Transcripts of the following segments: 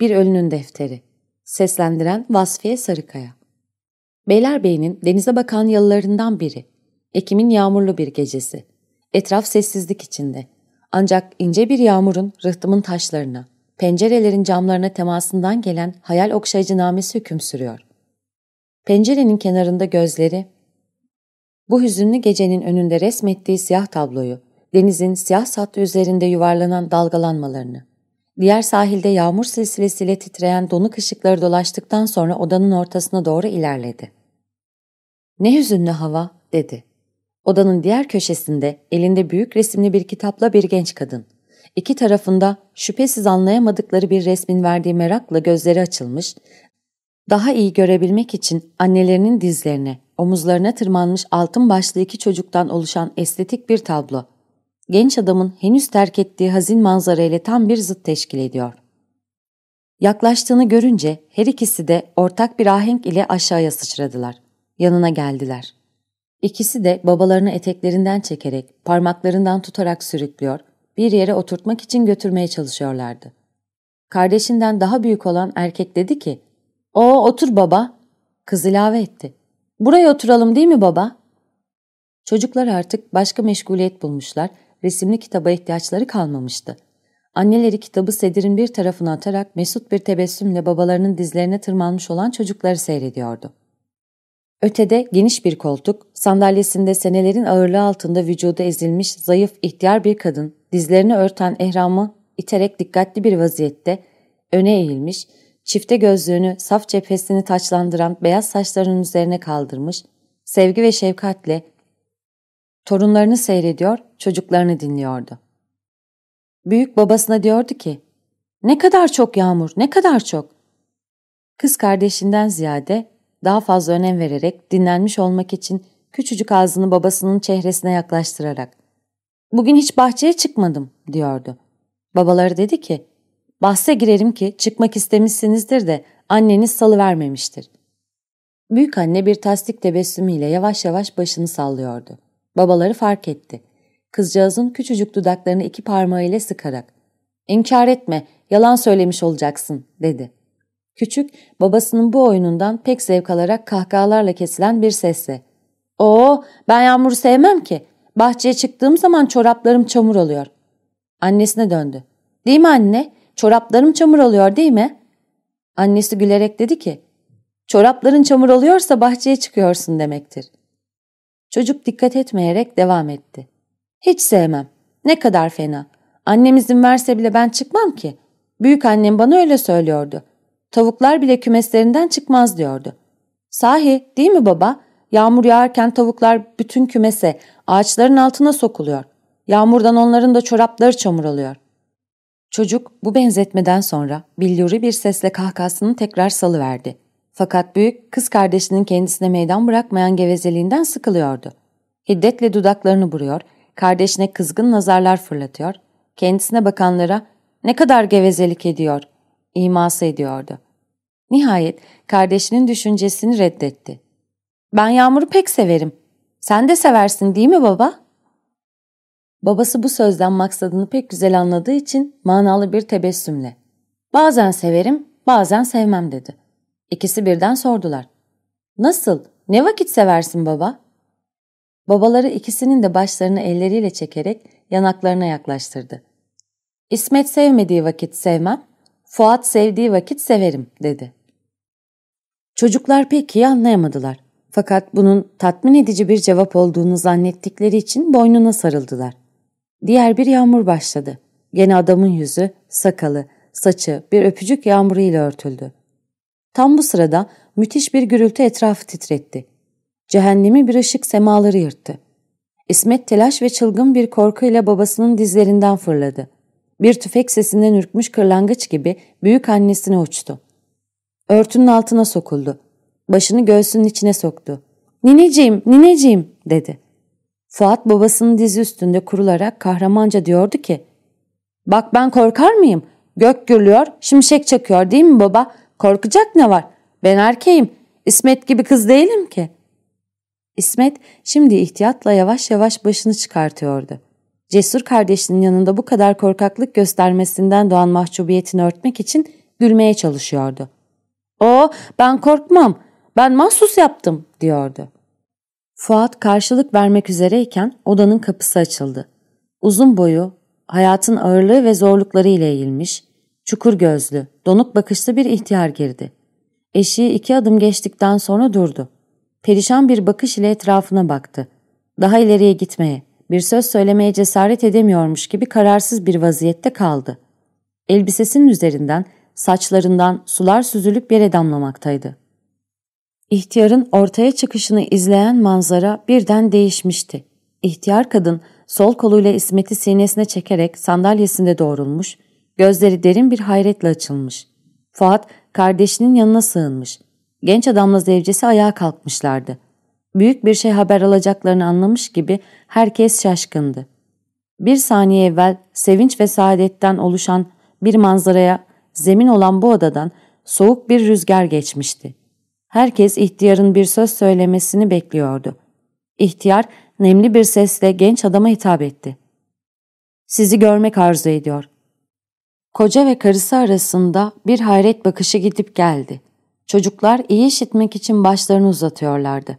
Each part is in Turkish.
bir Ölünün Defteri Seslendiren Vasfiye Sarıkaya Beylerbeyi'nin denize bakan yalılarından biri. Ekim'in yağmurlu bir gecesi. Etraf sessizlik içinde. Ancak ince bir yağmurun rıhtımın taşlarına, pencerelerin camlarına temasından gelen hayal okşayıcı namesi hüküm sürüyor. Pencerenin kenarında gözleri, bu hüzünlü gecenin önünde resmettiği siyah tabloyu, denizin siyah sattı üzerinde yuvarlanan dalgalanmalarını, Diğer sahilde yağmur silsilesiyle titreyen donuk ışıkları dolaştıktan sonra odanın ortasına doğru ilerledi. ''Ne hüzünlü hava'' dedi. Odanın diğer köşesinde elinde büyük resimli bir kitapla bir genç kadın. İki tarafında şüphesiz anlayamadıkları bir resmin verdiği merakla gözleri açılmış, daha iyi görebilmek için annelerinin dizlerine, omuzlarına tırmanmış altın başlı iki çocuktan oluşan estetik bir tablo genç adamın henüz terk ettiği hazin manzara ile tam bir zıt teşkil ediyor. Yaklaştığını görünce her ikisi de ortak bir ahenk ile aşağıya sıçradılar. Yanına geldiler. İkisi de babalarını eteklerinden çekerek, parmaklarından tutarak sürüklüyor, bir yere oturtmak için götürmeye çalışıyorlardı. Kardeşinden daha büyük olan erkek dedi ki, O otur baba.'' Kız ilave etti. ''Buraya oturalım değil mi baba?'' Çocuklar artık başka meşguliyet bulmuşlar resimli kitaba ihtiyaçları kalmamıştı. Anneleri kitabı sedirin bir tarafına atarak mesut bir tebessümle babalarının dizlerine tırmanmış olan çocukları seyrediyordu. Ötede geniş bir koltuk, sandalyesinde senelerin ağırlığı altında vücudu ezilmiş zayıf ihtiyar bir kadın, dizlerini örten ehramı iterek dikkatli bir vaziyette öne eğilmiş, çifte gözlüğünü saf cephesini taçlandıran beyaz saçlarının üzerine kaldırmış, sevgi ve şefkatle Torunlarını seyrediyor, çocuklarını dinliyordu. Büyük babasına diyordu ki, ''Ne kadar çok yağmur, ne kadar çok?'' Kız kardeşinden ziyade daha fazla önem vererek dinlenmiş olmak için küçücük ağzını babasının çehresine yaklaştırarak ''Bugün hiç bahçeye çıkmadım.'' diyordu. Babaları dedi ki ''Bahse girerim ki çıkmak istemişsinizdir de anneniz salıvermemiştir.'' Büyük anne bir tasdik tebessümüyle yavaş yavaş başını sallıyordu. Babaları fark etti. Kızcağızın küçücük dudaklarını iki parmağıyla sıkarak ''İnkar etme, yalan söylemiş olacaksın.'' dedi. Küçük, babasının bu oyunundan pek zevk alarak kahkahalarla kesilen bir sesle ''Oo, ben yağmuru sevmem ki. Bahçeye çıktığım zaman çoraplarım çamur oluyor.'' Annesine döndü. ''Değil mi anne? Çoraplarım çamur oluyor değil mi?'' Annesi gülerek dedi ki ''Çorapların çamur oluyorsa bahçeye çıkıyorsun demektir.'' Çocuk dikkat etmeyerek devam etti. Hiç sevmem. Ne kadar fena. Annem izin verse bile ben çıkmam ki. Büyük annem bana öyle söylüyordu. Tavuklar bile kümeslerinden çıkmaz diyordu. Sahi değil mi baba? Yağmur yağarken tavuklar bütün kümese, ağaçların altına sokuluyor. Yağmurdan onların da çorapları çamur alıyor. Çocuk bu benzetmeden sonra billuri bir sesle kahkahasını tekrar salıverdi. Fakat büyük kız kardeşinin kendisine meydan bırakmayan gevezeliğinden sıkılıyordu. Hiddetle dudaklarını buruyor, kardeşine kızgın nazarlar fırlatıyor, kendisine bakanlara ne kadar gevezelik ediyor, iması ediyordu. Nihayet kardeşinin düşüncesini reddetti. Ben yağmuru pek severim. Sen de seversin değil mi baba? Babası bu sözden maksadını pek güzel anladığı için manalı bir tebessümle. Bazen severim, bazen sevmem dedi.'' İkisi birden sordular. Nasıl? Ne vakit seversin baba? Babaları ikisinin de başlarını elleriyle çekerek yanaklarına yaklaştırdı. İsmet sevmediği vakit sevmem, Fuat sevdiği vakit severim dedi. Çocuklar pek iyi anlayamadılar. Fakat bunun tatmin edici bir cevap olduğunu zannettikleri için boynuna sarıldılar. Diğer bir yağmur başladı. Gene adamın yüzü, sakalı, saçı bir öpücük yağmuruyla örtüldü. Tam bu sırada müthiş bir gürültü etrafı titretti. Cehennemi bir ışık semaları yırttı. İsmet telaş ve çılgın bir korkuyla babasının dizlerinden fırladı. Bir tüfek sesinden ürkmüş kırlangıç gibi büyük annesine uçtu. Örtünün altına sokuldu. Başını göğsünün içine soktu. ''Nineciğim, nineciğim'' dedi. Fuat babasının dizi üstünde kurularak kahramanca diyordu ki ''Bak ben korkar mıyım? Gök gürlüyor, şimşek çakıyor değil mi baba? Korkacak ne var? Ben erkeğim. İsmet gibi kız değilim ki. İsmet şimdi ihtiyatla yavaş yavaş başını çıkartıyordu. Cesur kardeşinin yanında bu kadar korkaklık göstermesinden doğan mahcubiyetini örtmek için gülmeye çalışıyordu. ''O ben korkmam, ben mahsus yaptım.'' diyordu. Fuat karşılık vermek üzereyken odanın kapısı açıldı. Uzun boyu, hayatın ağırlığı ve zorlukları ile eğilmiş, Çukur gözlü, donuk bakışlı bir ihtiyar girdi. Eşi iki adım geçtikten sonra durdu. Perişan bir bakış ile etrafına baktı. Daha ileriye gitmeye, bir söz söylemeye cesaret edemiyormuş gibi kararsız bir vaziyette kaldı. Elbisesinin üzerinden, saçlarından sular süzülüp yere damlamaktaydı. İhtiyarın ortaya çıkışını izleyen manzara birden değişmişti. İhtiyar kadın sol koluyla İsmet'i sinesine çekerek sandalyesinde doğrulmuş, Gözleri derin bir hayretle açılmış. Fuat kardeşinin yanına sığınmış. Genç adamla zevcesi ayağa kalkmışlardı. Büyük bir şey haber alacaklarını anlamış gibi herkes şaşkındı. Bir saniye evvel sevinç ve saadetten oluşan bir manzaraya zemin olan bu odadan soğuk bir rüzgar geçmişti. Herkes ihtiyarın bir söz söylemesini bekliyordu. İhtiyar nemli bir sesle genç adama hitap etti. Sizi görmek arzu ediyor. Koca ve karısı arasında bir hayret bakışı gidip geldi. Çocuklar iyi işitmek için başlarını uzatıyorlardı.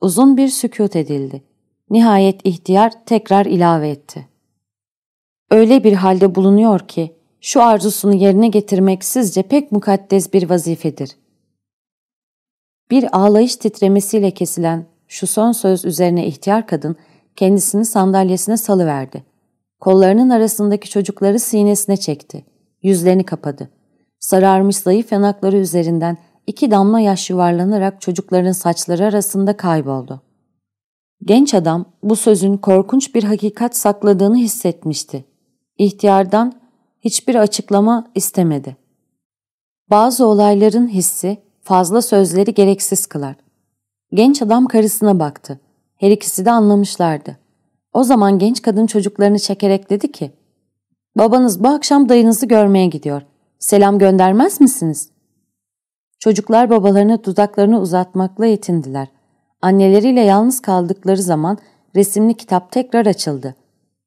Uzun bir sükut edildi. Nihayet ihtiyar tekrar ilave etti. Öyle bir halde bulunuyor ki şu arzusunu yerine getirmek sizce pek mukaddes bir vazifedir. Bir ağlayış titremesiyle kesilen şu son söz üzerine ihtiyar kadın kendisini sandalyesine salıverdi. Kollarının arasındaki çocukları sinesine çekti. Yüzlerini kapadı. Sararmış zayıf yanakları üzerinden iki damla yaş yuvarlanarak çocukların saçları arasında kayboldu. Genç adam bu sözün korkunç bir hakikat sakladığını hissetmişti. İhtiyardan hiçbir açıklama istemedi. Bazı olayların hissi fazla sözleri gereksiz kılar. Genç adam karısına baktı. Her ikisi de anlamışlardı. O zaman genç kadın çocuklarını çekerek dedi ki, ''Babanız bu akşam dayınızı görmeye gidiyor. Selam göndermez misiniz?'' Çocuklar babalarını dudaklarını uzatmakla yetindiler. Anneleriyle yalnız kaldıkları zaman resimli kitap tekrar açıldı.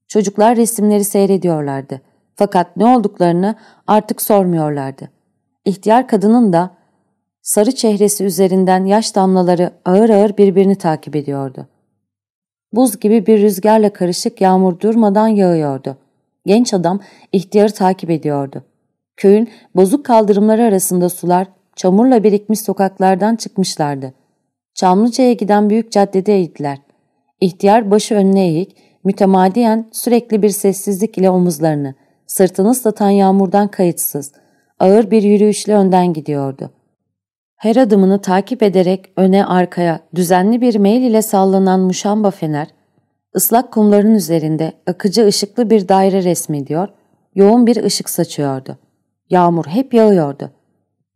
Çocuklar resimleri seyrediyorlardı. Fakat ne olduklarını artık sormuyorlardı. İhtiyar kadının da sarı çehresi üzerinden yaş damlaları ağır ağır birbirini takip ediyordu. Buz gibi bir rüzgarla karışık yağmur durmadan yağıyordu. Genç adam ihtiyarı takip ediyordu. Köyün bozuk kaldırımları arasında sular çamurla birikmiş sokaklardan çıkmışlardı. Çamlıca'ya giden büyük caddede eğdiler. İhtiyar başı önüne eğik, mütemadiyen sürekli bir sessizlik ile omuzlarını, sırtını ıslatan yağmurdan kayıtsız, ağır bir yürüyüşle önden gidiyordu. Her adımını takip ederek öne arkaya düzenli bir meyil ile sallanan muşamba fener, ıslak kumların üzerinde akıcı ışıklı bir daire resmediyor, yoğun bir ışık saçıyordu. Yağmur hep yağıyordu.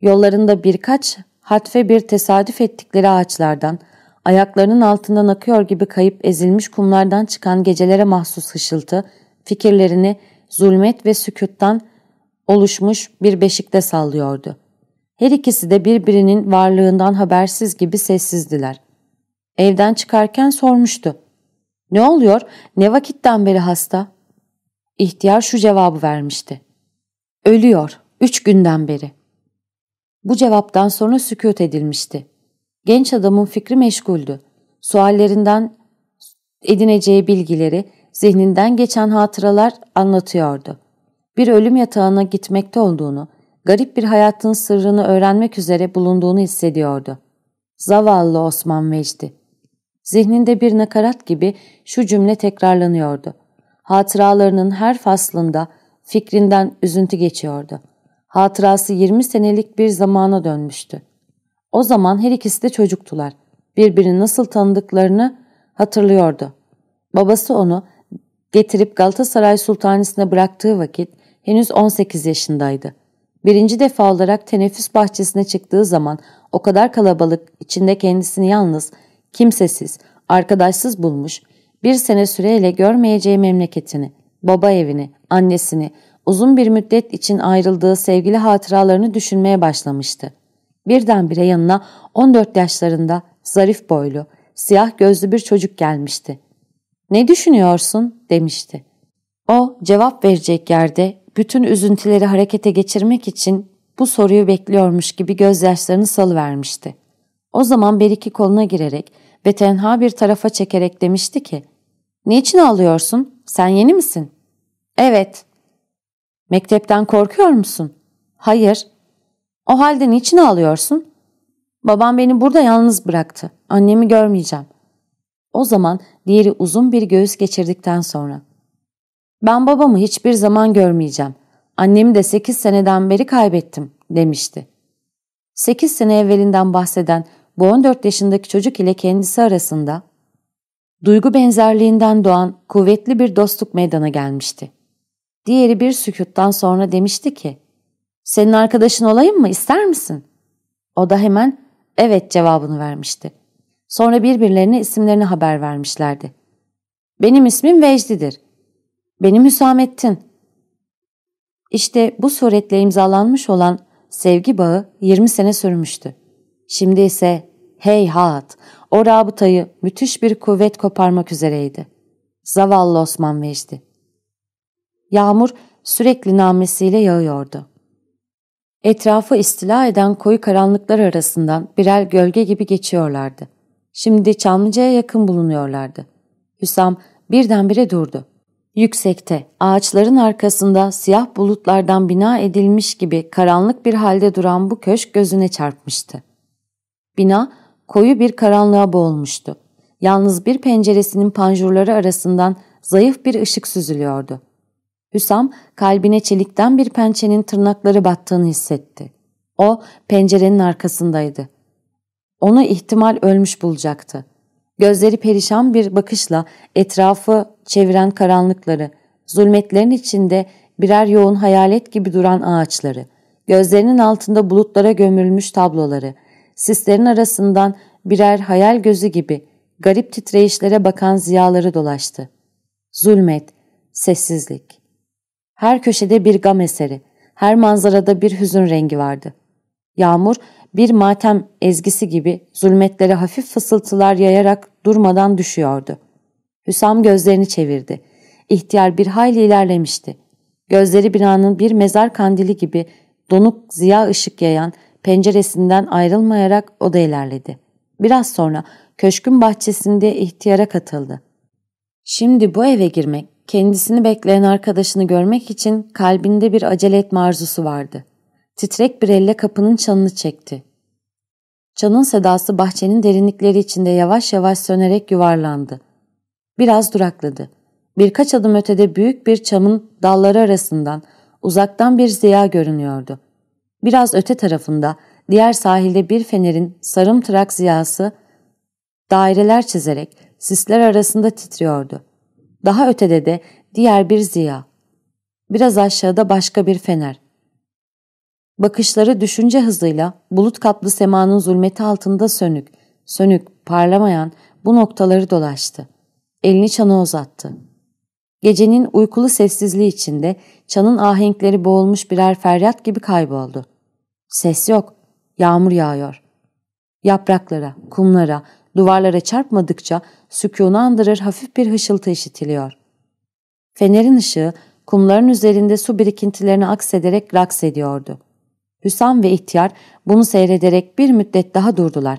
Yollarında birkaç hatfe bir tesadüf ettikleri ağaçlardan, ayaklarının altından akıyor gibi kayıp ezilmiş kumlardan çıkan gecelere mahsus hışıltı, fikirlerini zulmet ve sükuttan oluşmuş bir beşikte sallıyordu. Her ikisi de birbirinin varlığından habersiz gibi sessizdiler. Evden çıkarken sormuştu. Ne oluyor? Ne vakitten beri hasta? İhtiyar şu cevabı vermişti. Ölüyor. Üç günden beri. Bu cevaptan sonra sükut edilmişti. Genç adamın fikri meşguldü. Suallerinden edineceği bilgileri, zihninden geçen hatıralar anlatıyordu. Bir ölüm yatağına gitmekte olduğunu, garip bir hayatın sırrını öğrenmek üzere bulunduğunu hissediyordu. Zavallı Osman Vecdi. Zihninde bir nakarat gibi şu cümle tekrarlanıyordu. Hatıralarının her faslında fikrinden üzüntü geçiyordu. Hatırası 20 senelik bir zamana dönmüştü. O zaman her ikisi de çocuktular. Birbirini nasıl tanıdıklarını hatırlıyordu. Babası onu getirip Galatasaray Sultanesi'ne bıraktığı vakit henüz 18 yaşındaydı. Birinci defa olarak teneffüs bahçesine çıktığı zaman o kadar kalabalık, içinde kendisini yalnız, kimsesiz, arkadaşsız bulmuş, bir sene süreyle görmeyeceği memleketini, baba evini, annesini, uzun bir müddet için ayrıldığı sevgili hatıralarını düşünmeye başlamıştı. Birdenbire yanına 14 yaşlarında zarif boylu, siyah gözlü bir çocuk gelmişti. ''Ne düşünüyorsun?'' demişti. O cevap verecek yerde bütün üzüntüleri harekete geçirmek için bu soruyu bekliyormuş gibi gözyaşlarını salıvermişti. O zaman bir iki koluna girerek ve tenha bir tarafa çekerek demişti ki ''Niçin ağlıyorsun? Sen yeni misin?'' ''Evet.'' ''Mektepten korkuyor musun?'' ''Hayır.'' ''O halde niçin ağlıyorsun?'' ''Babam beni burada yalnız bıraktı. Annemi görmeyeceğim.'' O zaman diğeri uzun bir göğüs geçirdikten sonra ben babamı hiçbir zaman görmeyeceğim. Annemi de sekiz seneden beri kaybettim demişti. Sekiz sene evvelinden bahseden bu 14 yaşındaki çocuk ile kendisi arasında duygu benzerliğinden doğan kuvvetli bir dostluk meydana gelmişti. Diğeri bir sükuttan sonra demişti ki ''Senin arkadaşın olayım mı ister misin?'' O da hemen ''Evet'' cevabını vermişti. Sonra birbirlerine isimlerini haber vermişlerdi. ''Benim ismim Vecdi'dir. Benim Hüsamettin. İşte bu suretle imzalanmış olan sevgi bağı 20 sene sürmüştü. Şimdi ise heyhat o rabıtayı müthiş bir kuvvet koparmak üzereydi. Zavallı Osman Vecdi. Yağmur sürekli namesiyle yağıyordu. Etrafı istila eden koyu karanlıklar arasından birer gölge gibi geçiyorlardı. Şimdi Çamlıca'ya yakın bulunuyorlardı. Hüsam birdenbire durdu. Yüksekte, ağaçların arkasında siyah bulutlardan bina edilmiş gibi karanlık bir halde duran bu köşk gözüne çarpmıştı. Bina koyu bir karanlığa boğulmuştu. Yalnız bir penceresinin panjurları arasından zayıf bir ışık süzülüyordu. Hüsam kalbine çelikten bir pençenin tırnakları battığını hissetti. O pencerenin arkasındaydı. Onu ihtimal ölmüş bulacaktı. Gözleri perişan bir bakışla etrafı çeviren karanlıkları, zulmetlerin içinde birer yoğun hayalet gibi duran ağaçları, gözlerinin altında bulutlara gömülmüş tabloları, sislerin arasından birer hayal gözü gibi garip titreyişlere bakan ziyaları dolaştı. Zulmet, sessizlik. Her köşede bir gam eseri, her manzarada bir hüzün rengi vardı. Yağmur bir matem ezgisi gibi zulmetlere hafif fısıltılar yayarak durmadan düşüyordu. Hüsam gözlerini çevirdi. İhtiyar bir hayli ilerlemişti. Gözleri binanın bir mezar kandili gibi donuk ziya ışık yayan penceresinden ayrılmayarak oda ilerledi. Biraz sonra köşkün bahçesinde ihtiyara katıldı. Şimdi bu eve girmek, kendisini bekleyen arkadaşını görmek için kalbinde bir acele etme arzusu vardı. Titrek bir elle kapının çanını çekti. Çanın sedası bahçenin derinlikleri içinde yavaş yavaş sönerek yuvarlandı. Biraz durakladı. Birkaç adım ötede büyük bir çamın dalları arasından uzaktan bir ziya görünüyordu. Biraz öte tarafında diğer sahilde bir fenerin sarımtırak ziyası daireler çizerek sisler arasında titriyordu. Daha ötede de diğer bir ziya. Biraz aşağıda başka bir fener. Bakışları düşünce hızıyla bulut kaplı semanın zulmeti altında sönük, sönük, parlamayan bu noktaları dolaştı. Elini çana uzattı. Gecenin uykulu sessizliği içinde çanın ahenkleri boğulmuş birer feryat gibi kayboldu. Ses yok, yağmur yağıyor. Yapraklara, kumlara, duvarlara çarpmadıkça sükûnu andırır hafif bir hışıltı işitiliyor. Fenerin ışığı kumların üzerinde su birikintilerini aksederek raks ediyordu. Hüsam ve ihtiyar bunu seyrederek bir müddet daha durdular.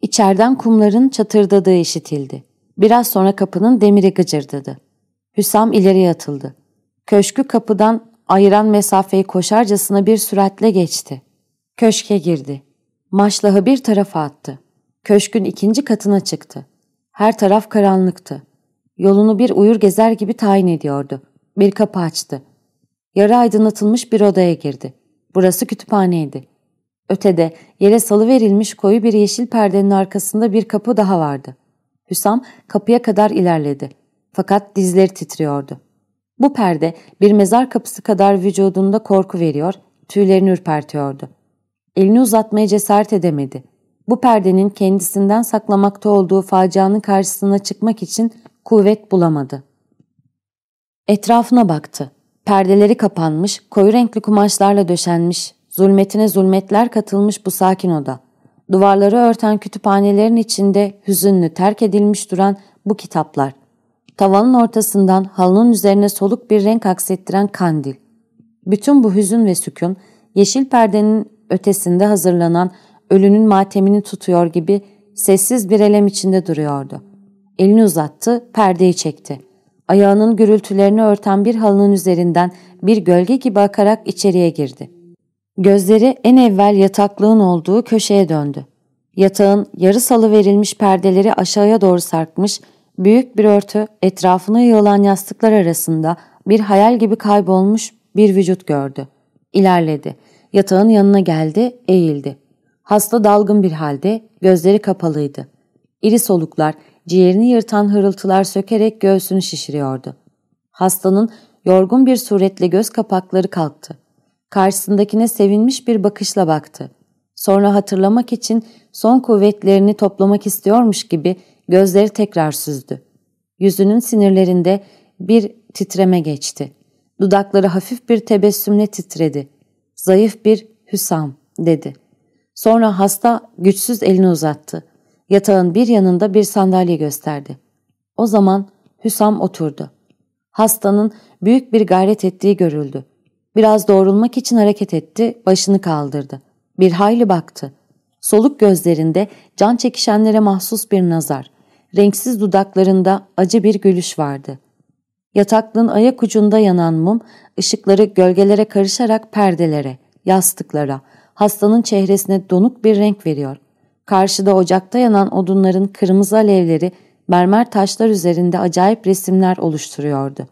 İçeriden kumların çatırdadığı işitildi. Biraz sonra kapının demiri gıcırdadı. Hüsam ileriye atıldı. Köşkü kapıdan ayıran mesafeyi koşarcasına bir süratle geçti. Köşke girdi. Maşlahı bir tarafa attı. Köşkün ikinci katına çıktı. Her taraf karanlıktı. Yolunu bir uyur gezer gibi tayin ediyordu. Bir kapı açtı. Yarı aydınlatılmış bir odaya girdi. Burası kütüphaneydi. Ötede yere salıverilmiş koyu bir yeşil perdenin arkasında bir kapı daha vardı. Hüsam kapıya kadar ilerledi. Fakat dizleri titriyordu. Bu perde bir mezar kapısı kadar vücudunda korku veriyor, tüylerini ürpertiyordu. Elini uzatmaya cesaret edemedi. Bu perdenin kendisinden saklamakta olduğu facianın karşısına çıkmak için kuvvet bulamadı. Etrafına baktı. Perdeleri kapanmış, koyu renkli kumaşlarla döşenmiş, zulmetine zulmetler katılmış bu sakin oda. Duvarları örten kütüphanelerin içinde hüzünlü terk edilmiş duran bu kitaplar. Tavanın ortasından halının üzerine soluk bir renk aksettiren kandil. Bütün bu hüzün ve sükun, yeşil perdenin ötesinde hazırlanan ölünün matemini tutuyor gibi sessiz bir elem içinde duruyordu. Elini uzattı, perdeyi çekti ayağının gürültülerini örten bir halının üzerinden bir gölge gibi akarak içeriye girdi. Gözleri en evvel yataklığın olduğu köşeye döndü. Yatağın yarı salı verilmiş perdeleri aşağıya doğru sarkmış, büyük bir örtü etrafına yığılan yastıklar arasında bir hayal gibi kaybolmuş bir vücut gördü. İlerledi. Yatağın yanına geldi, eğildi. Hasta dalgın bir halde, gözleri kapalıydı. İri soluklar, ciğerini yırtan hırıltılar sökerek göğsünü şişiriyordu. Hastanın yorgun bir suretle göz kapakları kalktı. Karşısındakine sevinmiş bir bakışla baktı. Sonra hatırlamak için son kuvvetlerini toplamak istiyormuş gibi gözleri tekrar süzdü. Yüzünün sinirlerinde bir titreme geçti. Dudakları hafif bir tebessümle titredi. Zayıf bir hüsam dedi. Sonra hasta güçsüz elini uzattı. Yatağın bir yanında bir sandalye gösterdi. O zaman Hüsam oturdu. Hastanın büyük bir gayret ettiği görüldü. Biraz doğrulmak için hareket etti, başını kaldırdı. Bir hayli baktı. Soluk gözlerinde can çekişenlere mahsus bir nazar. Renksiz dudaklarında acı bir gülüş vardı. Yataklığın ayak ucunda yanan mum, ışıkları gölgelere karışarak perdelere, yastıklara, hastanın çehresine donuk bir renk veriyor.'' Karşıda ocakta yanan odunların kırmızı alevleri mermer taşlar üzerinde acayip resimler oluşturuyordu.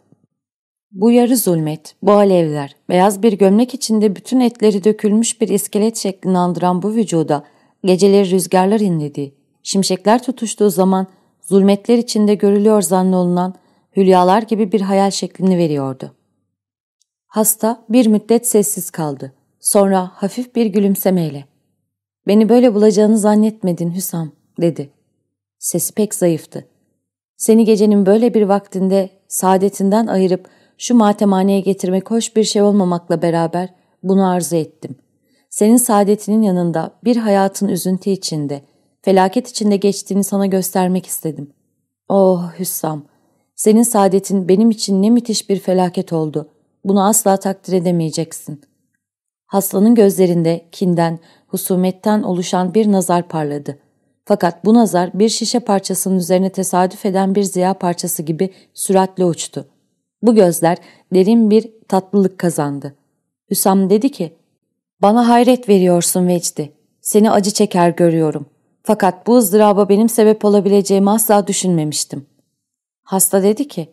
Bu yarı zulmet, bu alevler, beyaz bir gömlek içinde bütün etleri dökülmüş bir iskelet şeklini andıran bu vücuda geceleri rüzgarlar inlediği, şimşekler tutuştuğu zaman zulmetler içinde görülüyor zannolunan hülyalar gibi bir hayal şeklini veriyordu. Hasta bir müddet sessiz kaldı. Sonra hafif bir gülümsemeyle Beni böyle bulacağını zannetmedin Hüsam, dedi. Sesi pek zayıftı. Seni gecenin böyle bir vaktinde saadetinden ayırıp şu matemhaneye getirmek hoş bir şey olmamakla beraber bunu arzu ettim. Senin saadetinin yanında bir hayatın üzüntü içinde, felaket içinde geçtiğini sana göstermek istedim. Oh Hüsam, senin saadetin benim için ne müthiş bir felaket oldu. Bunu asla takdir edemeyeceksin. Hastanın gözlerinde kinden, husumetten oluşan bir nazar parladı. Fakat bu nazar bir şişe parçasının üzerine tesadüf eden bir ziya parçası gibi süratle uçtu. Bu gözler derin bir tatlılık kazandı. Hüsam dedi ki, ''Bana hayret veriyorsun Vecdi. Seni acı çeker görüyorum. Fakat bu ızdıraba benim sebep olabileceğimi asla düşünmemiştim.'' Hasta dedi ki,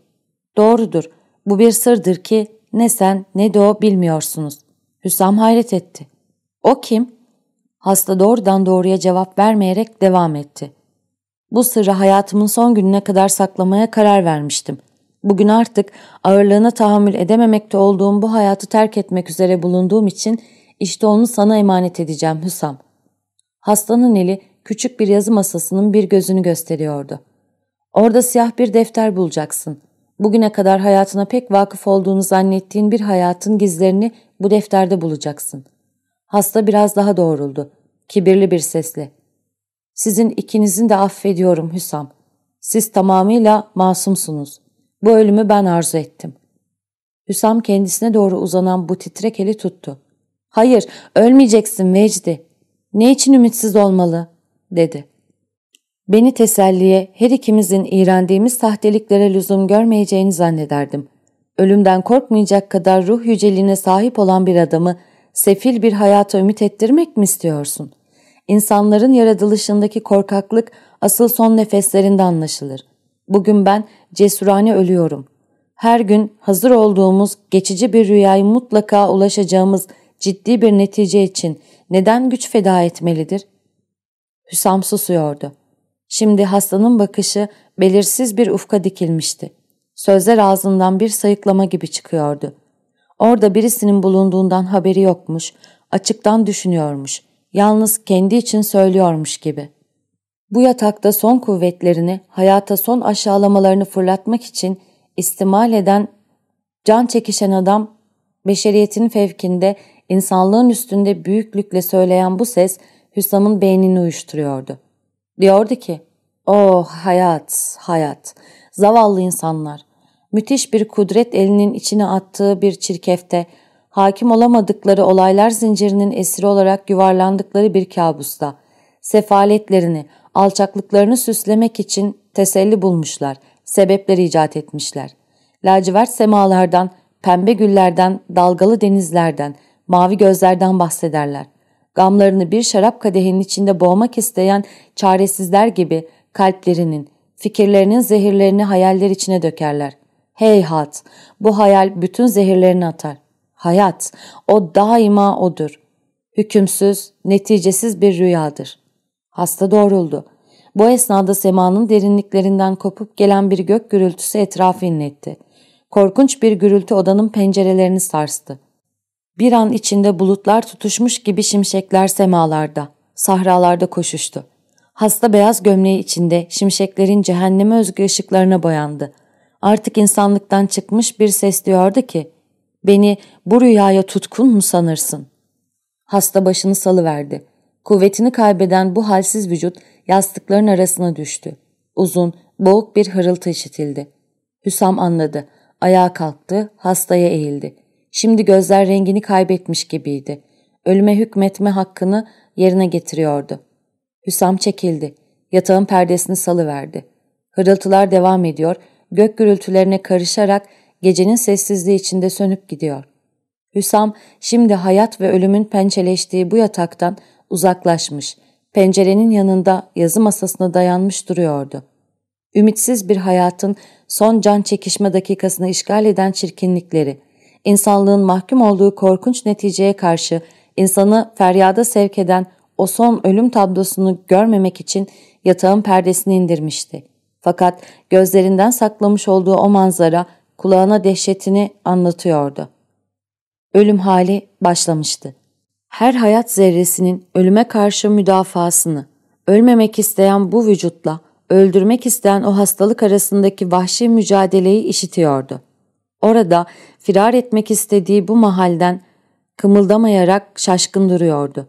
''Doğrudur, bu bir sırdır ki ne sen ne de o bilmiyorsunuz.'' Hüsam hayret etti. ''O kim?'' Hasta doğrudan doğruya cevap vermeyerek devam etti. Bu sırrı hayatımın son gününe kadar saklamaya karar vermiştim. Bugün artık ağırlığına tahammül edememekte olduğum bu hayatı terk etmek üzere bulunduğum için işte onu sana emanet edeceğim Hüsam. Hastanın eli küçük bir yazı masasının bir gözünü gösteriyordu. Orada siyah bir defter bulacaksın. Bugüne kadar hayatına pek vakıf olduğunu zannettiğin bir hayatın gizlerini bu defterde bulacaksın. Hasta biraz daha doğruldu. Kibirli bir sesle. Sizin ikinizin de affediyorum Hüsam. Siz tamamıyla masumsunuz. Bu ölümü ben arzu ettim. Hüsam kendisine doğru uzanan bu titrek eli tuttu. Hayır, ölmeyeceksin Vecdi. Ne için ümitsiz olmalı? dedi. Beni teselliye, her ikimizin iğrendiğimiz sahteliklere lüzum görmeyeceğini zannederdim. Ölümden korkmayacak kadar ruh yüceliğine sahip olan bir adamı sefil bir hayata ümit ettirmek mi istiyorsun? İnsanların yaratılışındaki korkaklık asıl son nefeslerinde anlaşılır. Bugün ben cesurane ölüyorum. Her gün hazır olduğumuz geçici bir rüyayı mutlaka ulaşacağımız ciddi bir netice için neden güç feda etmelidir? Hüsam susuyordu. Şimdi hastanın bakışı belirsiz bir ufka dikilmişti. Sözler ağzından bir sayıklama gibi çıkıyordu. Orada birisinin bulunduğundan haberi yokmuş, açıktan düşünüyormuş, yalnız kendi için söylüyormuş gibi. Bu yatakta son kuvvetlerini, hayata son aşağılamalarını fırlatmak için istimal eden, can çekişen adam, beşeriyetin fevkinde, insanlığın üstünde büyüklükle söyleyen bu ses Hüsam'ın beynini uyuşturuyordu. Diyordu ki, ''Oh hayat, hayat, zavallı insanlar, müthiş bir kudret elinin içine attığı bir çirkefte, hakim olamadıkları olaylar zincirinin esiri olarak yuvarlandıkları bir kabusta, sefaletlerini, alçaklıklarını süslemek için teselli bulmuşlar, sebepler icat etmişler. Lacivert semalardan, pembe güllerden, dalgalı denizlerden, mavi gözlerden bahsederler. Gamlarını bir şarap kadehinin içinde boğmak isteyen çaresizler gibi kalplerinin, fikirlerinin zehirlerini hayaller içine dökerler. Heyhat, bu hayal bütün zehirlerini atar. Hayat, o daima odur. Hükümsüz, neticesiz bir rüyadır. Hasta doğruldu. Bu esnada semanın derinliklerinden kopup gelen bir gök gürültüsü etrafı inletti. Korkunç bir gürültü odanın pencerelerini sarstı. Bir an içinde bulutlar tutuşmuş gibi şimşekler semalarda, sahralarda koşuştu. Hasta beyaz gömleği içinde şimşeklerin cehenneme özgü ışıklarına boyandı artık insanlıktan çıkmış bir ses diyordu ki, ''Beni bu rüyaya tutkun mu sanırsın?'' Hasta başını salıverdi. Kuvvetini kaybeden bu halsiz vücut yastıkların arasına düştü. Uzun, boğuk bir hırıltı işitildi. Hüsam anladı. Ayağa kalktı, hastaya eğildi. Şimdi gözler rengini kaybetmiş gibiydi. Ölüme hükmetme hakkını yerine getiriyordu. Hüsam çekildi. Yatağın perdesini salıverdi. Hırıltılar devam ediyor gök gürültülerine karışarak gecenin sessizliği içinde sönüp gidiyor. Hüsam şimdi hayat ve ölümün pençeleştiği bu yataktan uzaklaşmış, pencerenin yanında yazı masasına dayanmış duruyordu. Ümitsiz bir hayatın son can çekişme dakikasını işgal eden çirkinlikleri, insanlığın mahkum olduğu korkunç neticeye karşı insanı feryada sevk eden o son ölüm tablosunu görmemek için yatağın perdesini indirmişti. Fakat gözlerinden saklamış olduğu o manzara kulağına dehşetini anlatıyordu. Ölüm hali başlamıştı. Her hayat zerresinin ölüme karşı müdafasını, ölmemek isteyen bu vücutla öldürmek isteyen o hastalık arasındaki vahşi mücadeleyi işitiyordu. Orada firar etmek istediği bu mahalden kımıldamayarak şaşkın duruyordu.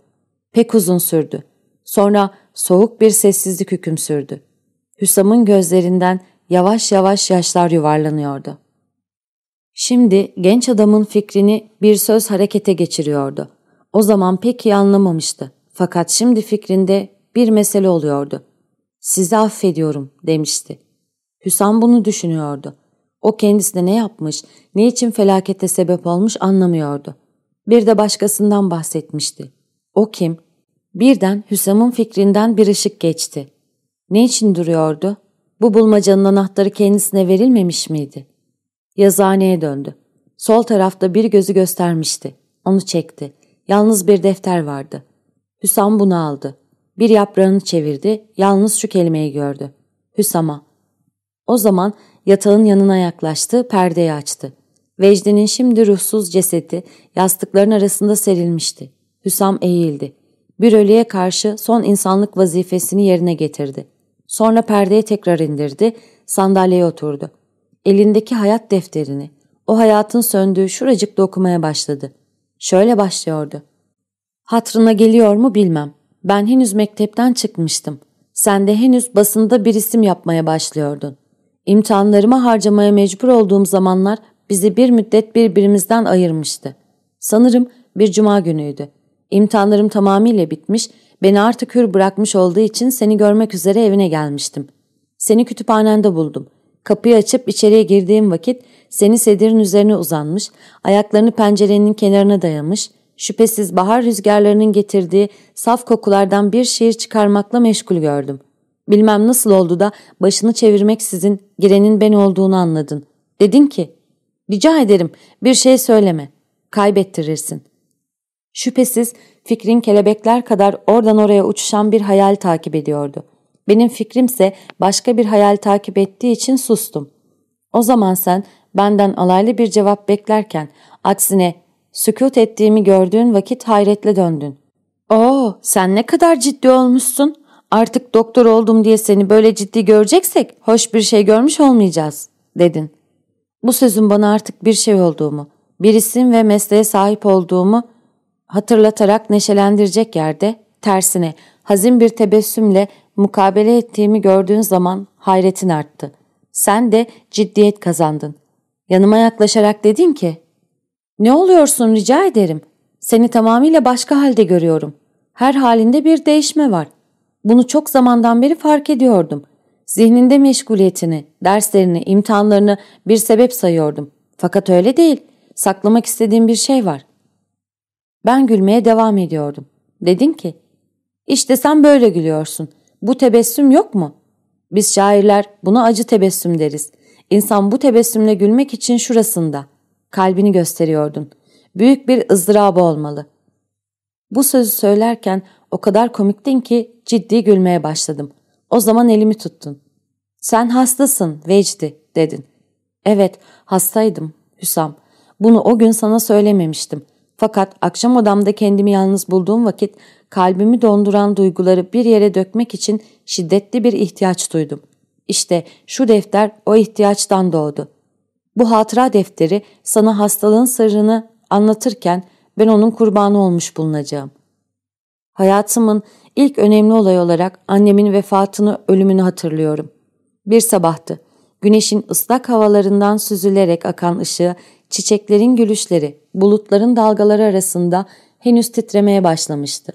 Pek uzun sürdü. Sonra soğuk bir sessizlik hüküm sürdü. Hüsam'ın gözlerinden yavaş yavaş yaşlar yuvarlanıyordu. Şimdi genç adamın fikrini bir söz harekete geçiriyordu. O zaman pek iyi anlamamıştı. Fakat şimdi fikrinde bir mesele oluyordu. Sizi affediyorum demişti. Hüsam bunu düşünüyordu. O kendisine ne yapmış, ne için felakete sebep olmuş anlamıyordu. Bir de başkasından bahsetmişti. O kim? Birden Hüsam'ın fikrinden bir ışık geçti. Ne için duruyordu? Bu bulmacanın anahtarı kendisine verilmemiş miydi? Yazıhaneye döndü. Sol tarafta bir gözü göstermişti. Onu çekti. Yalnız bir defter vardı. Hüsam bunu aldı. Bir yaprağını çevirdi. Yalnız şu kelimeyi gördü. Hüsam'a. O zaman yatağın yanına yaklaştı, perdeyi açtı. Vecdi'nin şimdi ruhsuz cesedi yastıkların arasında serilmişti. Hüsam eğildi. Bir ölüye karşı son insanlık vazifesini yerine getirdi. Sonra perdeyi tekrar indirdi, sandalyeye oturdu. Elindeki hayat defterini, o hayatın söndüğü şuracıkta okumaya başladı. Şöyle başlıyordu. Hatrına geliyor mu bilmem. Ben henüz mektepten çıkmıştım. Sen de henüz basında bir isim yapmaya başlıyordun. İmtihanlarıma harcamaya mecbur olduğum zamanlar bizi bir müddet birbirimizden ayırmıştı. Sanırım bir cuma günüydü. İmtihanlarım tamamıyla bitmiş Beni artık hür bırakmış olduğu için seni görmek üzere evine gelmiştim. Seni kütüphanende buldum. Kapıyı açıp içeriye girdiğim vakit seni sedirin üzerine uzanmış, ayaklarını pencerenin kenarına dayamış, şüphesiz bahar rüzgarlarının getirdiği saf kokulardan bir şiir çıkarmakla meşgul gördüm. Bilmem nasıl oldu da başını çevirmek sizin girenin ben olduğunu anladın. Dedin ki, rica ederim bir şey söyleme, kaybettirirsin. Şüphesiz Fikrin kelebekler kadar oradan oraya uçuşan bir hayal takip ediyordu. Benim fikrimse başka bir hayal takip ettiği için sustum. O zaman sen benden alaylı bir cevap beklerken aksine sükut ettiğimi gördüğün vakit hayretle döndün. ''Oo sen ne kadar ciddi olmuşsun. Artık doktor oldum diye seni böyle ciddi göreceksek hoş bir şey görmüş olmayacağız.'' dedin. Bu sözün bana artık bir şey olduğumu, bir isim ve mesleğe sahip olduğumu hatırlatarak neşelendirecek yerde tersine hazin bir tebessümle mukabele ettiğimi gördüğün zaman hayretin arttı. Sen de ciddiyet kazandın. Yanıma yaklaşarak dedin ki, ''Ne oluyorsun rica ederim. Seni tamamıyla başka halde görüyorum. Her halinde bir değişme var. Bunu çok zamandan beri fark ediyordum. Zihninde meşguliyetini, derslerini, imtihanlarını bir sebep sayıyordum. Fakat öyle değil. Saklamak istediğim bir şey var. Ben gülmeye devam ediyordum. Dedim ki, işte sen böyle gülüyorsun. Bu tebessüm yok mu? Biz şairler buna acı tebessüm deriz. İnsan bu tebessümle gülmek için şurasında. Kalbini gösteriyordun. Büyük bir ızdırabı olmalı. Bu sözü söylerken o kadar komiktin ki ciddi gülmeye başladım. O zaman elimi tuttun. Sen hastasın Vecdi dedin. Evet hastaydım Hüsam. Bunu o gün sana söylememiştim. Fakat akşam odamda kendimi yalnız bulduğum vakit kalbimi donduran duyguları bir yere dökmek için şiddetli bir ihtiyaç duydum. İşte şu defter o ihtiyaçtan doğdu. Bu hatıra defteri sana hastalığın sırrını anlatırken ben onun kurbanı olmuş bulunacağım. Hayatımın ilk önemli olay olarak annemin vefatını, ölümünü hatırlıyorum. Bir sabahtı güneşin ıslak havalarından süzülerek akan ışığı, çiçeklerin gülüşleri, bulutların dalgaları arasında henüz titremeye başlamıştı.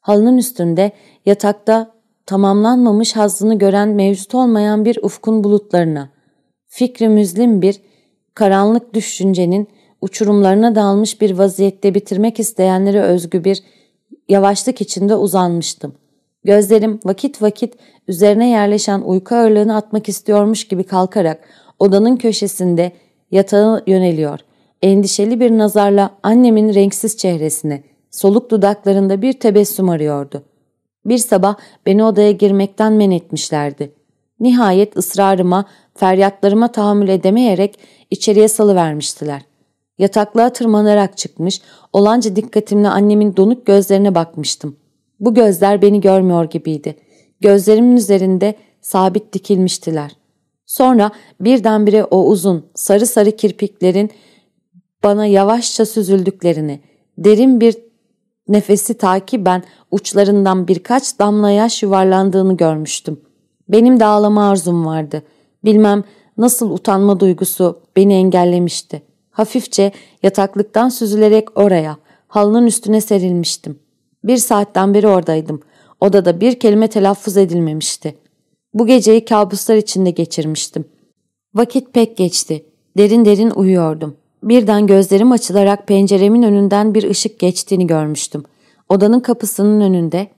Halının üstünde, yatakta tamamlanmamış hazzını gören mevcut olmayan bir ufkun bulutlarına, fikri müzlim bir, karanlık düşüncenin uçurumlarına dalmış bir vaziyette bitirmek isteyenlere özgü bir yavaşlık içinde uzanmıştım. Gözlerim vakit vakit üzerine yerleşen uyku ağırlığını atmak istiyormuş gibi kalkarak odanın köşesinde yatağı yöneliyor. Endişeli bir nazarla annemin renksiz çehresine, soluk dudaklarında bir tebessüm arıyordu. Bir sabah beni odaya girmekten men etmişlerdi. Nihayet ısrarıma, feryatlarıma tahammül edemeyerek içeriye salıvermiştiler. Yataklığa tırmanarak çıkmış, olanca dikkatimle annemin donuk gözlerine bakmıştım. Bu gözler beni görmüyor gibiydi. Gözlerimin üzerinde sabit dikilmiştiler. Sonra birdenbire o uzun, sarı sarı kirpiklerin bana yavaşça süzüldüklerini, derin bir nefesi takiben uçlarından birkaç damla yaş yuvarlandığını görmüştüm. Benim de ağlama arzum vardı. Bilmem nasıl utanma duygusu beni engellemişti. Hafifçe yataklıktan süzülerek oraya, halının üstüne serilmiştim. Bir saatten beri oradaydım. Odada bir kelime telaffuz edilmemişti. Bu geceyi kabuslar içinde geçirmiştim. Vakit pek geçti. Derin derin uyuyordum. Birden gözlerim açılarak penceremin önünden bir ışık geçtiğini görmüştüm. Odanın kapısının önünde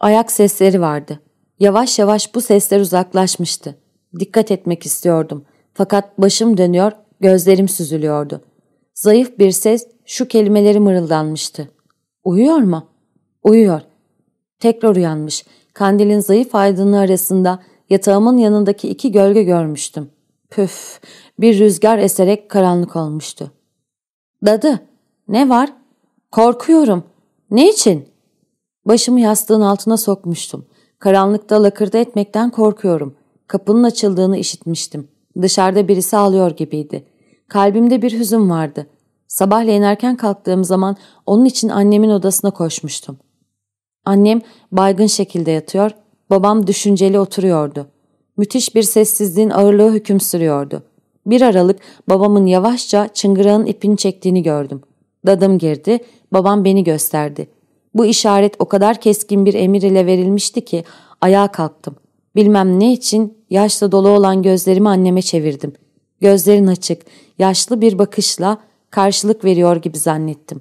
ayak sesleri vardı. Yavaş yavaş bu sesler uzaklaşmıştı. Dikkat etmek istiyordum. Fakat başım dönüyor, gözlerim süzülüyordu. Zayıf bir ses şu kelimeleri mırıldanmıştı. Uyuyor mu? Uyuyor. Tekrar uyanmış. Kandilin zayıf aydınlığı arasında yatağımın yanındaki iki gölge görmüştüm. Püf, bir rüzgar eserek karanlık olmuştu. Dadı, ne var? Korkuyorum. Ne için? Başımı yastığın altına sokmuştum. Karanlıkta lakırda etmekten korkuyorum. Kapının açıldığını işitmiştim. Dışarıda birisi ağlıyor gibiydi. Kalbimde bir hüzün vardı. Sabahleyin erken kalktığım zaman onun için annemin odasına koşmuştum. Annem baygın şekilde yatıyor, babam düşünceli oturuyordu. Müthiş bir sessizliğin ağırlığı hüküm sürüyordu. Bir aralık babamın yavaşça çıngırağın ipini çektiğini gördüm. Dadım girdi, babam beni gösterdi. Bu işaret o kadar keskin bir emir ile verilmişti ki ayağa kalktım. Bilmem ne için yaşla dolu olan gözlerimi anneme çevirdim. Gözlerin açık, yaşlı bir bakışla karşılık veriyor gibi zannettim.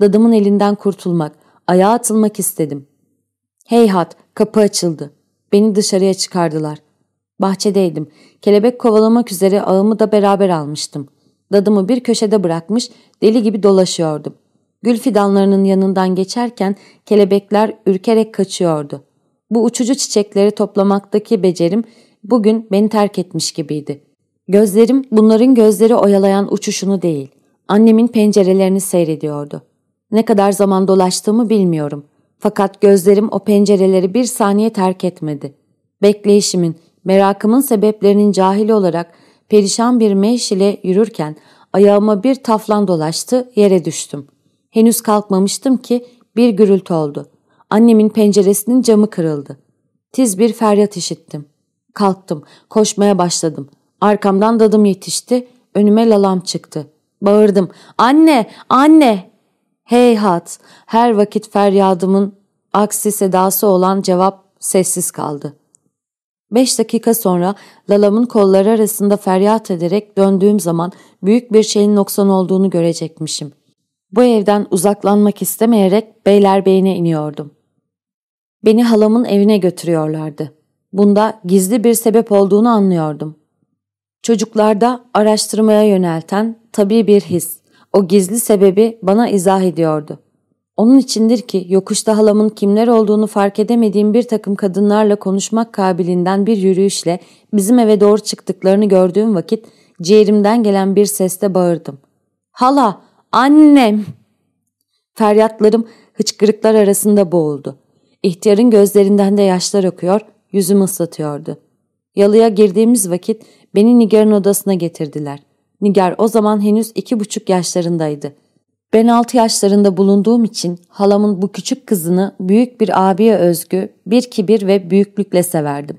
Dadımın elinden kurtulmak, Ayağa atılmak istedim. Heyhat, kapı açıldı. Beni dışarıya çıkardılar. Bahçedeydim. Kelebek kovalamak üzere ağımı da beraber almıştım. Dadımı bir köşede bırakmış, deli gibi dolaşıyordum. Gül fidanlarının yanından geçerken kelebekler ürkerek kaçıyordu. Bu uçucu çiçekleri toplamaktaki becerim bugün beni terk etmiş gibiydi. Gözlerim bunların gözleri oyalayan uçuşunu değil, annemin pencerelerini seyrediyordu. Ne kadar zaman dolaştığımı bilmiyorum. Fakat gözlerim o pencereleri bir saniye terk etmedi. Bekleyişimin, merakımın sebeplerinin cahil olarak perişan bir meş ile yürürken ayağıma bir taflan dolaştı, yere düştüm. Henüz kalkmamıştım ki bir gürültü oldu. Annemin penceresinin camı kırıldı. Tiz bir feryat işittim. Kalktım, koşmaya başladım. Arkamdan dadım yetişti, önüme lalam çıktı. Bağırdım, anne, anne! Hey Hat, her vakit feryadımın aksi sedası olan cevap sessiz kaldı. Beş dakika sonra lalamın kolları arasında feryat ederek döndüğüm zaman büyük bir şeyin noksan olduğunu görecekmişim. Bu evden uzaklanmak istemeyerek Beylerbeyi'ne iniyordum. Beni halamın evine götürüyorlardı. Bunda gizli bir sebep olduğunu anlıyordum. Çocuklarda araştırmaya yönelten tabii bir his. O gizli sebebi bana izah ediyordu. Onun içindir ki yokuşta halamın kimler olduğunu fark edemediğim bir takım kadınlarla konuşmak kabiliğinden bir yürüyüşle bizim eve doğru çıktıklarını gördüğüm vakit ciğerimden gelen bir sesle bağırdım. Hala! Annem! Feryatlarım hıçkırıklar arasında boğuldu. İhtiyarın gözlerinden de yaşlar akıyor, yüzümü ıslatıyordu. Yalıya girdiğimiz vakit beni Nigar'ın odasına getirdiler.'' Nigar o zaman henüz iki buçuk yaşlarındaydı. Ben altı yaşlarında bulunduğum için halamın bu küçük kızını büyük bir abiye özgü bir kibir ve büyüklükle severdim.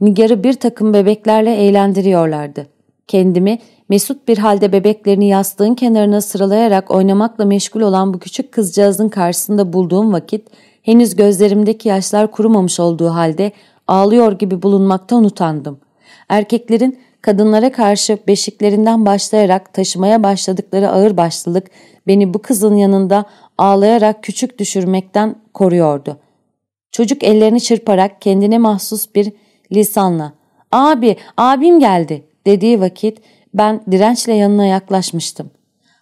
Nigar'ı bir takım bebeklerle eğlendiriyorlardı. Kendimi mesut bir halde bebeklerini yastığın kenarına sıralayarak oynamakla meşgul olan bu küçük kızcağızın karşısında bulduğum vakit henüz gözlerimdeki yaşlar kurumamış olduğu halde ağlıyor gibi bulunmaktan utandım. Erkeklerin kadınlara karşı beşiklerinden başlayarak taşımaya başladıkları ağır başlılık beni bu kızın yanında ağlayarak küçük düşürmekten koruyordu. Çocuk ellerini çırparak kendine mahsus bir lisanla ''Abi, abim geldi'' dediği vakit ben dirençle yanına yaklaşmıştım.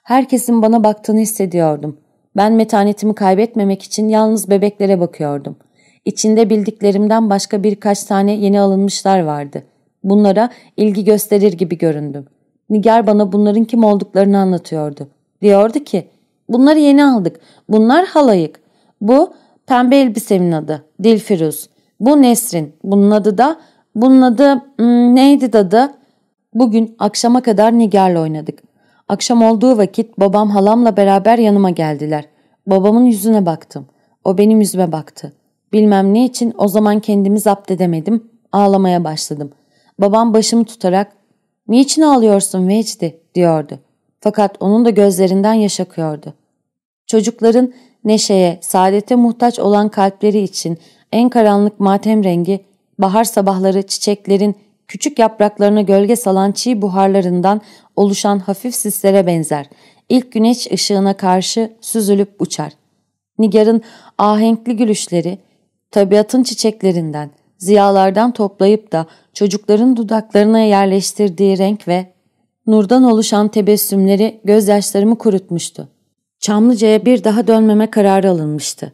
Herkesin bana baktığını hissediyordum. Ben metanetimi kaybetmemek için yalnız bebeklere bakıyordum. İçinde bildiklerimden başka birkaç tane yeni alınmışlar vardı.'' Bunlara ilgi gösterir gibi göründüm. Nigar bana bunların kim olduklarını anlatıyordu. Diyordu ki, bunları yeni aldık. Bunlar halayık. Bu pembe elbisemin adı, Dilfiruz. Bu Nesrin. Bunun adı da, bunun adı hmm, neydi adı? Bugün akşama kadar Nigar'la oynadık. Akşam olduğu vakit babam halamla beraber yanıma geldiler. Babamın yüzüne baktım. O benim yüzüme baktı. Bilmem ne için o zaman kendimi zapt edemedim. Ağlamaya başladım.'' babam başımı tutarak ''Niçin ağlıyorsun Vecdi?'' diyordu. Fakat onun da gözlerinden yaş akıyordu. Çocukların neşeye, saadete muhtaç olan kalpleri için en karanlık matem rengi, bahar sabahları çiçeklerin küçük yapraklarına gölge salan çiğ buharlarından oluşan hafif sislere benzer. İlk güneş ışığına karşı süzülüp uçar. Nigar'ın ahenkli gülüşleri, tabiatın çiçeklerinden, ziyalardan toplayıp da çocukların dudaklarına yerleştirdiği renk ve nurdan oluşan tebessümleri gözyaşlarımı kurutmuştu. Çamlıca'ya bir daha dönmeme kararı alınmıştı.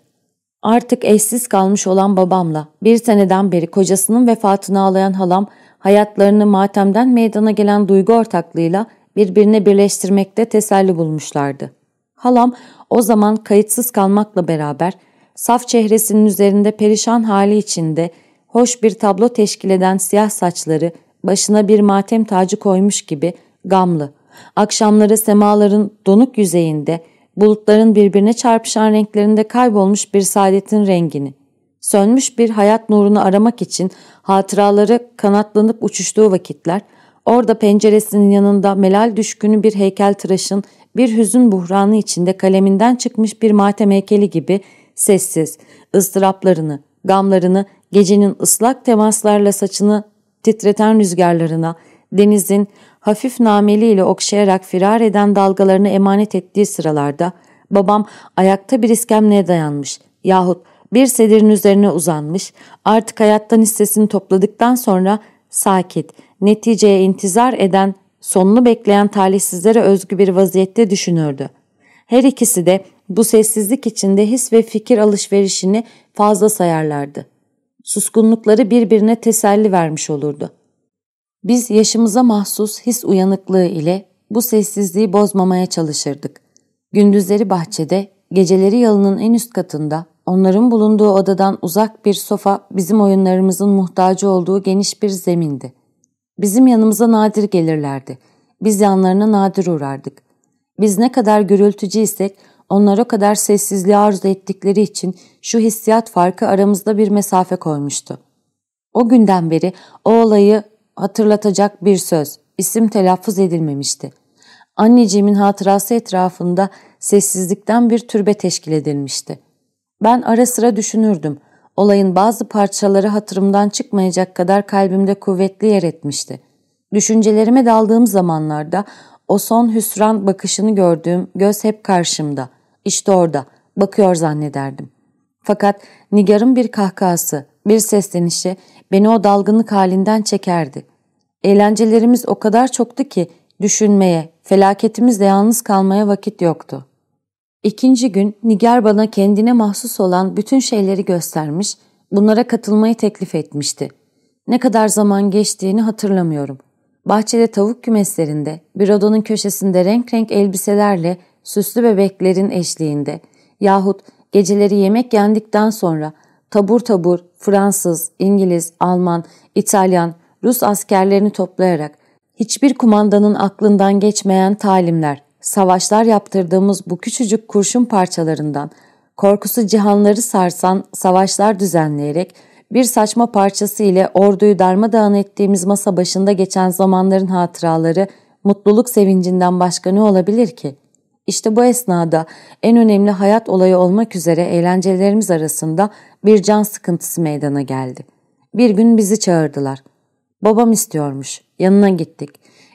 Artık eşsiz kalmış olan babamla bir seneden beri kocasının vefatını ağlayan halam hayatlarını matemden meydana gelen duygu ortaklığıyla birbirine birleştirmekte teselli bulmuşlardı. Halam o zaman kayıtsız kalmakla beraber saf çehresinin üzerinde perişan hali içinde hoş bir tablo teşkil eden siyah saçları, başına bir matem tacı koymuş gibi gamlı. Akşamları semaların donuk yüzeyinde, bulutların birbirine çarpışan renklerinde kaybolmuş bir saadetin rengini, sönmüş bir hayat nurunu aramak için hatıraları kanatlanıp uçuştuğu vakitler, orada penceresinin yanında melal düşkünü bir heykel tıraşın bir hüzün buhranı içinde kaleminden çıkmış bir matem heykeli gibi sessiz, ıstıraplarını, gamlarını gecenin ıslak temaslarla saçını titreten rüzgarlarına, denizin hafif nameliyle okşayarak firar eden dalgalarını emanet ettiği sıralarda babam ayakta bir iskemleye dayanmış yahut bir sedirin üzerine uzanmış, artık hayattan hissesini topladıktan sonra sakit, neticeye intizar eden, sonunu bekleyen talihsizlere özgü bir vaziyette düşünürdü. Her ikisi de bu sessizlik içinde his ve fikir alışverişini fazla sayarlardı. Suskunlukları birbirine teselli vermiş olurdu. Biz yaşımıza mahsus his uyanıklığı ile bu sessizliği bozmamaya çalışırdık. Gündüzleri bahçede, geceleri yalının en üst katında, onların bulunduğu odadan uzak bir sofa bizim oyunlarımızın muhtacı olduğu geniş bir zemindi. Bizim yanımıza nadir gelirlerdi. Biz yanlarına nadir uğrardık. Biz ne kadar gürültücü isek onlar o kadar sessizliği arzu ettikleri için şu hissiyat farkı aramızda bir mesafe koymuştu. O günden beri o olayı hatırlatacak bir söz, isim telaffuz edilmemişti. Anneciğimin hatırası etrafında sessizlikten bir türbe teşkil edilmişti. Ben ara sıra düşünürdüm. Olayın bazı parçaları hatırımdan çıkmayacak kadar kalbimde kuvvetli yer etmişti. Düşüncelerime daldığım zamanlarda o son hüsran bakışını gördüğüm göz hep karşımda işte orada, bakıyor zannederdim. Fakat Nigar'ın bir kahkahası, bir seslenişi beni o dalgınlık halinden çekerdi. Eğlencelerimiz o kadar çoktu ki düşünmeye, felaketimizle yalnız kalmaya vakit yoktu. İkinci gün Nigar bana kendine mahsus olan bütün şeyleri göstermiş, bunlara katılmayı teklif etmişti. Ne kadar zaman geçtiğini hatırlamıyorum. Bahçede tavuk kümeslerinde, bir odanın köşesinde renk renk elbiselerle süslü bebeklerin eşliğinde yahut geceleri yemek yendikten sonra tabur tabur Fransız, İngiliz, Alman, İtalyan, Rus askerlerini toplayarak hiçbir kumandanın aklından geçmeyen talimler, savaşlar yaptırdığımız bu küçücük kurşun parçalarından korkusu cihanları sarsan savaşlar düzenleyerek bir saçma parçası ile orduyu darmadağın ettiğimiz masa başında geçen zamanların hatıraları mutluluk sevincinden başka ne olabilir ki?'' İşte bu esnada en önemli hayat olayı olmak üzere eğlencelerimiz arasında bir can sıkıntısı meydana geldi. Bir gün bizi çağırdılar. Babam istiyormuş. Yanına gittik.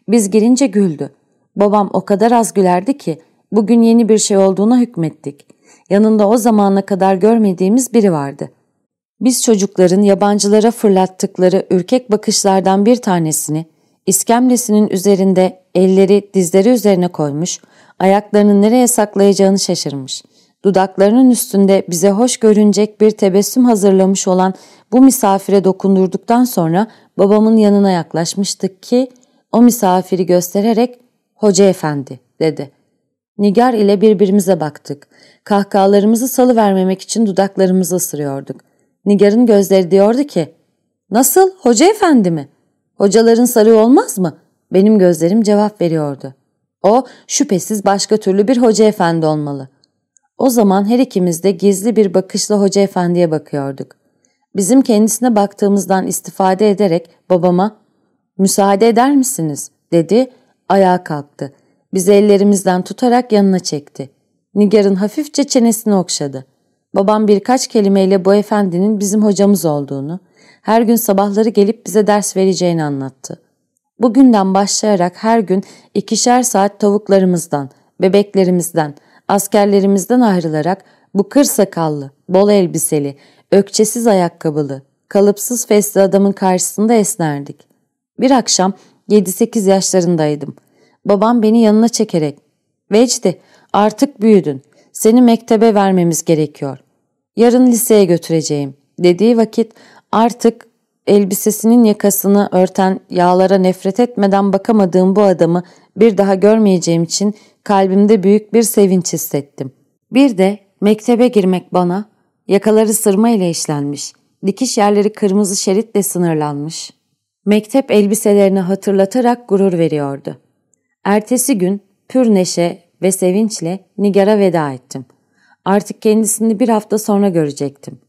Biz girince güldü. Babam o kadar az gülerdi ki bugün yeni bir şey olduğuna hükmettik. Yanında o zamana kadar görmediğimiz biri vardı. Biz çocukların yabancılara fırlattıkları ürkek bakışlardan bir tanesini iskemlesinin üzerinde elleri dizleri üzerine koymuş, ayaklarını nereye saklayacağını şaşırmış. Dudaklarının üstünde bize hoş görünecek bir tebessüm hazırlamış olan bu misafire dokundurduktan sonra babamın yanına yaklaşmıştık ki o misafiri göstererek ''Hoca efendi'' dedi. Nigar ile birbirimize baktık. Kahkahalarımızı salıvermemek için dudaklarımızı ısırıyorduk. Nigar'ın gözleri diyordu ki ''Nasıl, hoca efendi mi? Hocaların sarı olmaz mı?'' Benim gözlerim cevap veriyordu. O şüphesiz başka türlü bir hoca efendi olmalı. O zaman her ikimiz de gizli bir bakışla hoca efendiye bakıyorduk. Bizim kendisine baktığımızdan istifade ederek babama ''Müsaade eder misiniz?'' dedi, ayağa kalktı. Bizi ellerimizden tutarak yanına çekti. Nigar'ın hafifçe çenesini okşadı. Babam birkaç kelimeyle bu efendinin bizim hocamız olduğunu, her gün sabahları gelip bize ders vereceğini anlattı. Bugünden başlayarak her gün ikişer saat tavuklarımızdan, bebeklerimizden, askerlerimizden ayrılarak bu kır sakallı, bol elbiseli, ökçesiz ayakkabılı, kalıpsız fesli adamın karşısında esnerdik. Bir akşam 7-8 yaşlarındaydım. Babam beni yanına çekerek, ''Vecdi, artık büyüdün, seni mektebe vermemiz gerekiyor. Yarın liseye götüreceğim.'' dediği vakit artık Elbisesinin yakasını örten yağlara nefret etmeden bakamadığım bu adamı bir daha görmeyeceğim için kalbimde büyük bir sevinç hissettim. Bir de mektebe girmek bana, yakaları sırma ile işlenmiş, dikiş yerleri kırmızı şeritle sınırlanmış. Mektep elbiselerini hatırlatarak gurur veriyordu. Ertesi gün pür neşe ve sevinçle Nigar'a veda ettim. Artık kendisini bir hafta sonra görecektim.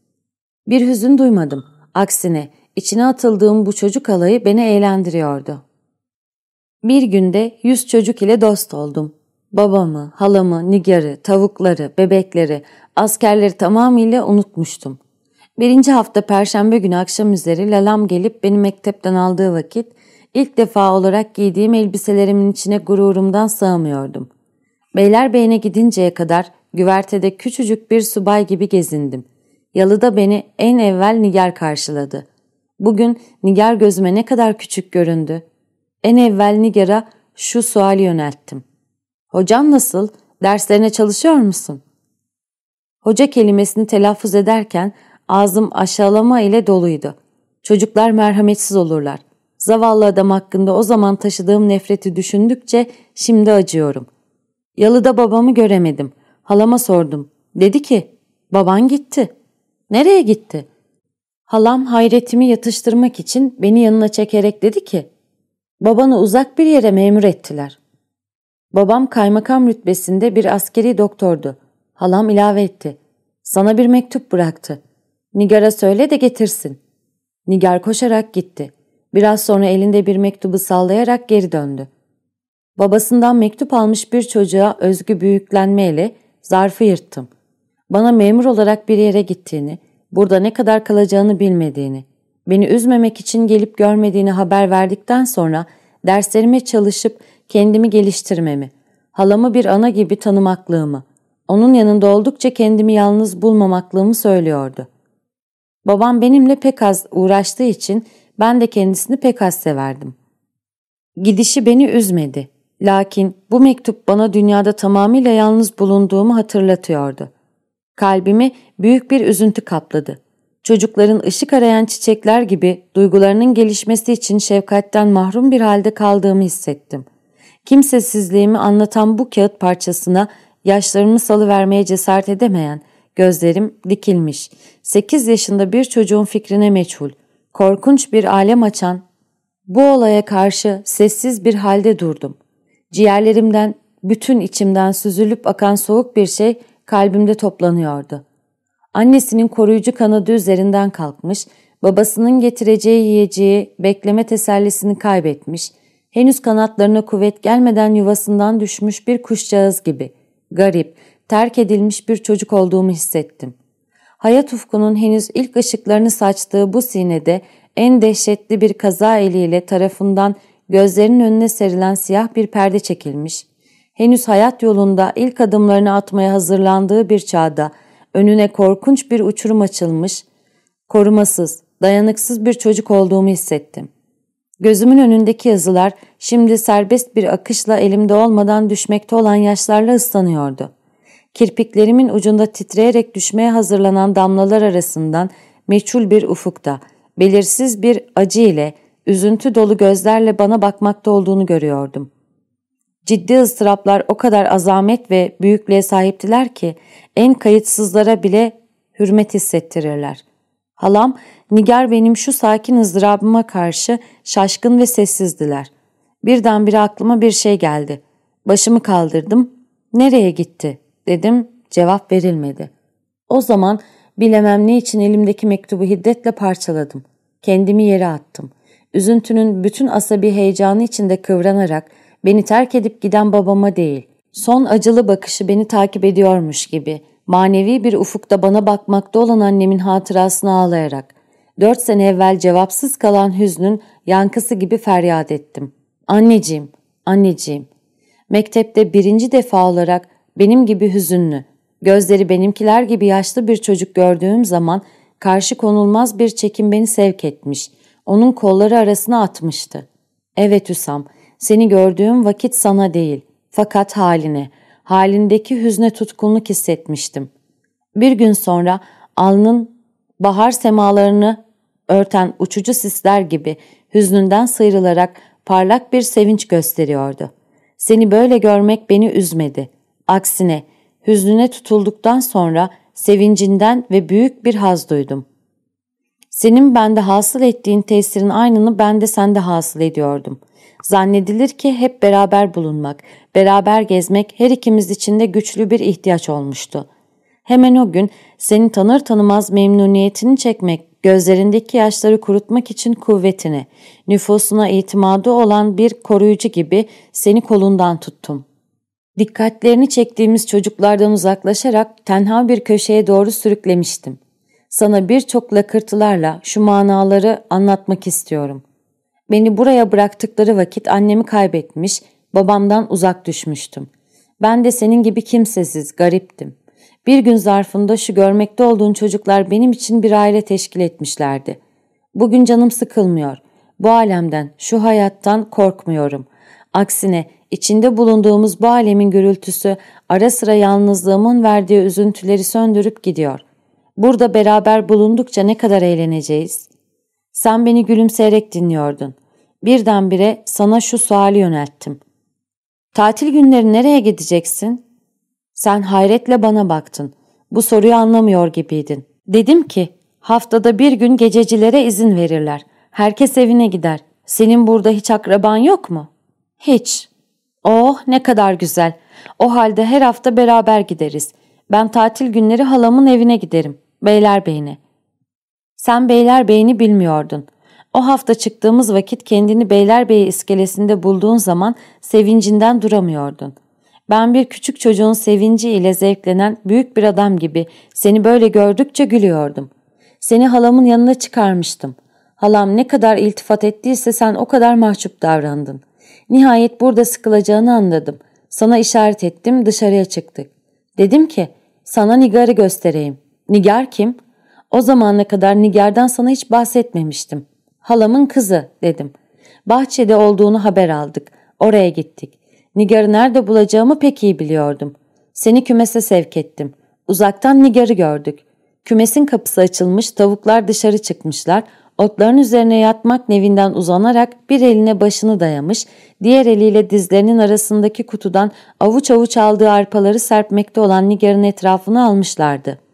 Bir hüzün duymadım. Aksine İçine atıldığım bu çocuk alayı beni eğlendiriyordu. Bir günde yüz çocuk ile dost oldum. Babamı, halamı, nigarı, tavukları, bebekleri, askerleri tamamıyla unutmuştum. Birinci hafta perşembe günü akşam üzeri lalam gelip beni mektepten aldığı vakit ilk defa olarak giydiğim elbiselerimin içine gururumdan sığamıyordum. Beylerbeyi'ne gidinceye kadar güvertede küçücük bir subay gibi gezindim. Yalıda beni en evvel nigar karşıladı.'' Bugün Niger gözüme ne kadar küçük göründü. En evvel Niger'a şu suali yönelttim. Hocan nasıl? Derslerine çalışıyor musun? Hoca kelimesini telaffuz ederken ağzım aşağılama ile doluydu. Çocuklar merhametsiz olurlar. Zavallı adam hakkında o zaman taşıdığım nefreti düşündükçe şimdi acıyorum. Yalıda babamı göremedim. Halama sordum. Dedi ki, baban gitti. Nereye gitti? Halam hayretimi yatıştırmak için beni yanına çekerek dedi ki, babanı uzak bir yere memur ettiler. Babam kaymakam rütbesinde bir askeri doktordu. Halam ilave etti. Sana bir mektup bıraktı. Nigar'a söyle de getirsin. Nigar koşarak gitti. Biraz sonra elinde bir mektubu sallayarak geri döndü. Babasından mektup almış bir çocuğa özgü büyüklenmeyle zarfı yırttım. Bana memur olarak bir yere gittiğini, burada ne kadar kalacağını bilmediğini, beni üzmemek için gelip görmediğini haber verdikten sonra derslerime çalışıp kendimi geliştirmemi, halamı bir ana gibi tanımaklığımı, onun yanında oldukça kendimi yalnız bulmamaklığımı söylüyordu. Babam benimle pek az uğraştığı için ben de kendisini pek az severdim. Gidişi beni üzmedi. Lakin bu mektup bana dünyada tamamıyla yalnız bulunduğumu hatırlatıyordu. Kalbimi büyük bir üzüntü kapladı. Çocukların ışık arayan çiçekler gibi duygularının gelişmesi için şefkatten mahrum bir halde kaldığımı hissettim. Kimsesizliğimi anlatan bu kağıt parçasına yaşlarımı salıvermeye cesaret edemeyen, gözlerim dikilmiş, 8 yaşında bir çocuğun fikrine meçhul, korkunç bir alem açan, bu olaya karşı sessiz bir halde durdum. Ciğerlerimden, bütün içimden süzülüp akan soğuk bir şey kalbimde toplanıyordu. Annesinin koruyucu kanadı üzerinden kalkmış, babasının getireceği yiyeceği, bekleme tesellisini kaybetmiş, henüz kanatlarına kuvvet gelmeden yuvasından düşmüş bir kuşcağız gibi, garip, terk edilmiş bir çocuk olduğumu hissettim. Hayat ufkunun henüz ilk ışıklarını saçtığı bu sinede en dehşetli bir kaza eliyle tarafından gözlerin önüne serilen siyah bir perde çekilmiş, henüz hayat yolunda ilk adımlarını atmaya hazırlandığı bir çağda önüne korkunç bir uçurum açılmış, korumasız, dayanıksız bir çocuk olduğumu hissettim. Gözümün önündeki yazılar şimdi serbest bir akışla elimde olmadan düşmekte olan yaşlarla ıslanıyordu. Kirpiklerimin ucunda titreyerek düşmeye hazırlanan damlalar arasından meçhul bir ufukta, belirsiz bir acı ile, üzüntü dolu gözlerle bana bakmakta olduğunu görüyordum. Ciddi ıstıraplar o kadar azamet ve büyüklüğe sahiptiler ki en kayıtsızlara bile hürmet hissettirirler. Halam, Nigar benim şu sakin ızdırabıma karşı şaşkın ve sessizdiler. Birdenbire aklıma bir şey geldi. Başımı kaldırdım. Nereye gitti? dedim. Cevap verilmedi. O zaman bilemem ne için elimdeki mektubu hiddetle parçaladım. Kendimi yere attım. Üzüntünün bütün asabi heyecanı içinde kıvranarak Beni terk edip giden babama değil, son acılı bakışı beni takip ediyormuş gibi, manevi bir ufukta bana bakmakta olan annemin hatırasını ağlayarak, dört sene evvel cevapsız kalan hüznün yankısı gibi feryat ettim. Anneciğim, anneciğim. Mektepte birinci defa olarak benim gibi hüzünlü, gözleri benimkiler gibi yaşlı bir çocuk gördüğüm zaman karşı konulmaz bir çekim beni sevk etmiş, onun kolları arasına atmıştı. Evet Hüsam, seni gördüğüm vakit sana değil, fakat haline, halindeki hüzne tutkunluk hissetmiştim. Bir gün sonra alnın bahar semalarını örten uçucu sisler gibi hüznünden sıyrılarak parlak bir sevinç gösteriyordu. Seni böyle görmek beni üzmedi. Aksine hüznüne tutulduktan sonra sevincinden ve büyük bir haz duydum. Senin bende hasıl ettiğin tesirin aynını ben de sende hasıl ediyordum. Zannedilir ki hep beraber bulunmak, beraber gezmek her ikimiz için de güçlü bir ihtiyaç olmuştu. Hemen o gün seni tanır tanımaz memnuniyetini çekmek, gözlerindeki yaşları kurutmak için kuvvetini, nüfusuna itimadı olan bir koruyucu gibi seni kolundan tuttum. Dikkatlerini çektiğimiz çocuklardan uzaklaşarak tenha bir köşeye doğru sürüklemiştim. Sana birçok lakırtılarla şu manaları anlatmak istiyorum. Beni buraya bıraktıkları vakit annemi kaybetmiş, babamdan uzak düşmüştüm. Ben de senin gibi kimsesiz, gariptim. Bir gün zarfında şu görmekte olduğun çocuklar benim için bir aile teşkil etmişlerdi. Bugün canım sıkılmıyor. Bu alemden, şu hayattan korkmuyorum. Aksine içinde bulunduğumuz bu alemin gürültüsü ara sıra yalnızlığımın verdiği üzüntüleri söndürüp gidiyor. Burada beraber bulundukça ne kadar eğleneceğiz? Sen beni gülümseyerek dinliyordun. Birdenbire sana şu suali yönelttim. Tatil günleri nereye gideceksin? Sen hayretle bana baktın. Bu soruyu anlamıyor gibiydin. Dedim ki, haftada bir gün gececilere izin verirler. Herkes evine gider. Senin burada hiç akraban yok mu? Hiç. Oh ne kadar güzel. O halde her hafta beraber gideriz. Ben tatil günleri halamın evine giderim. Beylerbeyi'ne. Sen Beyler Beylerbeyini bilmiyordun. O hafta çıktığımız vakit kendini Beylerbeyi iskelesinde bulduğun zaman sevincinden duramıyordun. Ben bir küçük çocuğun sevinci ile zevklenen büyük bir adam gibi seni böyle gördükçe gülüyordum. Seni halamın yanına çıkarmıştım. Halam ne kadar iltifat ettiyse sen o kadar mahcup davrandın. Nihayet burada sıkılacağını anladım. Sana işaret ettim, dışarıya çıktık. Dedim ki, sana Nigar'ı göstereyim. Nigar kim? O zamana kadar Niger'den sana hiç bahsetmemiştim. Halamın kızı dedim. Bahçede olduğunu haber aldık. Oraya gittik. Nigar'ı nerede bulacağımı pek iyi biliyordum. Seni kümese sevk ettim. Uzaktan Niger'i gördük. Kümesin kapısı açılmış, tavuklar dışarı çıkmışlar. Otların üzerine yatmak nevinden uzanarak bir eline başını dayamış, diğer eliyle dizlerinin arasındaki kutudan avuç avuç aldığı arpaları serpmekte olan Niger'in etrafını almışlardı.''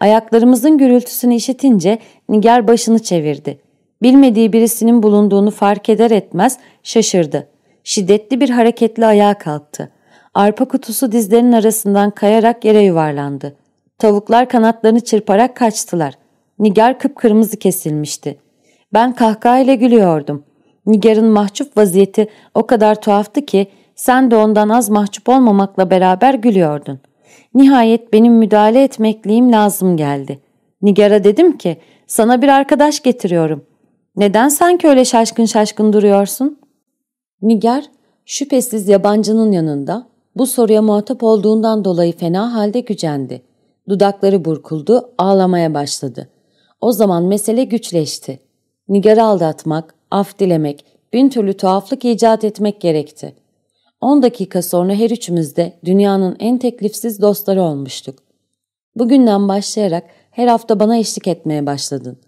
Ayaklarımızın gürültüsünü işitince Niger başını çevirdi. Bilmediği birisinin bulunduğunu fark eder etmez şaşırdı. Şiddetli bir hareketle ayağa kalktı. Arpa kutusu dizlerinin arasından kayarak yere yuvarlandı. Tavuklar kanatlarını çırparak kaçtılar. Nigar kıpkırmızı kesilmişti. Ben kahkahayla gülüyordum. Nigar'ın mahcup vaziyeti o kadar tuhaftı ki sen de ondan az mahcup olmamakla beraber gülüyordun. Nihayet benim müdahale etmekliğim lazım geldi. Nigar'a dedim ki sana bir arkadaş getiriyorum. Neden sanki öyle şaşkın şaşkın duruyorsun? Nigar şüphesiz yabancının yanında bu soruya muhatap olduğundan dolayı fena halde gücendi. Dudakları burkuldu, ağlamaya başladı. O zaman mesele güçleşti. Nigar'ı aldatmak, af dilemek, bin türlü tuhaflık icat etmek gerekti. 10 dakika sonra her üçümüz de dünyanın en teklifsiz dostları olmuştuk. Bugünden başlayarak her hafta bana eşlik etmeye başladın.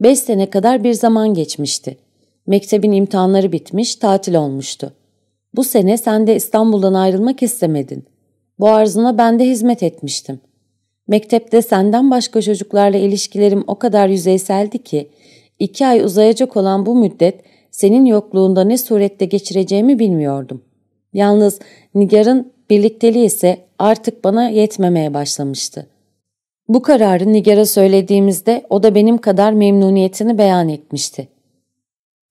Beş sene kadar bir zaman geçmişti. Mektebin imtihanları bitmiş, tatil olmuştu. Bu sene sen de İstanbul'dan ayrılmak istemedin. Bu arzuna ben de hizmet etmiştim. Mektepte senden başka çocuklarla ilişkilerim o kadar yüzeyseldi ki, iki ay uzayacak olan bu müddet senin yokluğunda ne surette geçireceğimi bilmiyordum.'' Yalnız Nigar'ın birlikteliği ise artık bana yetmemeye başlamıştı. Bu kararı Nigar'a söylediğimizde o da benim kadar memnuniyetini beyan etmişti.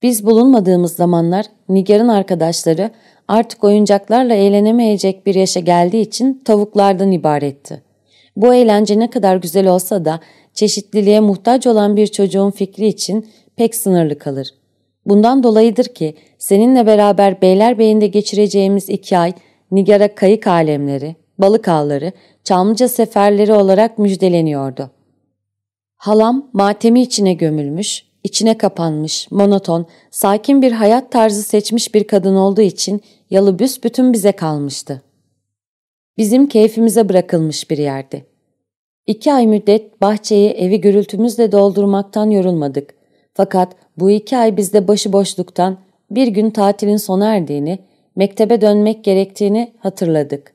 Biz bulunmadığımız zamanlar Nigar'ın arkadaşları artık oyuncaklarla eğlenemeyecek bir yaşa geldiği için tavuklardan ibaretti. Bu eğlence ne kadar güzel olsa da çeşitliliğe muhtaç olan bir çocuğun fikri için pek sınırlı kalır. Bundan dolayıdır ki seninle beraber Beylerbeyi'nde geçireceğimiz iki ay Nigara kayık alemleri, balık ağları, Çamlıca seferleri olarak müjdeleniyordu. Halam matemi içine gömülmüş, içine kapanmış, monoton, sakin bir hayat tarzı seçmiş bir kadın olduğu için yalı büsbütün bize kalmıştı. Bizim keyfimize bırakılmış bir yerdi. İki ay müddet bahçeyi evi gürültümüzle doldurmaktan yorulmadık. Fakat bu iki ay bizde başıboşluktan bir gün tatilin sona erdiğini, mektebe dönmek gerektiğini hatırladık.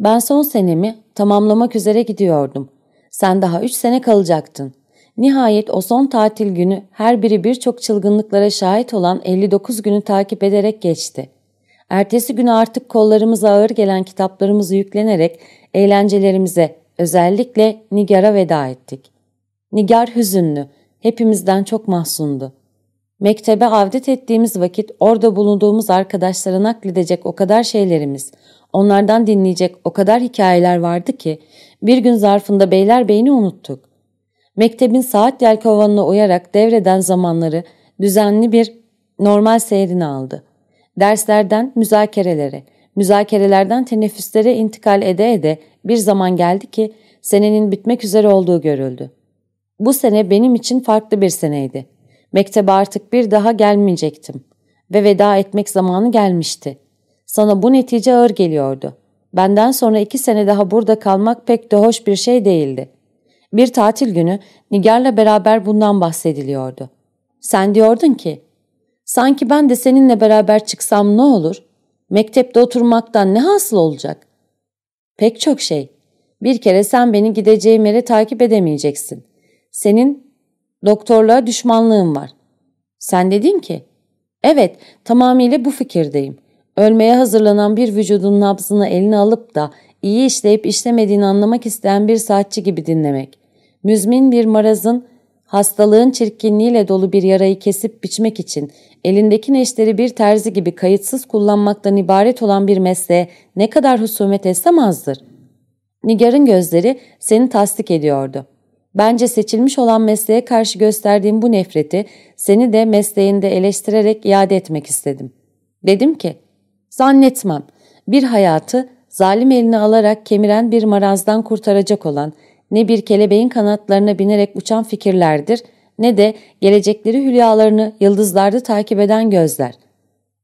Ben son senemi tamamlamak üzere gidiyordum. Sen daha üç sene kalacaktın. Nihayet o son tatil günü her biri birçok çılgınlıklara şahit olan 59 günü takip ederek geçti. Ertesi günü artık kollarımıza ağır gelen kitaplarımızı yüklenerek eğlencelerimize özellikle Nigar'a veda ettik. Nigar hüzünlü, hepimizden çok mahzundu. Mektebe avdet ettiğimiz vakit orada bulunduğumuz arkadaşlara nakledecek o kadar şeylerimiz, onlardan dinleyecek o kadar hikayeler vardı ki bir gün zarfında beyler beyni unuttuk. Mektebin saat yelkovanına uyarak devreden zamanları düzenli bir normal seyrini aldı. Derslerden müzakerelere, müzakerelerden teneffüslere intikal ede ede bir zaman geldi ki senenin bitmek üzere olduğu görüldü. Bu sene benim için farklı bir seneydi. Mektebe artık bir daha gelmeyecektim ve veda etmek zamanı gelmişti. Sana bu netice ağır geliyordu. Benden sonra iki sene daha burada kalmak pek de hoş bir şey değildi. Bir tatil günü Nigar'la beraber bundan bahsediliyordu. Sen diyordun ki, sanki ben de seninle beraber çıksam ne olur? Mektepte oturmaktan ne hasıl olacak? Pek çok şey. Bir kere sen beni gideceğim yere takip edemeyeceksin senin doktorluğa düşmanlığın var. Sen dedin ki, evet tamamıyla bu fikirdeyim. Ölmeye hazırlanan bir vücudun nabzını eline alıp da iyi işleyip işlemediğini anlamak isteyen bir saatçi gibi dinlemek. Müzmin bir marazın hastalığın çirkinliğiyle dolu bir yarayı kesip biçmek için elindeki neşteri bir terzi gibi kayıtsız kullanmaktan ibaret olan bir mesleğe ne kadar husumet etsem azdır. Nigar'ın gözleri seni tasdik ediyordu. Bence seçilmiş olan mesleğe karşı gösterdiğim bu nefreti seni de mesleğinde eleştirerek iade etmek istedim. Dedim ki, zannetmem bir hayatı zalim eline alarak kemiren bir marazdan kurtaracak olan ne bir kelebeğin kanatlarına binerek uçan fikirlerdir ne de gelecekleri hülyalarını yıldızlarda takip eden gözler.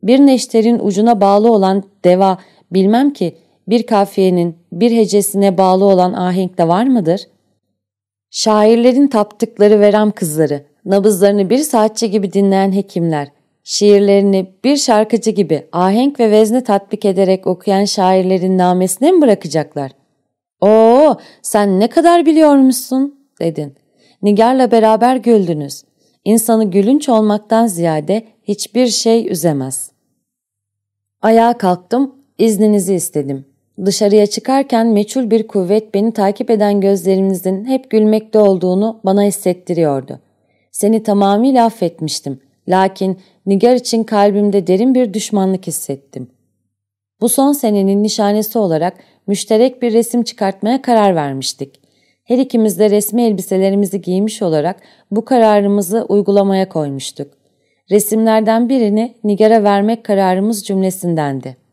Bir neşterin ucuna bağlı olan deva bilmem ki bir kafiyenin bir hecesine bağlı olan ahenk de var mıdır?'' Şairlerin taptıkları verem kızları, nabızlarını bir saatçi gibi dinleyen hekimler, şiirlerini bir şarkıcı gibi ahenk ve vezne tatbik ederek okuyan şairlerin namesine mi bırakacaklar? Oo, sen ne kadar biliyormuşsun, dedin. Nigar'la beraber güldünüz. İnsanı gülünç olmaktan ziyade hiçbir şey üzemez. Ayağa kalktım, izninizi istedim. Dışarıya çıkarken meçhul bir kuvvet beni takip eden gözlerimizin hep gülmekte olduğunu bana hissettiriyordu. Seni tamamıyla affetmiştim. Lakin Nigar için kalbimde derin bir düşmanlık hissettim. Bu son senenin nişanesi olarak müşterek bir resim çıkartmaya karar vermiştik. Her ikimiz de resmi elbiselerimizi giymiş olarak bu kararımızı uygulamaya koymuştuk. Resimlerden birini Nigar'a vermek kararımız cümlesindendi.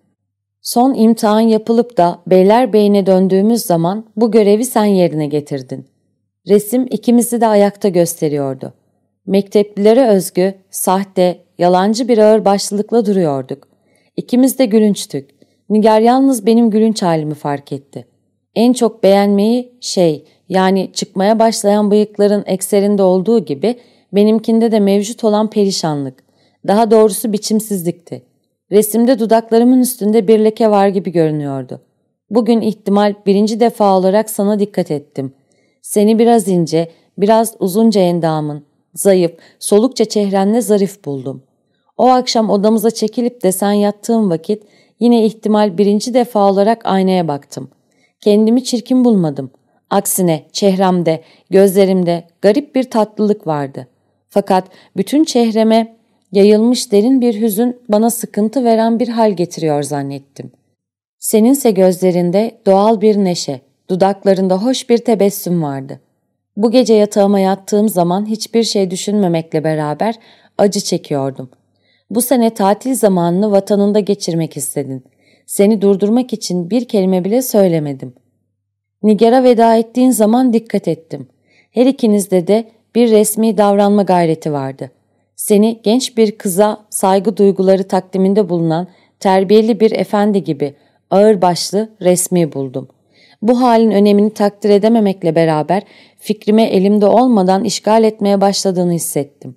Son imtihan yapılıp da beyler beyine döndüğümüz zaman bu görevi sen yerine getirdin. Resim ikimizi de ayakta gösteriyordu. Mekteplilere özgü, sahte, yalancı bir ağır başlılıkla duruyorduk. İkimiz de gülünçtük. Nigar yalnız benim gülünç halimi fark etti. En çok beğenmeyi şey yani çıkmaya başlayan bıyıkların ekserinde olduğu gibi benimkinde de mevcut olan perişanlık. Daha doğrusu biçimsizlikti. Resimde dudaklarımın üstünde bir leke var gibi görünüyordu. Bugün ihtimal birinci defa olarak sana dikkat ettim. Seni biraz ince, biraz uzunca endamın, zayıf, solukça çehrenle zarif buldum. O akşam odamıza çekilip de sen yattığım vakit yine ihtimal birinci defa olarak aynaya baktım. Kendimi çirkin bulmadım. Aksine çehremde, gözlerimde garip bir tatlılık vardı. Fakat bütün çehreme Yayılmış derin bir hüzün bana sıkıntı veren bir hal getiriyor zannettim. Seninse gözlerinde doğal bir neşe, dudaklarında hoş bir tebessüm vardı. Bu gece yatağıma yattığım zaman hiçbir şey düşünmemekle beraber acı çekiyordum. Bu sene tatil zamanını vatanında geçirmek istedin. Seni durdurmak için bir kelime bile söylemedim. Niger'a veda ettiğin zaman dikkat ettim. Her ikinizde de bir resmi davranma gayreti vardı.'' seni genç bir kıza saygı duyguları takdiminde bulunan terbiyeli bir efendi gibi ağırbaşlı, resmi buldum. Bu halin önemini takdir edememekle beraber fikrime elimde olmadan işgal etmeye başladığını hissettim.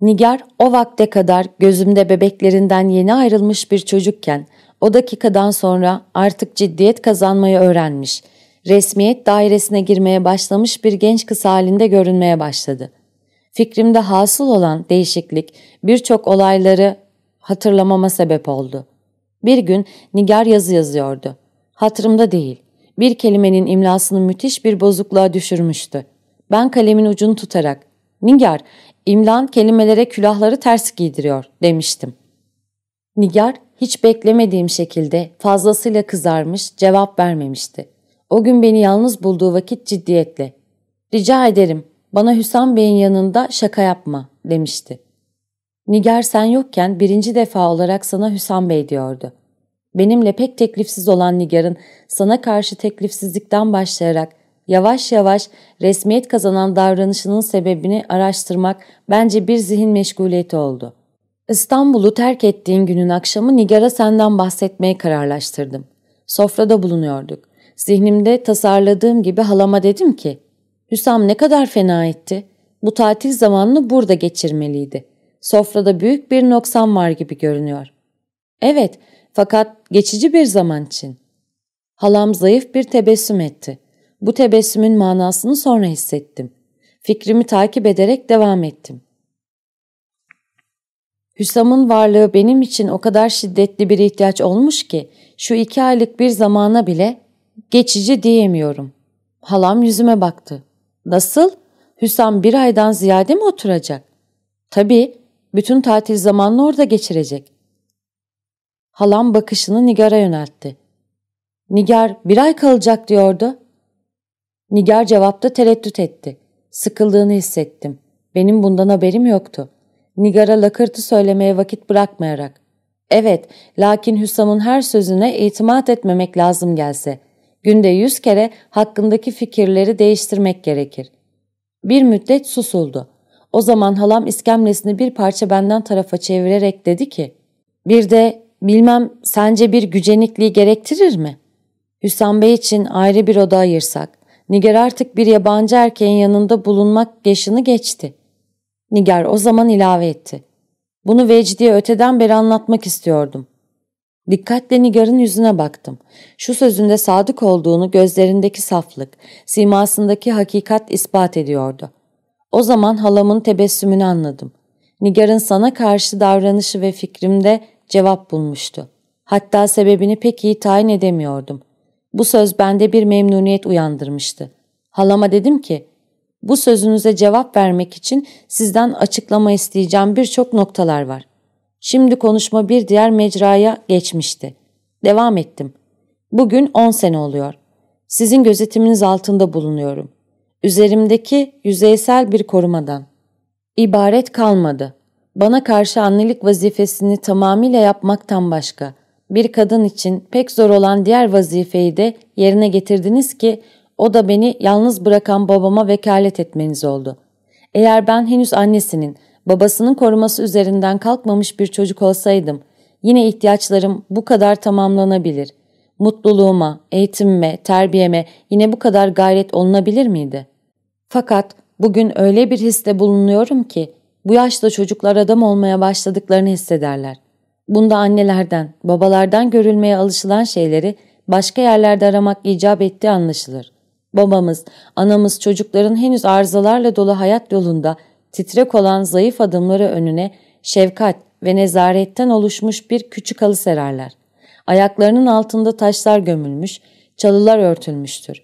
Nigar o vakte kadar gözümde bebeklerinden yeni ayrılmış bir çocukken o dakikadan sonra artık ciddiyet kazanmayı öğrenmiş, resmiyet dairesine girmeye başlamış bir genç kız halinde görünmeye başladı.'' Fikrimde hasıl olan değişiklik birçok olayları hatırlamama sebep oldu. Bir gün Nigar yazı yazıyordu. Hatırımda değil. Bir kelimenin imlasını müthiş bir bozukluğa düşürmüştü. Ben kalemin ucunu tutarak, ''Nigar, imlan kelimelere külahları ters giydiriyor.'' demiştim. Nigar hiç beklemediğim şekilde fazlasıyla kızarmış, cevap vermemişti. O gün beni yalnız bulduğu vakit ciddiyetle ''Rica ederim, bana Hüsam Bey'in yanında şaka yapma demişti. Nigar sen yokken birinci defa olarak sana Hüsam Bey diyordu. Benimle pek teklifsiz olan Nigar'ın sana karşı teklifsizlikten başlayarak yavaş yavaş resmiyet kazanan davranışının sebebini araştırmak bence bir zihin meşguliyeti oldu. İstanbul'u terk ettiğin günün akşamı Nigar'a senden bahsetmeye kararlaştırdım. Sofrada bulunuyorduk. Zihnimde tasarladığım gibi halama dedim ki, Hüsam ne kadar fena etti. Bu tatil zamanını burada geçirmeliydi. Sofrada büyük bir noksan var gibi görünüyor. Evet, fakat geçici bir zaman için. Halam zayıf bir tebessüm etti. Bu tebessümün manasını sonra hissettim. Fikrimi takip ederek devam ettim. Hüsam'ın varlığı benim için o kadar şiddetli bir ihtiyaç olmuş ki şu iki aylık bir zamana bile geçici diyemiyorum. Halam yüzüme baktı. Nasıl? Hüsam bir aydan ziyade mi oturacak? Tabii, bütün tatil zamanını orada geçirecek. Halam bakışını Nigar'a yöneltti. Nigar bir ay kalacak diyordu. Nigar cevapta tereddüt etti. Sıkıldığını hissettim. Benim bundan haberim yoktu. Nigar'a lakırtı söylemeye vakit bırakmayarak. Evet, lakin Hüsam'ın her sözüne itimat etmemek lazım gelse.'' Günde yüz kere hakkındaki fikirleri değiştirmek gerekir. Bir müddet susuldu. O zaman halam iskemlesini bir parça benden tarafa çevirerek dedi ki, ''Bir de bilmem sence bir gücenikliği gerektirir mi? Hüsam Bey için ayrı bir oda ayırsak. Nigar artık bir yabancı erkeğin yanında bulunmak yaşını geçti.'' Nigar o zaman ilave etti. Bunu Vecdi'ye öteden beri anlatmak istiyordum. Dikkatle Nigar'ın yüzüne baktım. Şu sözünde sadık olduğunu gözlerindeki saflık, simasındaki hakikat ispat ediyordu. O zaman halamın tebessümünü anladım. Nigar'ın sana karşı davranışı ve fikrimde cevap bulmuştu. Hatta sebebini pek iyi tayin edemiyordum. Bu söz bende bir memnuniyet uyandırmıştı. Halama dedim ki, bu sözünüze cevap vermek için sizden açıklama isteyeceğim birçok noktalar var. Şimdi konuşma bir diğer mecraya geçmişti. Devam ettim. Bugün 10 sene oluyor. Sizin gözetiminiz altında bulunuyorum. Üzerimdeki yüzeysel bir korumadan. İbaret kalmadı. Bana karşı annelik vazifesini tamamıyla yapmaktan başka, bir kadın için pek zor olan diğer vazifeyi de yerine getirdiniz ki, o da beni yalnız bırakan babama vekalet etmeniz oldu. Eğer ben henüz annesinin, babasının koruması üzerinden kalkmamış bir çocuk olsaydım, yine ihtiyaçlarım bu kadar tamamlanabilir. Mutluluğuma, eğitimime, terbiyeme yine bu kadar gayret olunabilir miydi? Fakat bugün öyle bir hisle bulunuyorum ki, bu yaşta çocuklar adam olmaya başladıklarını hissederler. Bunda annelerden, babalardan görülmeye alışılan şeyleri başka yerlerde aramak icap ettiği anlaşılır. Babamız, anamız çocukların henüz arızalarla dolu hayat yolunda titrek olan zayıf adımları önüne şefkat ve nezaretten oluşmuş bir küçük halı sererler. Ayaklarının altında taşlar gömülmüş, çalılar örtülmüştür.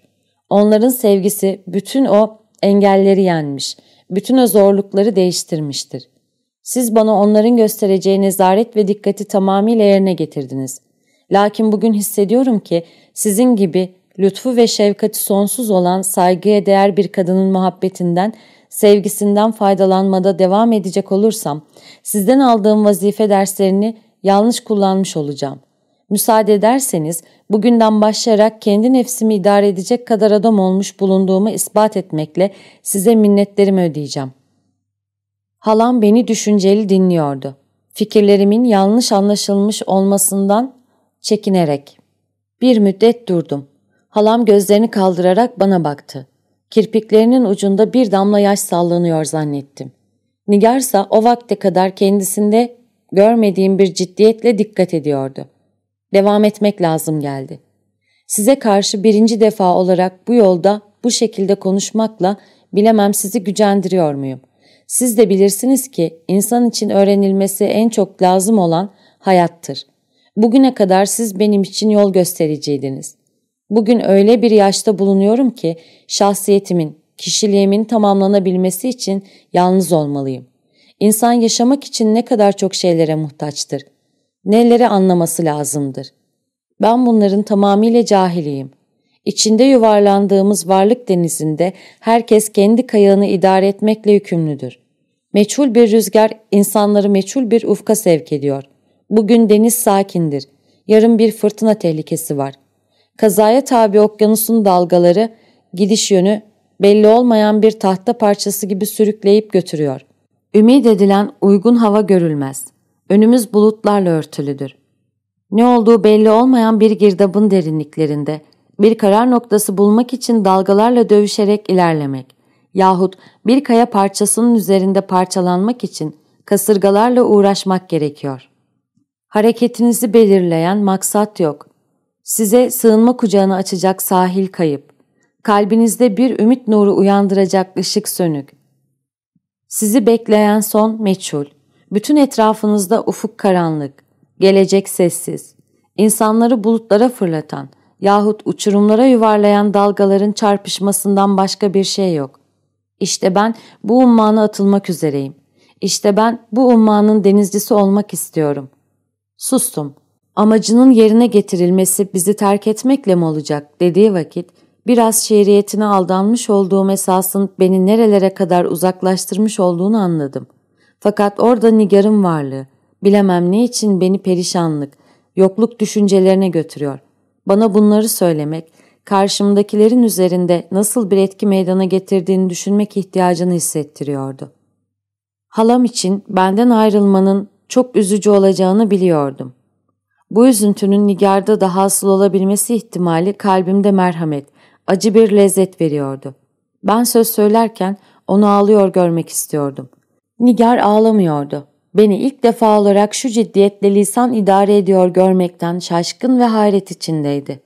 Onların sevgisi bütün o engelleri yenmiş, bütün o zorlukları değiştirmiştir. Siz bana onların göstereceği nezaret ve dikkati tamamıyla yerine getirdiniz. Lakin bugün hissediyorum ki sizin gibi lütfu ve şefkati sonsuz olan saygıya değer bir kadının muhabbetinden sevgisinden faydalanmada devam edecek olursam sizden aldığım vazife derslerini yanlış kullanmış olacağım. Müsaade ederseniz bugünden başlayarak kendi nefsimi idare edecek kadar adam olmuş bulunduğumu ispat etmekle size minnetlerimi ödeyeceğim. Halam beni düşünceli dinliyordu. Fikirlerimin yanlış anlaşılmış olmasından çekinerek. Bir müddet durdum. Halam gözlerini kaldırarak bana baktı. Kirpiklerinin ucunda bir damla yaş sallanıyor zannettim. Nigarsa o vakte kadar kendisinde görmediğim bir ciddiyetle dikkat ediyordu. Devam etmek lazım geldi. Size karşı birinci defa olarak bu yolda bu şekilde konuşmakla bilemem sizi gücendiriyor muyum? Siz de bilirsiniz ki insan için öğrenilmesi en çok lazım olan hayattır. Bugüne kadar siz benim için yol göstericiydiniz. Bugün öyle bir yaşta bulunuyorum ki şahsiyetimin, kişiliğimin tamamlanabilmesi için yalnız olmalıyım. İnsan yaşamak için ne kadar çok şeylere muhtaçtır. Neleri anlaması lazımdır. Ben bunların tamamıyla cahiliyim. İçinde yuvarlandığımız varlık denizinde herkes kendi kayığını idare etmekle yükümlüdür. Meçhul bir rüzgar insanları meçhul bir ufka sevk ediyor. Bugün deniz sakindir. Yarın bir fırtına tehlikesi var. Kazaya tabi okyanusun dalgaları gidiş yönü belli olmayan bir tahta parçası gibi sürükleyip götürüyor. Ümid edilen uygun hava görülmez. Önümüz bulutlarla örtülüdür. Ne olduğu belli olmayan bir girdabın derinliklerinde bir karar noktası bulmak için dalgalarla dövüşerek ilerlemek yahut bir kaya parçasının üzerinde parçalanmak için kasırgalarla uğraşmak gerekiyor. Hareketinizi belirleyen maksat yok. Size sığınma kucağını açacak sahil kayıp. Kalbinizde bir ümit nuru uyandıracak ışık sönük. Sizi bekleyen son meçhul. Bütün etrafınızda ufuk karanlık. Gelecek sessiz. insanları bulutlara fırlatan yahut uçurumlara yuvarlayan dalgaların çarpışmasından başka bir şey yok. İşte ben bu ummana atılmak üzereyim. İşte ben bu ummanın denizcisi olmak istiyorum. Sustum amacının yerine getirilmesi bizi terk etmekle mi olacak dediği vakit biraz şiiriyetine aldanmış olduğum esasın beni nerelere kadar uzaklaştırmış olduğunu anladım. Fakat orada nigarın varlığı, bilemem ne için beni perişanlık, yokluk düşüncelerine götürüyor. Bana bunları söylemek, karşımdakilerin üzerinde nasıl bir etki meydana getirdiğini düşünmek ihtiyacını hissettiriyordu. Halam için benden ayrılmanın çok üzücü olacağını biliyordum. Bu üzüntünün Nigar'da da hasıl olabilmesi ihtimali kalbimde merhamet, acı bir lezzet veriyordu. Ben söz söylerken onu ağlıyor görmek istiyordum. Nigar ağlamıyordu. Beni ilk defa olarak şu ciddiyetle lisan idare ediyor görmekten şaşkın ve hayret içindeydi.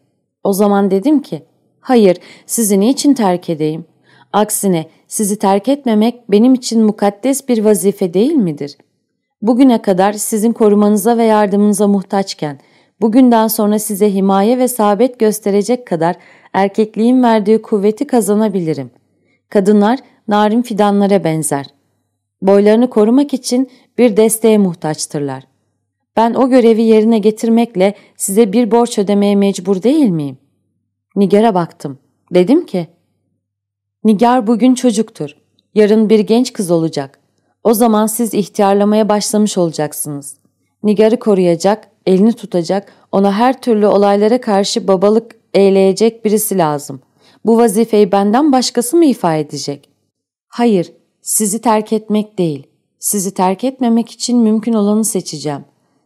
O zaman dedim ki, hayır sizi niçin terk edeyim? Aksine sizi terk etmemek benim için mukaddes bir vazife değil midir?'' bugüne kadar sizin korumanıza ve yardımınıza muhtaçken, bugünden sonra size himaye ve sabet gösterecek kadar erkekliğin verdiği kuvveti kazanabilirim. Kadınlar narin fidanlara benzer. Boylarını korumak için bir desteğe muhtaçtırlar. Ben o görevi yerine getirmekle size bir borç ödemeye mecbur değil miyim? Nigar'a baktım. Dedim ki, Nigar bugün çocuktur. Yarın bir genç kız olacak. O zaman siz ihtiyarlamaya başlamış olacaksınız. Nigar'ı koruyacak, elini tutacak, ona her türlü olaylara karşı babalık eyleyecek birisi lazım. Bu vazifeyi benden başkası mı ifa edecek? Hayır, sizi terk etmek değil. Sizi terk etmemek için mümkün olanı seçeceğim.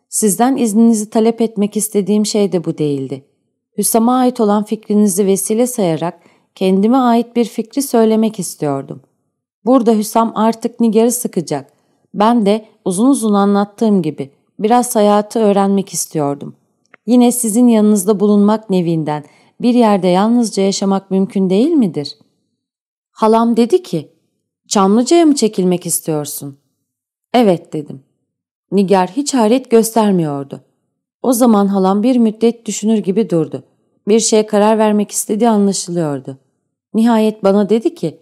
Sizden izninizi talep etmek istediğim şey de bu değildi. Hüsam'a ait olan fikrinizi vesile sayarak kendime ait bir fikri söylemek istiyordum. Burada Hüsam artık Nigeri sıkacak. Ben de uzun uzun anlattığım gibi biraz hayatı öğrenmek istiyordum. Yine sizin yanınızda bulunmak nevinden bir yerde yalnızca yaşamak mümkün değil midir? Halam dedi ki, Çamlıca'ya mı çekilmek istiyorsun? Evet dedim. Niger hiç hayret göstermiyordu. O zaman halam bir müddet düşünür gibi durdu. Bir şeye karar vermek istediği anlaşılıyordu. Nihayet bana dedi ki,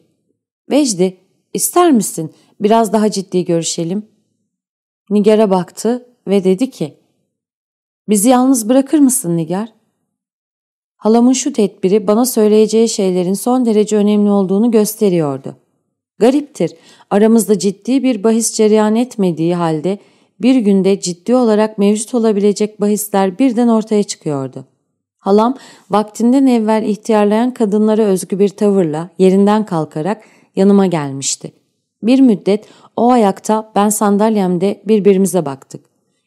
Vecdi, İster misin? Biraz daha ciddi görüşelim. Nigar'a baktı ve dedi ki, Bizi yalnız bırakır mısın Niger? Halamın şu tedbiri bana söyleyeceği şeylerin son derece önemli olduğunu gösteriyordu. Gariptir, aramızda ciddi bir bahis cereyan etmediği halde bir günde ciddi olarak mevcut olabilecek bahisler birden ortaya çıkıyordu. Halam vaktinden evvel ihtiyarlayan kadınlara özgü bir tavırla yerinden kalkarak yanıma gelmişti. Bir müddet o ayakta ben sandalyemde birbirimize baktık.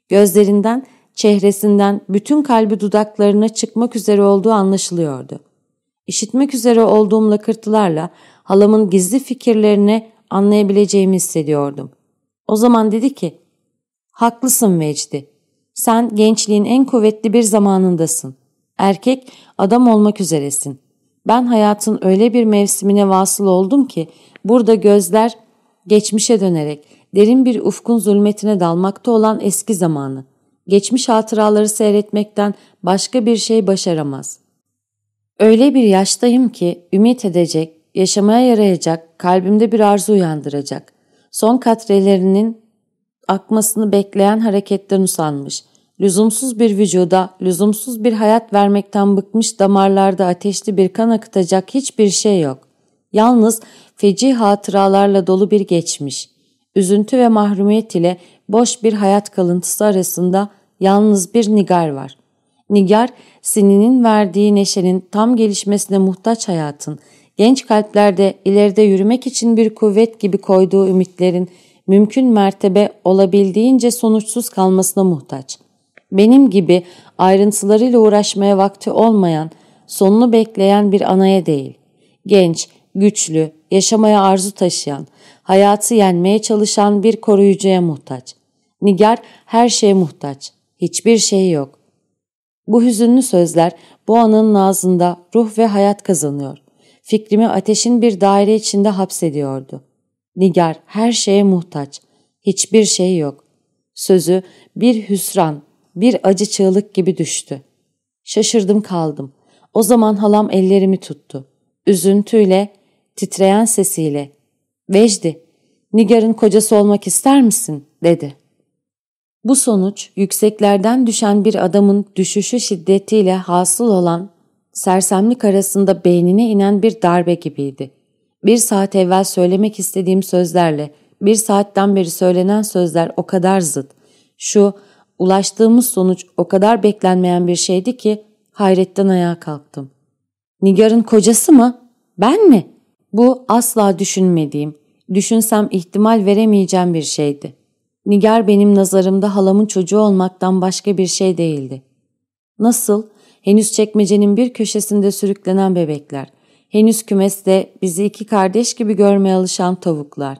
Gözlerinden, çehresinden bütün kalbi dudaklarına çıkmak üzere olduğu anlaşılıyordu. İşitmek üzere olduğum lakırtılarla halamın gizli fikirlerini anlayabileceğimi hissediyordum. O zaman dedi ki, ''Haklısın Vecdi, sen gençliğin en kuvvetli bir zamanındasın. Erkek, adam olmak üzeresin. Ben hayatın öyle bir mevsimine vasıl oldum ki burada gözler geçmişe dönerek derin bir ufkun zulmetine dalmakta olan eski zamanı, geçmiş hatıraları seyretmekten başka bir şey başaramaz. Öyle bir yaştayım ki ümit edecek, yaşamaya yarayacak, kalbimde bir arzu uyandıracak. Son katrelerinin akmasını bekleyen hareketten usanmış lüzumsuz bir vücuda, lüzumsuz bir hayat vermekten bıkmış damarlarda ateşli bir kan akıtacak hiçbir şey yok. Yalnız feci hatıralarla dolu bir geçmiş. Üzüntü ve mahrumiyet ile boş bir hayat kalıntısı arasında yalnız bir nigar var. Nigar, sininin verdiği neşenin tam gelişmesine muhtaç hayatın, genç kalplerde ileride yürümek için bir kuvvet gibi koyduğu ümitlerin mümkün mertebe olabildiğince sonuçsuz kalmasına muhtaç.'' Benim gibi ayrıntılarıyla uğraşmaya vakti olmayan, sonunu bekleyen bir anaya değil. Genç, güçlü, yaşamaya arzu taşıyan, hayatı yenmeye çalışan bir koruyucuya muhtaç. Nigar her şeye muhtaç. Hiçbir şeyi yok. Bu hüzünlü sözler bu anın ağzında ruh ve hayat kazanıyor. Fikrimi ateşin bir daire içinde hapsediyordu. Nigar her şeye muhtaç. Hiçbir şeyi yok. Sözü bir hüsran, bir acı çığlık gibi düştü. Şaşırdım kaldım. O zaman halam ellerimi tuttu. Üzüntüyle, titreyen sesiyle ''Vecdi, Nigar'ın kocası olmak ister misin?'' dedi. Bu sonuç yükseklerden düşen bir adamın düşüşü şiddetiyle hasıl olan sersemlik arasında beynine inen bir darbe gibiydi. Bir saat evvel söylemek istediğim sözlerle bir saatten beri söylenen sözler o kadar zıt. Şu Ulaştığımız sonuç o kadar beklenmeyen bir şeydi ki hayretten ayağa kalktım. Nigar'ın kocası mı? Ben mi? Bu asla düşünmediğim, düşünsem ihtimal veremeyeceğim bir şeydi. Nigar benim nazarımda halamın çocuğu olmaktan başka bir şey değildi. Nasıl? Henüz çekmecenin bir köşesinde sürüklenen bebekler. Henüz kümeste bizi iki kardeş gibi görmeye alışan tavuklar.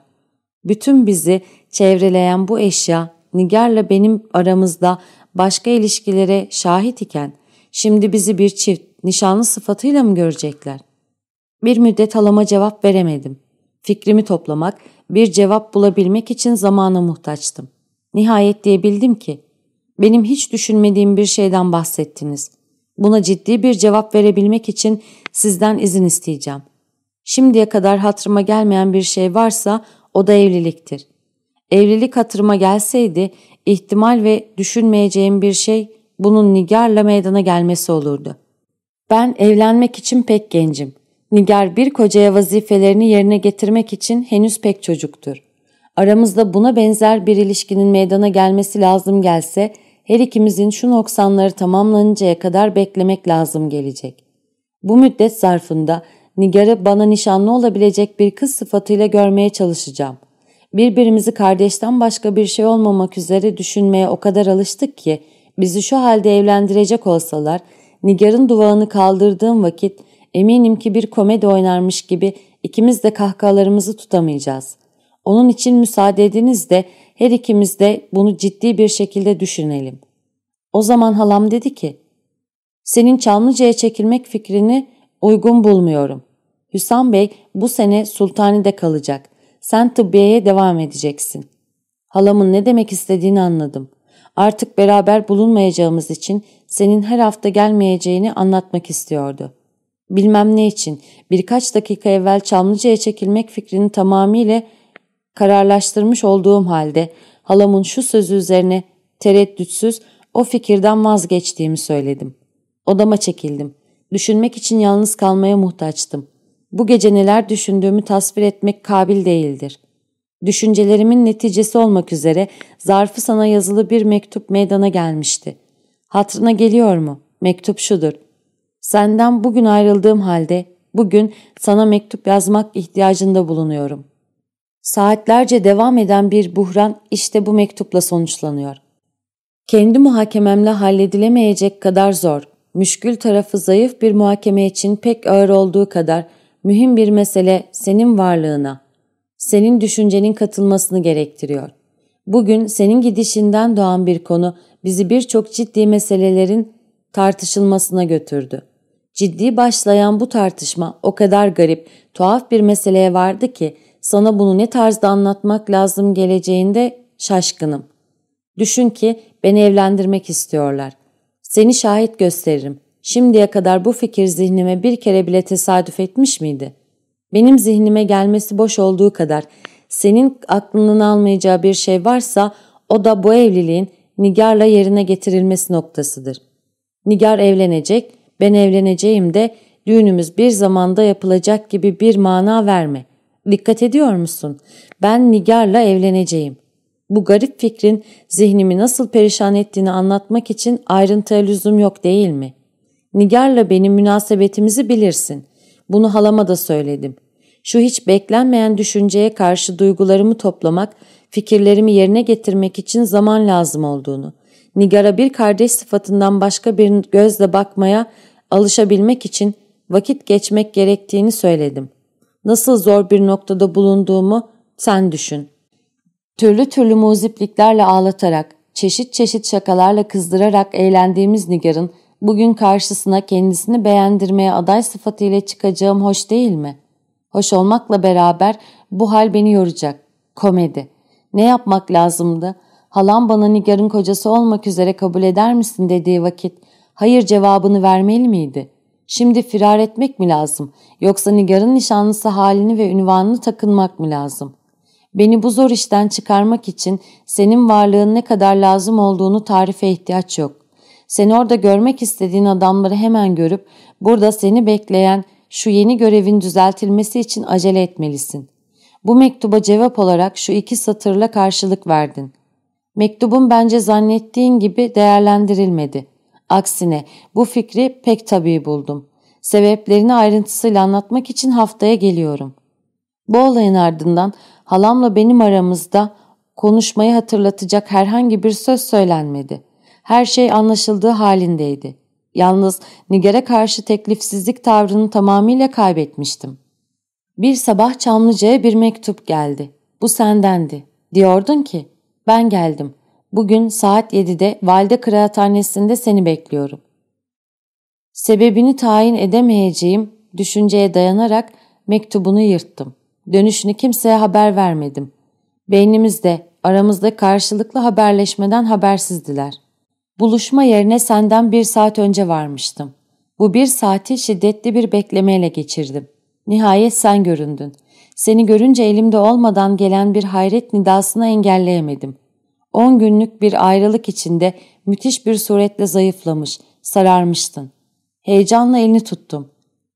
Bütün bizi çevreleyen bu eşya Nigar'la benim aramızda başka ilişkilere şahit iken şimdi bizi bir çift nişanlı sıfatıyla mı görecekler? Bir müddet halama cevap veremedim. Fikrimi toplamak, bir cevap bulabilmek için zamana muhtaçtım. Nihayet diyebildim ki, benim hiç düşünmediğim bir şeyden bahsettiniz. Buna ciddi bir cevap verebilmek için sizden izin isteyeceğim. Şimdiye kadar hatırıma gelmeyen bir şey varsa o da evliliktir. Evlilik hatırıma gelseydi ihtimal ve düşünmeyeceğim bir şey bunun Nigar'la meydana gelmesi olurdu. Ben evlenmek için pek gencim. Nigar bir kocaya vazifelerini yerine getirmek için henüz pek çocuktur. Aramızda buna benzer bir ilişkinin meydana gelmesi lazım gelse her ikimizin şu noksanları tamamlanıncaya kadar beklemek lazım gelecek. Bu müddet zarfında Nigar'ı bana nişanlı olabilecek bir kız sıfatıyla görmeye çalışacağım.'' Birbirimizi kardeşten başka bir şey olmamak üzere düşünmeye o kadar alıştık ki bizi şu halde evlendirecek olsalar Nigar'ın duvağını kaldırdığım vakit eminim ki bir komedi oynarmış gibi ikimiz de kahkahalarımızı tutamayacağız. Onun için müsaade ediniz de her ikimiz de bunu ciddi bir şekilde düşünelim. O zaman halam dedi ki, senin Çamlıca'ya çekilmek fikrini uygun bulmuyorum. Hüsam Bey bu sene Sultani'de kalacak sen tıbbiyeye devam edeceksin. Halamın ne demek istediğini anladım. Artık beraber bulunmayacağımız için senin her hafta gelmeyeceğini anlatmak istiyordu. Bilmem ne için birkaç dakika evvel Çamlıca'ya çekilmek fikrini tamamıyla kararlaştırmış olduğum halde halamın şu sözü üzerine tereddütsüz o fikirden vazgeçtiğimi söyledim. Odama çekildim. Düşünmek için yalnız kalmaya muhtaçtım. Bu gece neler düşündüğümü tasvir etmek kabil değildir. Düşüncelerimin neticesi olmak üzere zarfı sana yazılı bir mektup meydana gelmişti. Hatrına geliyor mu? Mektup şudur. Senden bugün ayrıldığım halde bugün sana mektup yazmak ihtiyacında bulunuyorum. Saatlerce devam eden bir buhran işte bu mektupla sonuçlanıyor. Kendi muhakememle halledilemeyecek kadar zor, müşkül tarafı zayıf bir muhakeme için pek ağır olduğu kadar mühim bir mesele senin varlığına, senin düşüncenin katılmasını gerektiriyor. Bugün senin gidişinden doğan bir konu bizi birçok ciddi meselelerin tartışılmasına götürdü. Ciddi başlayan bu tartışma o kadar garip, tuhaf bir meseleye vardı ki sana bunu ne tarzda anlatmak lazım geleceğinde şaşkınım. Düşün ki beni evlendirmek istiyorlar. Seni şahit gösteririm. Şimdiye kadar bu fikir zihnime bir kere bile tesadüf etmiş miydi? Benim zihnime gelmesi boş olduğu kadar senin aklının almayacağı bir şey varsa o da bu evliliğin Nigar'la yerine getirilmesi noktasıdır. Nigar evlenecek, ben evleneceğim de düğünümüz bir zamanda yapılacak gibi bir mana verme. Dikkat ediyor musun? Ben Nigar'la evleneceğim. Bu garip fikrin zihnimi nasıl perişan ettiğini anlatmak için ayrıntıya lüzum yok değil mi?'' Nigar'la benim münasebetimizi bilirsin. Bunu halama da söyledim. Şu hiç beklenmeyen düşünceye karşı duygularımı toplamak, fikirlerimi yerine getirmek için zaman lazım olduğunu. Nigar'a bir kardeş sıfatından başka bir gözle bakmaya alışabilmek için vakit geçmek gerektiğini söyledim. Nasıl zor bir noktada bulunduğumu sen düşün. Türlü türlü muzipliklerle ağlatarak, çeşit çeşit şakalarla kızdırarak eğlendiğimiz Nigar'ın bugün karşısına kendisini beğendirmeye aday sıfatıyla çıkacağım hoş değil mi? Hoş olmakla beraber bu hal beni yoracak. Komedi. Ne yapmak lazımdı? Halam bana Nigar'ın kocası olmak üzere kabul eder misin dediği vakit hayır cevabını vermeli miydi? Şimdi firar etmek mi lazım? Yoksa Nigar'ın nişanlısı halini ve ünvanını takınmak mı lazım? Beni bu zor işten çıkarmak için senin varlığın ne kadar lazım olduğunu tarife ihtiyaç yok. Seni orada görmek istediğin adamları hemen görüp burada seni bekleyen şu yeni görevin düzeltilmesi için acele etmelisin. Bu mektuba cevap olarak şu iki satırla karşılık verdin. Mektubun bence zannettiğin gibi değerlendirilmedi. Aksine bu fikri pek tabii buldum. Sebeplerini ayrıntısıyla anlatmak için haftaya geliyorum. Bu olayın ardından halamla benim aramızda konuşmayı hatırlatacak herhangi bir söz söylenmedi her şey anlaşıldığı halindeydi. Yalnız Niger'e karşı teklifsizlik tavrını tamamıyla kaybetmiştim. Bir sabah Çamlıca'ya bir mektup geldi. Bu sendendi. Diyordun ki, ben geldim. Bugün saat 7'de valide kıraathanesinde seni bekliyorum. Sebebini tayin edemeyeceğim düşünceye dayanarak mektubunu yırttım. Dönüşünü kimseye haber vermedim. Beynimizde, aramızda karşılıklı haberleşmeden habersizdiler.'' Buluşma yerine senden bir saat önce varmıştım. Bu bir saati şiddetli bir beklemeyle geçirdim. Nihayet sen göründün. Seni görünce elimde olmadan gelen bir hayret nidasını engelleyemedim. On günlük bir ayrılık içinde müthiş bir suretle zayıflamış, sararmıştın. Heyecanla elini tuttum.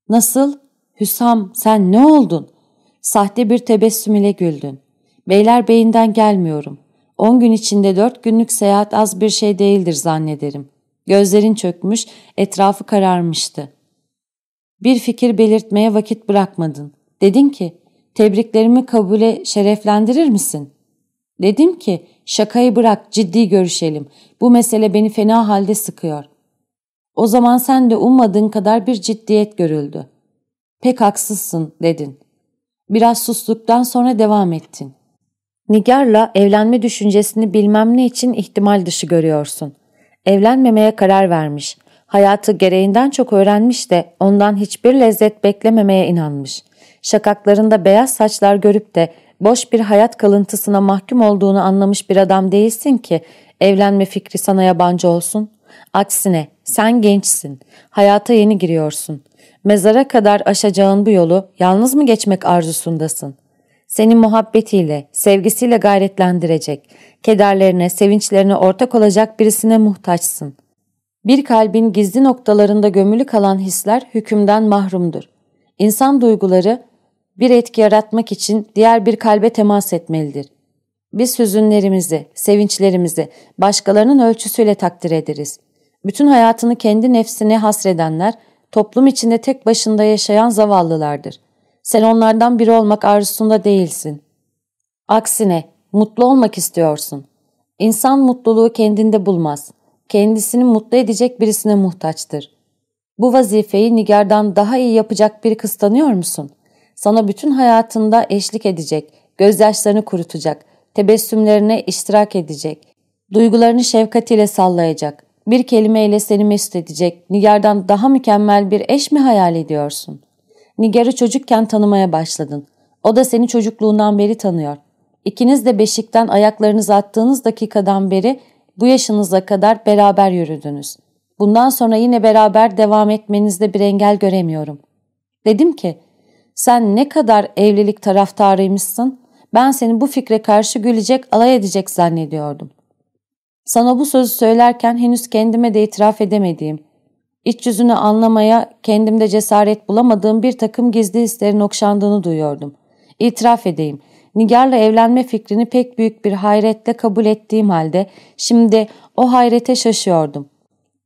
Nasıl? Hüsam sen ne oldun? Sahte bir tebessüm ile güldün. Beyler beyinden gelmiyorum. On gün içinde dört günlük seyahat az bir şey değildir zannederim. Gözlerin çökmüş, etrafı kararmıştı. Bir fikir belirtmeye vakit bırakmadın. Dedin ki, tebriklerimi kabule şereflendirir misin? Dedim ki, şakayı bırak, ciddi görüşelim. Bu mesele beni fena halde sıkıyor. O zaman sen de ummadığın kadar bir ciddiyet görüldü. Pek haksızsın, dedin. Biraz sustuktan sonra devam ettin. Nigar'la evlenme düşüncesini bilmem ne için ihtimal dışı görüyorsun. Evlenmemeye karar vermiş. Hayatı gereğinden çok öğrenmiş de ondan hiçbir lezzet beklememeye inanmış. Şakaklarında beyaz saçlar görüp de boş bir hayat kalıntısına mahkum olduğunu anlamış bir adam değilsin ki evlenme fikri sana yabancı olsun. Aksine sen gençsin, hayata yeni giriyorsun. Mezara kadar aşacağın bu yolu yalnız mı geçmek arzusundasın? seni muhabbetiyle, sevgisiyle gayretlendirecek, kederlerine, sevinçlerine ortak olacak birisine muhtaçsın. Bir kalbin gizli noktalarında gömülü kalan hisler hükümden mahrumdur. İnsan duyguları bir etki yaratmak için diğer bir kalbe temas etmelidir. Biz hüzünlerimizi, sevinçlerimizi başkalarının ölçüsüyle takdir ederiz. Bütün hayatını kendi nefsine hasredenler, toplum içinde tek başında yaşayan zavallılardır. Sen onlardan biri olmak arzusunda değilsin. Aksine mutlu olmak istiyorsun. İnsan mutluluğu kendinde bulmaz. Kendisini mutlu edecek birisine muhtaçtır. Bu vazifeyi Niger'dan daha iyi yapacak bir kız tanıyor musun? Sana bütün hayatında eşlik edecek, gözyaşlarını kurutacak, tebessümlerine iştirak edecek, duygularını şefkatiyle sallayacak, bir kelimeyle seni mesut edecek, Niger'dan daha mükemmel bir eş mi hayal ediyorsun? Nigar'ı çocukken tanımaya başladın. O da seni çocukluğundan beri tanıyor. İkiniz de beşikten ayaklarınızı attığınız dakikadan beri bu yaşınıza kadar beraber yürüdünüz. Bundan sonra yine beraber devam etmenizde bir engel göremiyorum. Dedim ki, sen ne kadar evlilik taraftarıymışsın, ben seni bu fikre karşı gülecek, alay edecek zannediyordum. Sana bu sözü söylerken henüz kendime de itiraf edemediğim, İç yüzünü anlamaya kendimde cesaret bulamadığım bir takım gizli hislerin okşandığını duyuyordum. İtiraf edeyim, Nigar'la evlenme fikrini pek büyük bir hayretle kabul ettiğim halde şimdi o hayrete şaşıyordum.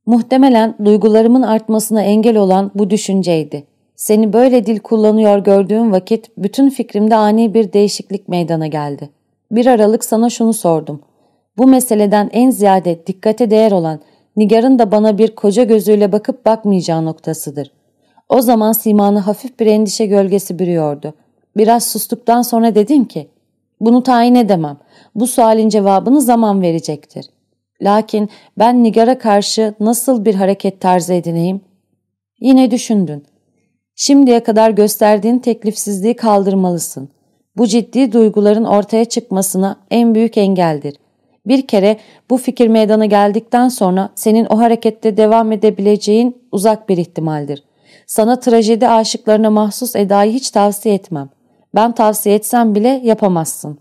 Muhtemelen duygularımın artmasına engel olan bu düşünceydi. Seni böyle dil kullanıyor gördüğüm vakit bütün fikrimde ani bir değişiklik meydana geldi. Bir aralık sana şunu sordum. Bu meseleden en ziyade dikkate değer olan Nigar'ın da bana bir koca gözüyle bakıp bakmayacağı noktasıdır. O zaman simanı hafif bir endişe gölgesi bürüyordu. Biraz sustuktan sonra dedim ki, bunu tayin edemem. Bu sualin cevabını zaman verecektir. Lakin ben Nigar'a karşı nasıl bir hareket tarzı edineyim? Yine düşündün. Şimdiye kadar gösterdiğin teklifsizliği kaldırmalısın. Bu ciddi duyguların ortaya çıkmasına en büyük engeldir.'' Bir kere bu fikir meydana geldikten sonra senin o harekette devam edebileceğin uzak bir ihtimaldir. Sana trajedi aşıklarına mahsus edayı hiç tavsiye etmem. Ben tavsiye etsem bile yapamazsın.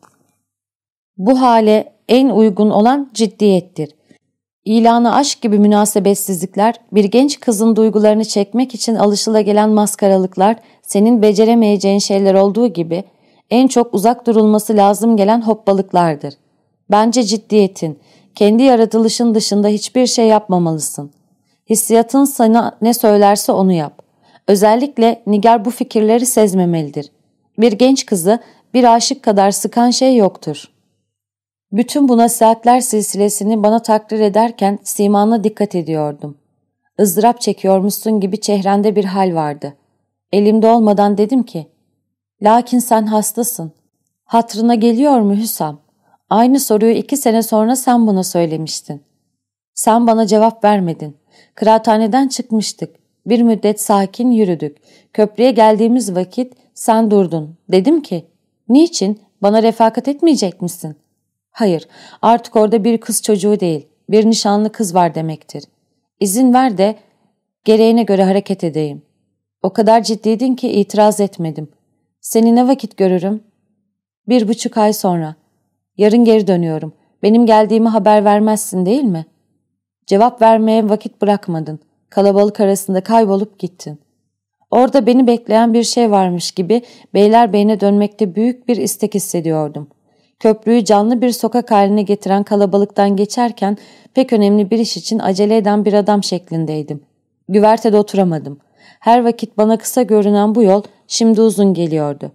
Bu hale en uygun olan ciddiyettir. İlanı aşk gibi münasebetsizlikler, bir genç kızın duygularını çekmek için alışılagelen maskaralıklar, senin beceremeyeceğin şeyler olduğu gibi en çok uzak durulması lazım gelen hopbalıklardır.'' Bence ciddiyetin, kendi yaratılışın dışında hiçbir şey yapmamalısın. Hissiyatın sana ne söylerse onu yap. Özellikle Nigar bu fikirleri sezmemelidir. Bir genç kızı bir aşık kadar sıkan şey yoktur. Bütün buna saatler silsilesini bana takdir ederken simana dikkat ediyordum. Izdırap çekiyormuşsun gibi çehrende bir hal vardı. Elimde olmadan dedim ki, ''Lakin sen hastasın. Hatrına geliyor mu Hüsam?'' Aynı soruyu iki sene sonra sen bana söylemiştin. Sen bana cevap vermedin. Kıraathaneden çıkmıştık. Bir müddet sakin yürüdük. Köprüye geldiğimiz vakit sen durdun. Dedim ki, niçin? Bana refakat etmeyecek misin? Hayır, artık orada bir kız çocuğu değil, bir nişanlı kız var demektir. İzin ver de gereğine göre hareket edeyim. O kadar ciddiydin ki itiraz etmedim. Seni ne vakit görürüm? Bir buçuk ay sonra.'' Yarın geri dönüyorum. Benim geldiğimi haber vermezsin değil mi? Cevap vermeye vakit bırakmadın. Kalabalık arasında kaybolup gittin. Orada beni bekleyen bir şey varmış gibi beyler beyine dönmekte büyük bir istek hissediyordum. Köprüyü canlı bir sokak haline getiren kalabalıktan geçerken pek önemli bir iş için acele eden bir adam şeklindeydim. Güvertede oturamadım. Her vakit bana kısa görünen bu yol şimdi uzun geliyordu.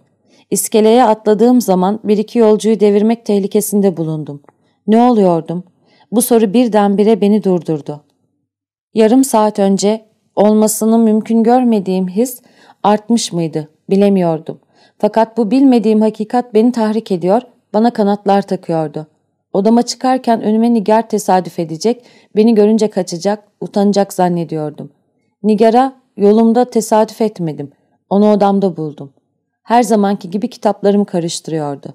İskeleye atladığım zaman bir iki yolcuyu devirmek tehlikesinde bulundum. Ne oluyordum? Bu soru birdenbire beni durdurdu. Yarım saat önce olmasını mümkün görmediğim his artmış mıydı bilemiyordum. Fakat bu bilmediğim hakikat beni tahrik ediyor, bana kanatlar takıyordu. Odama çıkarken önüme Nigar tesadüf edecek, beni görünce kaçacak, utanacak zannediyordum. Nigar'a yolumda tesadüf etmedim, onu odamda buldum.'' her zamanki gibi kitaplarımı karıştırıyordu.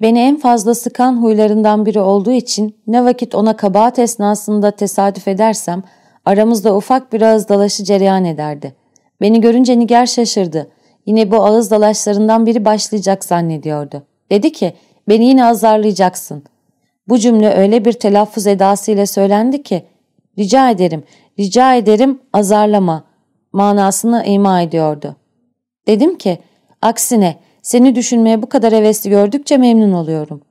Beni en fazla sıkan huylarından biri olduğu için ne vakit ona kabahat esnasında tesadüf edersem aramızda ufak bir ağız dalaşı cereyan ederdi. Beni görünce Niger şaşırdı. Yine bu ağız dalaşlarından biri başlayacak zannediyordu. Dedi ki, beni yine azarlayacaksın. Bu cümle öyle bir telaffuz edasıyla söylendi ki, rica ederim, rica ederim azarlama manasını ima ediyordu. Dedim ki, Aksine seni düşünmeye bu kadar hevesli gördükçe memnun oluyorum.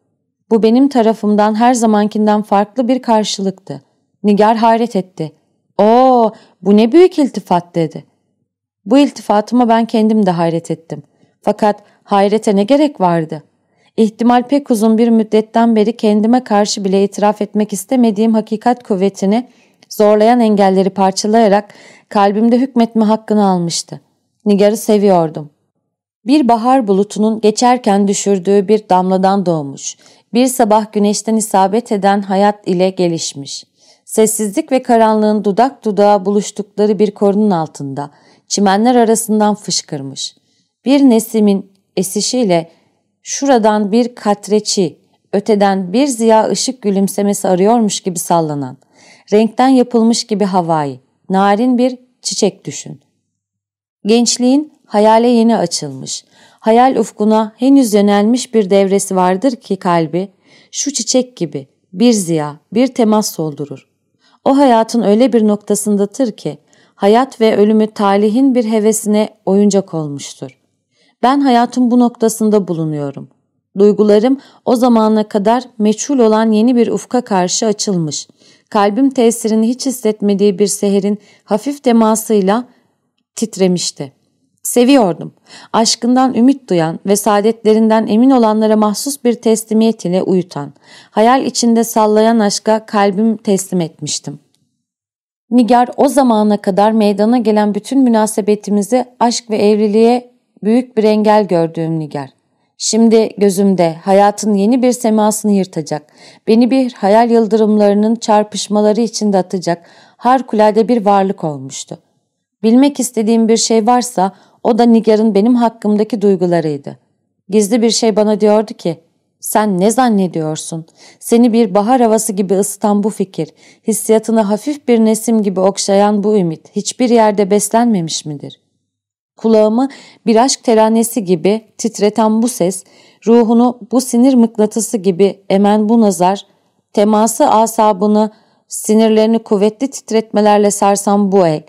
Bu benim tarafımdan her zamankinden farklı bir karşılıktı. Nigar hayret etti. Oo, bu ne büyük iltifat dedi. Bu iltifatıma ben kendim de hayret ettim. Fakat hayrete ne gerek vardı? İhtimal pek uzun bir müddetten beri kendime karşı bile itiraf etmek istemediğim hakikat kuvvetini zorlayan engelleri parçalayarak kalbimde hükmetme hakkını almıştı. Nigar'ı seviyordum. Bir bahar bulutunun geçerken düşürdüğü bir damladan doğmuş. Bir sabah güneşten isabet eden hayat ile gelişmiş. Sessizlik ve karanlığın dudak dudağa buluştukları bir korunun altında, çimenler arasından fışkırmış. Bir nesimin esişiyle şuradan bir katreçi, öteden bir ziya ışık gülümsemesi arıyormuş gibi sallanan, renkten yapılmış gibi havayı, narin bir çiçek düşün. Gençliğin hayale yeni açılmış. Hayal ufkuna henüz yönelmiş bir devresi vardır ki kalbi, şu çiçek gibi bir ziya, bir temas soldurur. O hayatın öyle bir noktasındadır ki, hayat ve ölümü talihin bir hevesine oyuncak olmuştur. Ben hayatın bu noktasında bulunuyorum. Duygularım o zamana kadar meçhul olan yeni bir ufka karşı açılmış. Kalbim tesirini hiç hissetmediği bir seherin hafif temasıyla titremişti. Seviyordum. Aşkından ümit duyan ve saadetlerinden emin olanlara mahsus bir teslimiyet ile uyutan, hayal içinde sallayan aşka kalbim teslim etmiştim. Nigar o zamana kadar meydana gelen bütün münasebetimizi aşk ve evliliğe büyük bir engel gördüğüm Nigar. Şimdi gözümde hayatın yeni bir semasını yırtacak, beni bir hayal yıldırımlarının çarpışmaları içinde atacak harikulade bir varlık olmuştu. Bilmek istediğim bir şey varsa o da Nigar'ın benim hakkımdaki duygularıydı. Gizli bir şey bana diyordu ki, sen ne zannediyorsun? Seni bir bahar havası gibi ısıtan bu fikir, hissiyatını hafif bir nesim gibi okşayan bu ümit hiçbir yerde beslenmemiş midir? Kulağımı bir aşk teranesi gibi titreten bu ses, ruhunu bu sinir mıknatısı gibi emen bu nazar, teması asabını, sinirlerini kuvvetli titretmelerle sarsan bu el,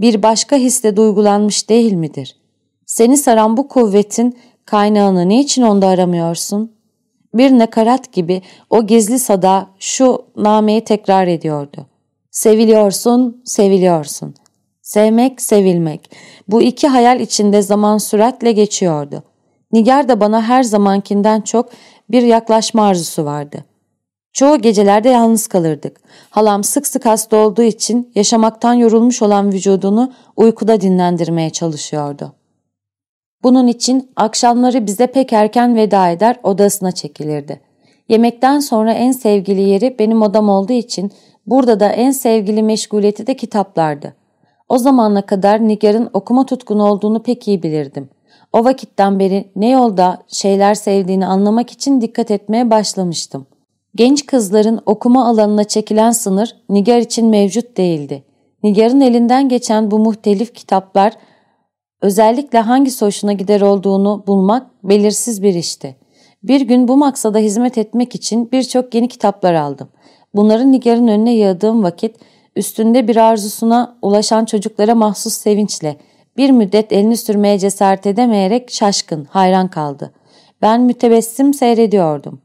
bir başka hisle duygulanmış değil midir?'' Seni saran bu kuvvetin kaynağını niçin onda aramıyorsun? Bir nakarat gibi o gizli sada şu nameyi tekrar ediyordu. Seviliyorsun, seviliyorsun. Sevmek, sevilmek. Bu iki hayal içinde zaman süratle geçiyordu. Nigar'da bana her zamankinden çok bir yaklaşma arzusu vardı. Çoğu gecelerde yalnız kalırdık. Halam sık sık hasta olduğu için yaşamaktan yorulmuş olan vücudunu uykuda dinlendirmeye çalışıyordu. Bunun için akşamları bize pek erken veda eder odasına çekilirdi. Yemekten sonra en sevgili yeri benim odam olduğu için burada da en sevgili meşguliyeti de kitaplardı. O zamana kadar Nigar'ın okuma tutkunu olduğunu pek iyi bilirdim. O vakitten beri ne yolda şeyler sevdiğini anlamak için dikkat etmeye başlamıştım. Genç kızların okuma alanına çekilen sınır Nigar için mevcut değildi. Nigar'ın elinden geçen bu muhtelif kitaplar Özellikle hangi hoşuna gider olduğunu bulmak belirsiz bir işti. Bir gün bu maksada hizmet etmek için birçok yeni kitaplar aldım. Bunları Nigar'ın önüne yağdığım vakit üstünde bir arzusuna ulaşan çocuklara mahsus sevinçle bir müddet elini sürmeye cesaret edemeyerek şaşkın, hayran kaldı. Ben mütebessim seyrediyordum.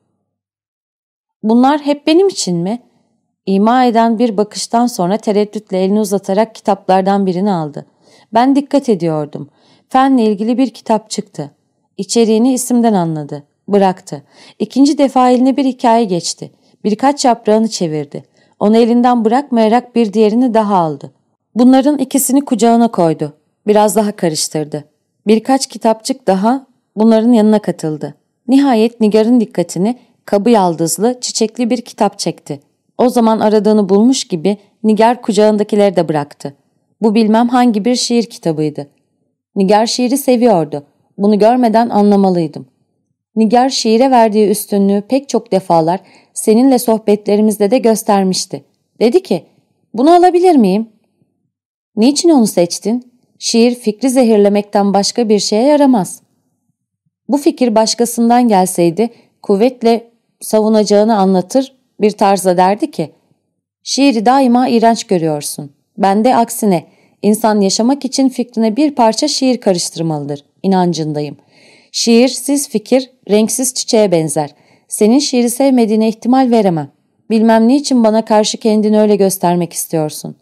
Bunlar hep benim için mi? İma eden bir bakıştan sonra tereddütle elini uzatarak kitaplardan birini aldı. Ben dikkat ediyordum. Fenle ilgili bir kitap çıktı. İçeriğini isimden anladı. Bıraktı. İkinci defa eline bir hikaye geçti. Birkaç yaprağını çevirdi. Onu elinden bırakmayarak bir diğerini daha aldı. Bunların ikisini kucağına koydu. Biraz daha karıştırdı. Birkaç kitapçık daha bunların yanına katıldı. Nihayet Nigar'ın dikkatini kabı yaldızlı, çiçekli bir kitap çekti. O zaman aradığını bulmuş gibi Nigar kucağındakileri de bıraktı. Bu bilmem hangi bir şiir kitabıydı. Niger şiiri seviyordu. Bunu görmeden anlamalıydım. Niger şiire verdiği üstünlüğü pek çok defalar seninle sohbetlerimizde de göstermişti. Dedi ki, bunu alabilir miyim? Niçin onu seçtin? Şiir fikri zehirlemekten başka bir şeye yaramaz. Bu fikir başkasından gelseydi kuvvetle savunacağını anlatır bir tarza derdi ki, şiiri daima iğrenç görüyorsun. Bende aksine insan yaşamak için fikrine bir parça şiir karıştırmalıdır. İnancındayım. Şiir, siz fikir, renksiz çiçeğe benzer. Senin şiiri sevmediğine ihtimal veremem. Bilmem niçin bana karşı kendini öyle göstermek istiyorsun.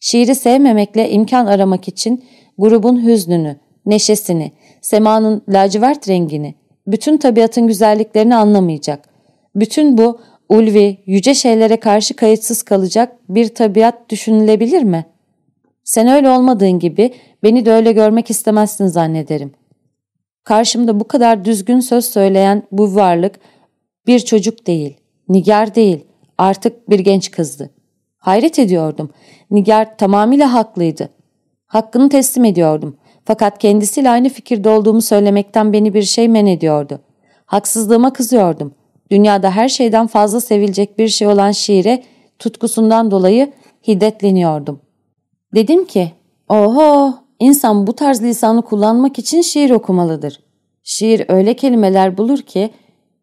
Şiiri sevmemekle imkan aramak için grubun hüznünü, neşesini, semanın lacivert rengini, bütün tabiatın güzelliklerini anlamayacak. Bütün bu ulvi, yüce şeylere karşı kayıtsız kalacak bir tabiat düşünülebilir mi? Sen öyle olmadığın gibi beni de öyle görmek istemezsin zannederim. Karşımda bu kadar düzgün söz söyleyen bu varlık bir çocuk değil, nigar değil, artık bir genç kızdı. Hayret ediyordum. Nigar tamamıyla haklıydı. Hakkını teslim ediyordum. Fakat kendisiyle aynı fikirde olduğumu söylemekten beni bir şey men ediyordu. Haksızlığıma kızıyordum. Dünyada her şeyden fazla sevilecek bir şey olan şiire tutkusundan dolayı hiddetleniyordum. Dedim ki, oho insan bu tarz lisanı kullanmak için şiir okumalıdır. Şiir öyle kelimeler bulur ki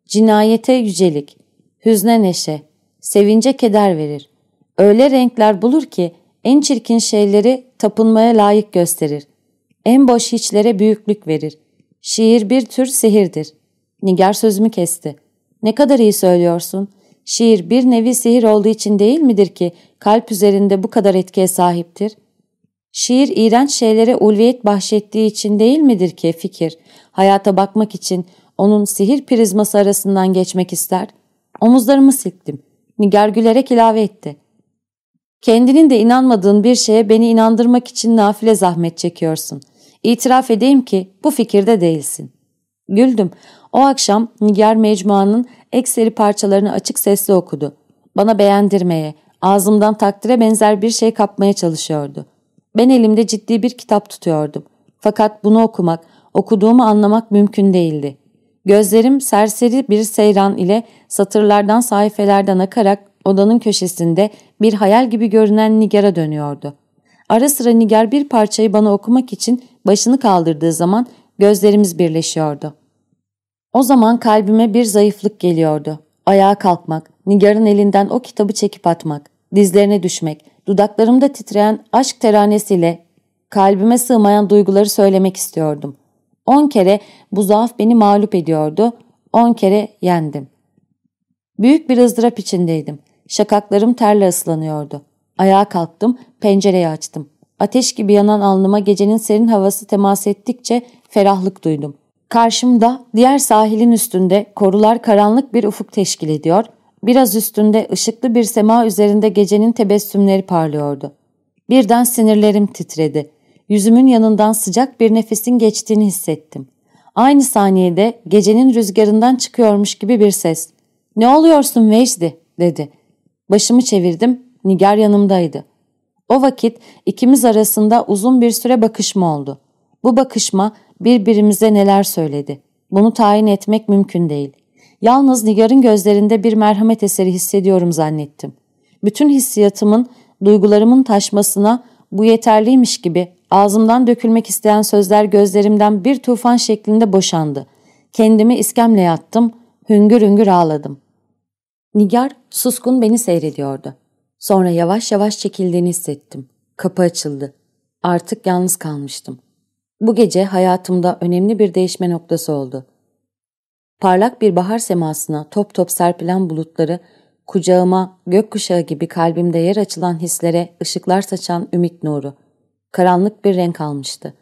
cinayete yücelik, hüzne neşe, sevince keder verir. Öyle renkler bulur ki en çirkin şeyleri tapınmaya layık gösterir. En boş hiçlere büyüklük verir. Şiir bir tür sihirdir. Nigar sözümü kesti. Ne kadar iyi söylüyorsun. Şiir bir nevi sihir olduğu için değil midir ki kalp üzerinde bu kadar etkiye sahiptir? Şiir iğrenç şeylere ulviyet bahşettiği için değil midir ki fikir? Hayata bakmak için onun sihir prizması arasından geçmek ister. Omuzlarımı silktim. Nigar gülerek ilave etti. Kendinin de inanmadığın bir şeye beni inandırmak için nafile zahmet çekiyorsun. İtiraf edeyim ki bu fikirde değilsin. Güldüm. O akşam Nigar mecmuanın ekseri parçalarını açık sesli okudu. Bana beğendirmeye, ağzımdan takdire benzer bir şey kapmaya çalışıyordu. Ben elimde ciddi bir kitap tutuyordum. Fakat bunu okumak, okuduğumu anlamak mümkün değildi. Gözlerim serseri bir seyran ile satırlardan sayfelerden akarak odanın köşesinde bir hayal gibi görünen Nigar'a dönüyordu. Ara sıra Nigar bir parçayı bana okumak için başını kaldırdığı zaman gözlerimiz birleşiyordu. O zaman kalbime bir zayıflık geliyordu. Ayağa kalkmak, Nigar'ın elinden o kitabı çekip atmak, dizlerine düşmek, dudaklarımda titreyen aşk teranesiyle kalbime sığmayan duyguları söylemek istiyordum. On kere bu zaaf beni mağlup ediyordu, on kere yendim. Büyük bir ızdırap içindeydim. Şakaklarım terle ıslanıyordu. Ayağa kalktım, pencereyi açtım. Ateş gibi yanan alnıma gecenin serin havası temas ettikçe ferahlık duydum. Karşımda diğer sahilin üstünde korular karanlık bir ufuk teşkil ediyor, biraz üstünde ışıklı bir sema üzerinde gecenin tebessümleri parlıyordu. Birden sinirlerim titredi. Yüzümün yanından sıcak bir nefesin geçtiğini hissettim. Aynı saniyede gecenin rüzgarından çıkıyormuş gibi bir ses. ''Ne oluyorsun Vecdi?'' dedi. Başımı çevirdim, Nigar yanımdaydı. O vakit ikimiz arasında uzun bir süre bakışma oldu. Bu bakışma birbirimize neler söyledi. Bunu tayin etmek mümkün değil. Yalnız Nigar'ın gözlerinde bir merhamet eseri hissediyorum zannettim. Bütün hissiyatımın, duygularımın taşmasına bu yeterliymiş gibi ağzımdan dökülmek isteyen sözler gözlerimden bir tufan şeklinde boşandı. Kendimi iskemle yattım, hüngür hüngür ağladım. Nigar suskun beni seyrediyordu. Sonra yavaş yavaş çekildiğini hissettim. Kapı açıldı. Artık yalnız kalmıştım. Bu gece hayatımda önemli bir değişme noktası oldu. Parlak bir bahar semasına top top serpilen bulutları, kucağıma gökkuşağı gibi kalbimde yer açılan hislere ışıklar saçan ümit nuru, karanlık bir renk almıştı.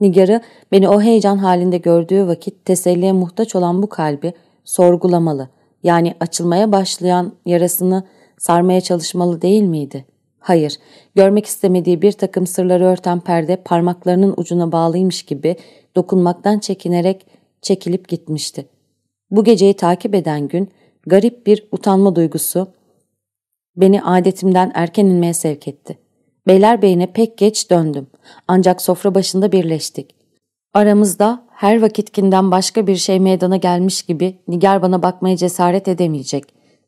Nigar'ı beni o heyecan halinde gördüğü vakit teselliye muhtaç olan bu kalbi sorgulamalı, yani açılmaya başlayan yarasını sarmaya çalışmalı değil miydi? Hayır, görmek istemediği bir takım sırları örten perde parmaklarının ucuna bağlıymış gibi dokunmaktan çekinerek çekilip gitmişti. Bu geceyi takip eden gün garip bir utanma duygusu beni adetimden erken inmeye sevk etti. Beylerbeyi'ne pek geç döndüm ancak sofra başında birleştik. Aramızda her vakitkinden başka bir şey meydana gelmiş gibi Nigar bana bakmaya cesaret edemeyecek.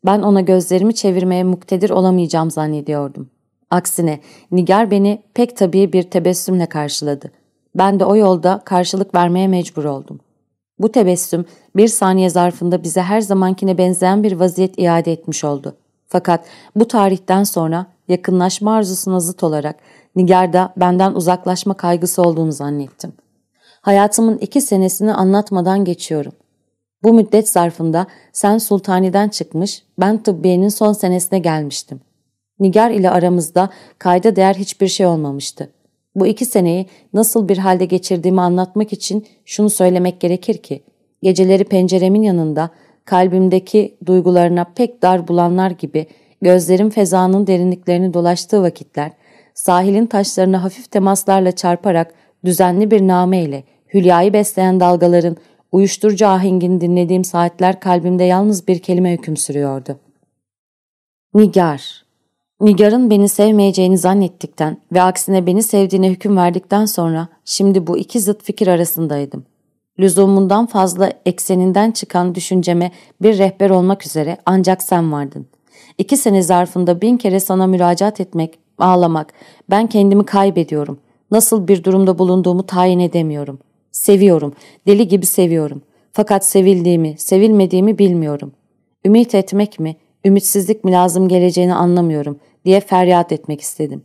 Ben ona gözlerimi çevirmeye muktedir olamayacağım zannediyordum. Aksine Nigar beni pek tabii bir tebessümle karşıladı. Ben de o yolda karşılık vermeye mecbur oldum. Bu tebessüm bir saniye zarfında bize her zamankine benzeyen bir vaziyet iade etmiş oldu. Fakat bu tarihten sonra yakınlaşma arzusuna zıt olarak Nigar'da benden uzaklaşma kaygısı olduğunu zannettim. Hayatımın iki senesini anlatmadan geçiyorum. Bu müddet zarfında sen sultaniden çıkmış, ben tıbbiyenin son senesine gelmiştim. Niger ile aramızda kayda değer hiçbir şey olmamıştı. Bu iki seneyi nasıl bir halde geçirdiğimi anlatmak için şunu söylemek gerekir ki, geceleri penceremin yanında kalbimdeki duygularına pek dar bulanlar gibi gözlerim fezanın derinliklerini dolaştığı vakitler, sahilin taşlarına hafif temaslarla çarparak düzenli bir name ile hülyayı besleyen dalgaların uyuşturucu ahengini dinlediğim saatler kalbimde yalnız bir kelime hüküm sürüyordu. Nigar Nigar'ın beni sevmeyeceğini zannettikten ve aksine beni sevdiğine hüküm verdikten sonra şimdi bu iki zıt fikir arasındaydım. Lüzumundan fazla ekseninden çıkan düşünceme bir rehber olmak üzere ancak sen vardın. İki sene zarfında bin kere sana müracaat etmek, ağlamak, ben kendimi kaybediyorum, nasıl bir durumda bulunduğumu tayin edemiyorum. Seviyorum, deli gibi seviyorum. Fakat sevildiğimi, sevilmediğimi bilmiyorum. Ümit etmek mi, ümitsizlik mi lazım geleceğini anlamıyorum diye feryat etmek istedim.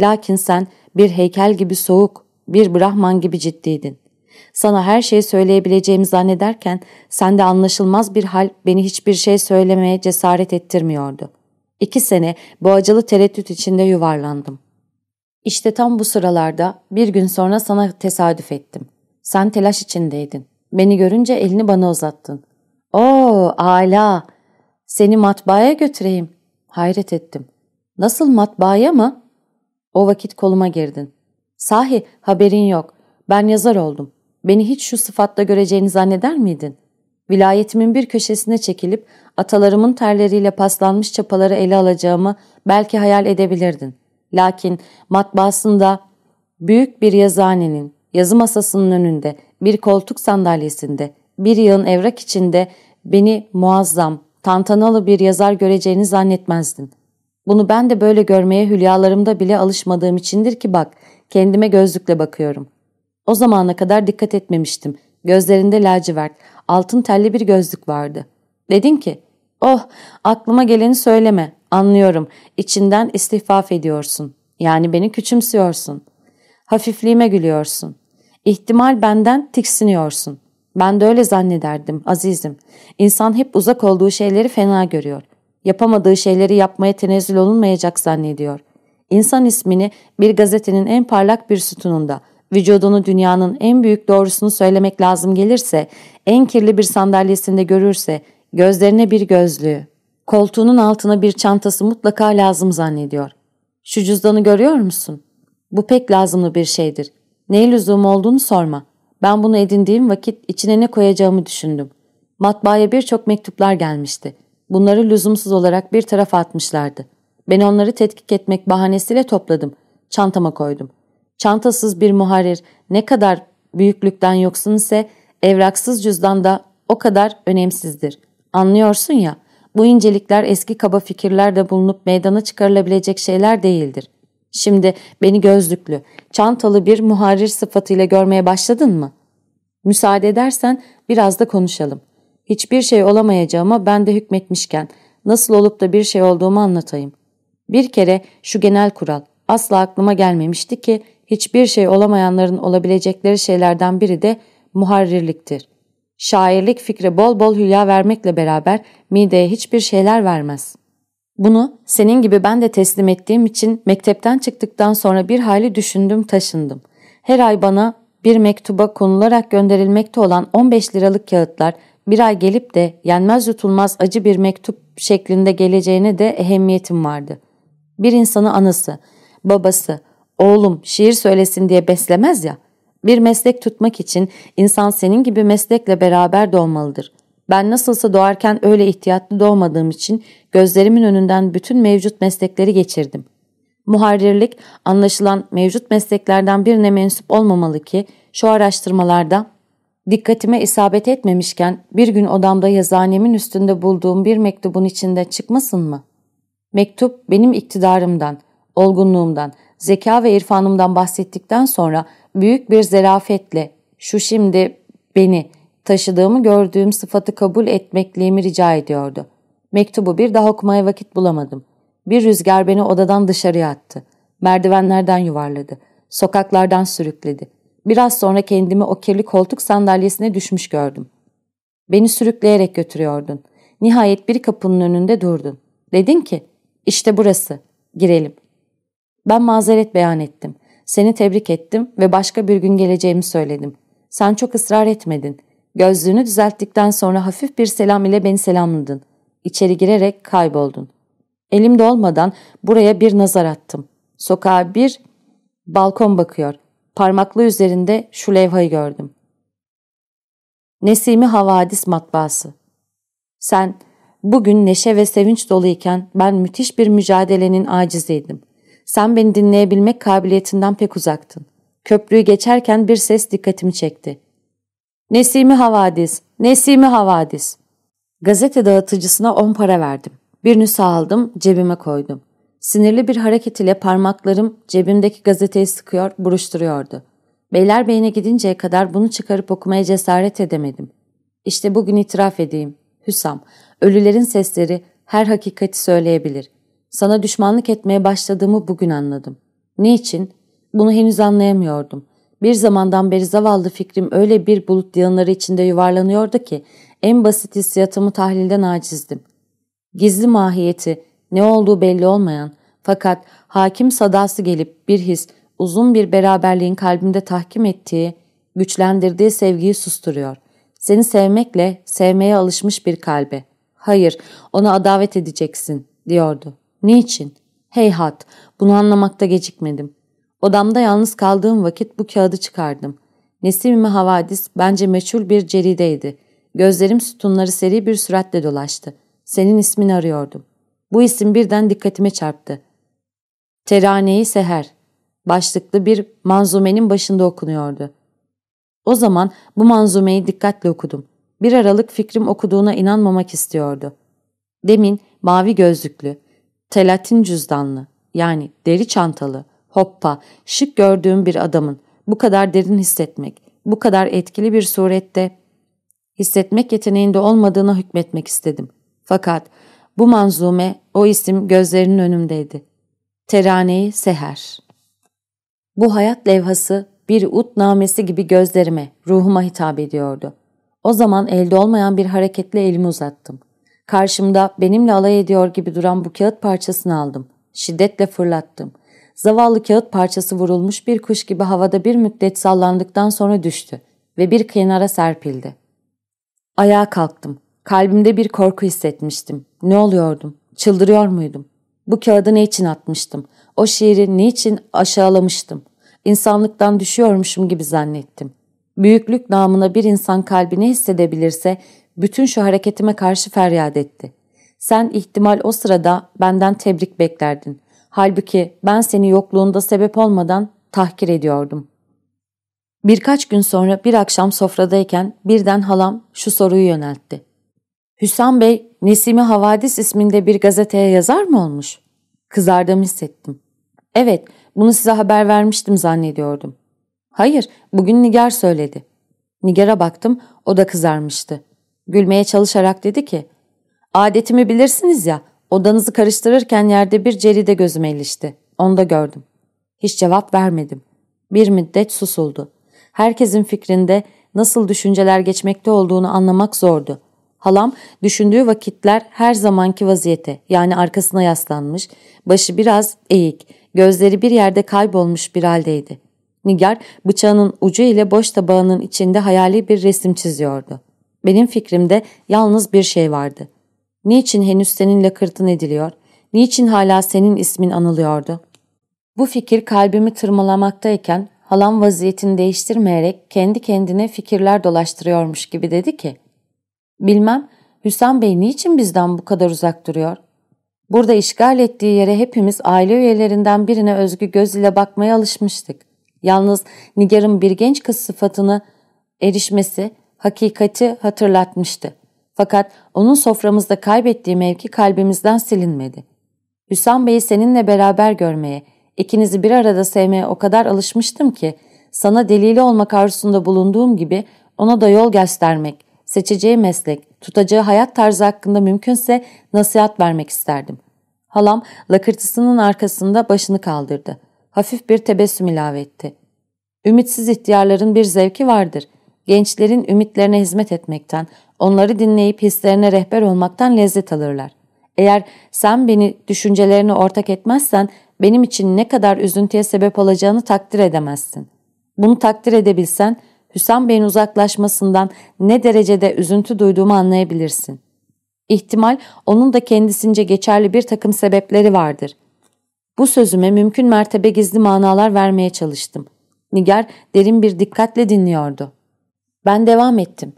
Lakin sen bir heykel gibi soğuk, bir Brahman gibi ciddiydin. Sana her şeyi söyleyebileceğimi zannederken sende anlaşılmaz bir hal beni hiçbir şey söylemeye cesaret ettirmiyordu. İki sene bu acılı tereddüt içinde yuvarlandım. İşte tam bu sıralarda bir gün sonra sana tesadüf ettim. Sen telaş içindeydin. Beni görünce elini bana uzattın. Oo, ala! Seni matbaaya götüreyim. Hayret ettim. Nasıl matbaaya mı? O vakit koluma girdin. Sahi haberin yok. Ben yazar oldum. Beni hiç şu sıfatla göreceğini zanneder miydin? Vilayetimin bir köşesine çekilip atalarımın terleriyle paslanmış çapaları ele alacağımı belki hayal edebilirdin. Lakin matbaasında büyük bir yazıhanenin, yazı masasının önünde, bir koltuk sandalyesinde, bir yığın evrak içinde beni muazzam, tantanalı bir yazar göreceğini zannetmezdin. Bunu ben de böyle görmeye hülyalarımda bile alışmadığım içindir ki bak, kendime gözlükle bakıyorum. O zamana kadar dikkat etmemiştim. Gözlerinde lacivert, altın telli bir gözlük vardı. Dedin ki, oh aklıma geleni söyleme, anlıyorum, içinden istihfaf ediyorsun. Yani beni küçümsüyorsun. Hafifliğime gülüyorsun. İhtimal benden tiksiniyorsun. Ben de öyle zannederdim azizim. İnsan hep uzak olduğu şeyleri fena görüyor.'' yapamadığı şeyleri yapmaya tenezzül olunmayacak zannediyor. İnsan ismini bir gazetenin en parlak bir sütununda, vücudunu dünyanın en büyük doğrusunu söylemek lazım gelirse, en kirli bir sandalyesinde görürse, gözlerine bir gözlüğü, koltuğunun altına bir çantası mutlaka lazım zannediyor. Şu cüzdanı görüyor musun? Bu pek lazımlı bir şeydir. Neye lüzum olduğunu sorma. Ben bunu edindiğim vakit içine ne koyacağımı düşündüm. Matbaaya birçok mektuplar gelmişti. Bunları lüzumsuz olarak bir tarafa atmışlardı. Ben onları tetkik etmek bahanesiyle topladım. Çantama koydum. Çantasız bir muharir ne kadar büyüklükten yoksun ise evraksız cüzdan da o kadar önemsizdir. Anlıyorsun ya, bu incelikler eski kaba fikirlerde bulunup meydana çıkarılabilecek şeyler değildir. Şimdi beni gözlüklü, çantalı bir muharir sıfatıyla görmeye başladın mı? Müsaade edersen biraz da konuşalım.'' Hiçbir şey olamayacağıma ben de hükmetmişken nasıl olup da bir şey olduğumu anlatayım. Bir kere şu genel kural asla aklıma gelmemişti ki hiçbir şey olamayanların olabilecekleri şeylerden biri de muharrirliktir. Şairlik fikre bol bol hülya vermekle beraber mideye hiçbir şeyler vermez. Bunu senin gibi ben de teslim ettiğim için mektepten çıktıktan sonra bir hali düşündüm taşındım. Her ay bana bir mektuba konularak gönderilmekte olan 15 liralık kağıtlar bir ay gelip de yenmez yutulmaz acı bir mektup şeklinde geleceğine de ehemmiyetim vardı. Bir insanı anası, babası, oğlum şiir söylesin diye beslemez ya. Bir meslek tutmak için insan senin gibi meslekle beraber doğmalıdır. Ben nasılsa doğarken öyle ihtiyatlı doğmadığım için gözlerimin önünden bütün mevcut meslekleri geçirdim. Muharrirlik anlaşılan mevcut mesleklerden birine mensup olmamalı ki şu araştırmalarda Dikkatime isabet etmemişken bir gün odamda yazanemin üstünde bulduğum bir mektubun içinde çıkmasın mı? Mektup benim iktidarımdan, olgunluğumdan, zeka ve irfanımdan bahsettikten sonra büyük bir zerafetle şu şimdi beni, taşıdığımı gördüğüm sıfatı kabul etmekliğimi rica ediyordu. Mektubu bir daha okumaya vakit bulamadım. Bir rüzgar beni odadan dışarıya attı. Merdivenlerden yuvarladı. Sokaklardan sürükledi. Biraz sonra kendimi o kirli koltuk sandalyesine düşmüş gördüm. Beni sürükleyerek götürüyordun. Nihayet bir kapının önünde durdun. Dedin ki, işte burası, girelim. Ben mazeret beyan ettim. Seni tebrik ettim ve başka bir gün geleceğimi söyledim. Sen çok ısrar etmedin. Gözlüğünü düzelttikten sonra hafif bir selam ile beni selamladın. İçeri girerek kayboldun. Elimde olmadan buraya bir nazar attım. Sokağa bir balkon bakıyor parmaklı üzerinde şu levhayı gördüm. Nesimi Havadis Matbaası Sen bugün neşe ve sevinç doluyken ben müthiş bir mücadelenin aciziydim. Sen beni dinleyebilmek kabiliyetinden pek uzaktın. Köprüyü geçerken bir ses dikkatimi çekti. Nesimi Havadis, Nesimi Havadis. Gazete dağıtıcısına on para verdim. Bir nüsa aldım, cebime koydum. Sinirli bir hareket ile parmaklarım cebimdeki gazeteyi sıkıyor, buruşturuyordu. Beylerbeyi'ne gidinceye kadar bunu çıkarıp okumaya cesaret edemedim. İşte bugün itiraf edeyim. Hüsam, ölülerin sesleri her hakikati söyleyebilir. Sana düşmanlık etmeye başladığımı bugün anladım. Niçin? Bunu henüz anlayamıyordum. Bir zamandan beri zavallı fikrim öyle bir bulut yanları içinde yuvarlanıyordu ki en basit hissiyatımı tahlilden acizdim. Gizli mahiyeti, ne olduğu belli olmayan fakat hakim sadası gelip bir his, uzun bir beraberliğin kalbimde tahkim ettiği, güçlendirdiği sevgiyi susturuyor. Seni sevmekle sevmeye alışmış bir kalbe. Hayır, ona adavet edeceksin, diyordu. Niçin? Heyhat, bunu anlamakta gecikmedim. Odamda yalnız kaldığım vakit bu kağıdı çıkardım. Nesim-i Havadis bence meçhul bir cerideydi. Gözlerim sütunları seri bir süratle dolaştı. Senin ismini arıyordum. Bu isim birden dikkatime çarptı. Teraneyi Seher başlıklı bir manzumenin başında okunuyordu. O zaman bu manzumeyi dikkatle okudum. Bir aralık fikrim okuduğuna inanmamak istiyordu. Demin mavi gözlüklü, telatin cüzdanlı yani deri çantalı, hoppa, şık gördüğüm bir adamın bu kadar derin hissetmek, bu kadar etkili bir surette hissetmek yeteneğinde olmadığına hükmetmek istedim. Fakat bu manzume, o isim gözlerinin önümdeydi. Teraneyi Seher. Bu hayat levhası bir ut namesi gibi gözlerime, ruhuma hitap ediyordu. O zaman elde olmayan bir hareketle elimi uzattım. Karşımda benimle alay ediyor gibi duran bu kağıt parçasını aldım. Şiddetle fırlattım. Zavallı kağıt parçası vurulmuş bir kuş gibi havada bir müddet sallandıktan sonra düştü ve bir kenara serpildi. Ayağa kalktım. Kalbimde bir korku hissetmiştim. Ne oluyordum? Çıldırıyor muydum? Bu kağıdı ne için atmıştım? O şiiri niçin aşağılamıştım? İnsanlıktan düşüyormuşum gibi zannettim. Büyüklük namına bir insan kalbini hissedebilirse bütün şu hareketime karşı feryat etti. Sen ihtimal o sırada benden tebrik beklerdin. Halbuki ben seni yokluğunda sebep olmadan tahkir ediyordum. Birkaç gün sonra bir akşam sofradayken birden halam şu soruyu yöneltti. Hüsam Bey, Nesimi Havadis isminde bir gazeteye yazar mı olmuş? Kızardım hissettim. Evet, bunu size haber vermiştim zannediyordum. Hayır, bugün Niger söyledi. Nigar'a baktım, o da kızarmıştı. Gülmeye çalışarak dedi ki, ''Adetimi bilirsiniz ya, odanızı karıştırırken yerde bir ceride gözüme ilişti. Onu da gördüm.'' Hiç cevap vermedim. Bir müddet susuldu. Herkesin fikrinde nasıl düşünceler geçmekte olduğunu anlamak zordu. Halam düşündüğü vakitler her zamanki vaziyete yani arkasına yaslanmış, başı biraz eğik, gözleri bir yerde kaybolmuş bir haldeydi. Nigar bıçağının ucu ile boş tabağının içinde hayali bir resim çiziyordu. Benim fikrimde yalnız bir şey vardı. Niçin henüz seninle kırdın ediliyor? Niçin hala senin ismin anılıyordu? Bu fikir kalbimi tırmalamaktayken halam vaziyetini değiştirmeyerek kendi kendine fikirler dolaştırıyormuş gibi dedi ki Bilmem Hüsam Bey niçin bizden bu kadar uzak duruyor? Burada işgal ettiği yere hepimiz aile üyelerinden birine özgü göz ile bakmaya alışmıştık. Yalnız Nigar'ın bir genç kız sıfatını erişmesi hakikati hatırlatmıştı. Fakat onun soframızda kaybettiği mevki kalbimizden silinmedi. Hüsam Bey'i seninle beraber görmeye, ikinizi bir arada sevmeye o kadar alışmıştım ki sana delili olmak arzusunda bulunduğum gibi ona da yol göstermek, seçeceği meslek, tutacağı hayat tarzı hakkında mümkünse nasihat vermek isterdim. Halam lakırtısının arkasında başını kaldırdı. Hafif bir tebessüm ilave etti. Ümitsiz ihtiyarların bir zevki vardır. Gençlerin ümitlerine hizmet etmekten, onları dinleyip hislerine rehber olmaktan lezzet alırlar. Eğer sen beni düşüncelerine ortak etmezsen benim için ne kadar üzüntüye sebep olacağını takdir edemezsin. Bunu takdir edebilsen Hüsam Bey'in uzaklaşmasından ne derecede üzüntü duyduğumu anlayabilirsin. İhtimal onun da kendisince geçerli bir takım sebepleri vardır. Bu sözüme mümkün mertebe gizli manalar vermeye çalıştım. Nigar derin bir dikkatle dinliyordu. Ben devam ettim.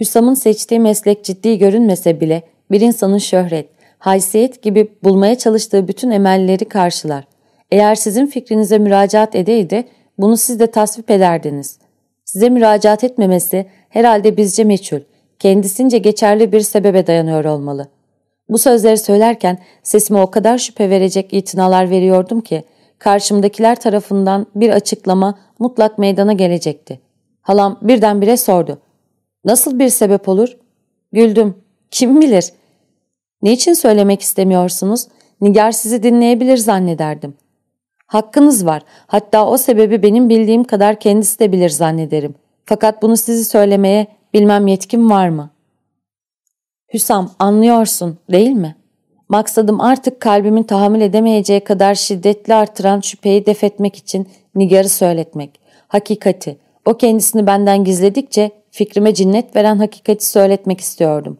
Hüsam'ın seçtiği meslek ciddi görünmese bile bir insanın şöhret, haysiyet gibi bulmaya çalıştığı bütün emelleri karşılar. Eğer sizin fikrinize müracaat edeydi, bunu siz de tasvip ederdiniz. Size müracaat etmemesi herhalde bizce meçhul, kendisince geçerli bir sebebe dayanıyor olmalı. Bu sözleri söylerken sesime o kadar şüphe verecek itinalar veriyordum ki karşımdakiler tarafından bir açıklama mutlak meydana gelecekti. Halam birdenbire sordu. Nasıl bir sebep olur? Güldüm. Kim bilir? Niçin söylemek istemiyorsunuz? Nigar sizi dinleyebilir zannederdim. Hakkınız var. Hatta o sebebi benim bildiğim kadar kendisi de bilir zannederim. Fakat bunu sizi söylemeye bilmem yetkim var mı? Hüsam anlıyorsun değil mi? Maksadım artık kalbimin tahammül edemeyeceği kadar şiddetli artıran şüpheyi def etmek için Nigar'ı söyletmek. Hakikati. O kendisini benden gizledikçe fikrime cinnet veren hakikati söyletmek istiyordum.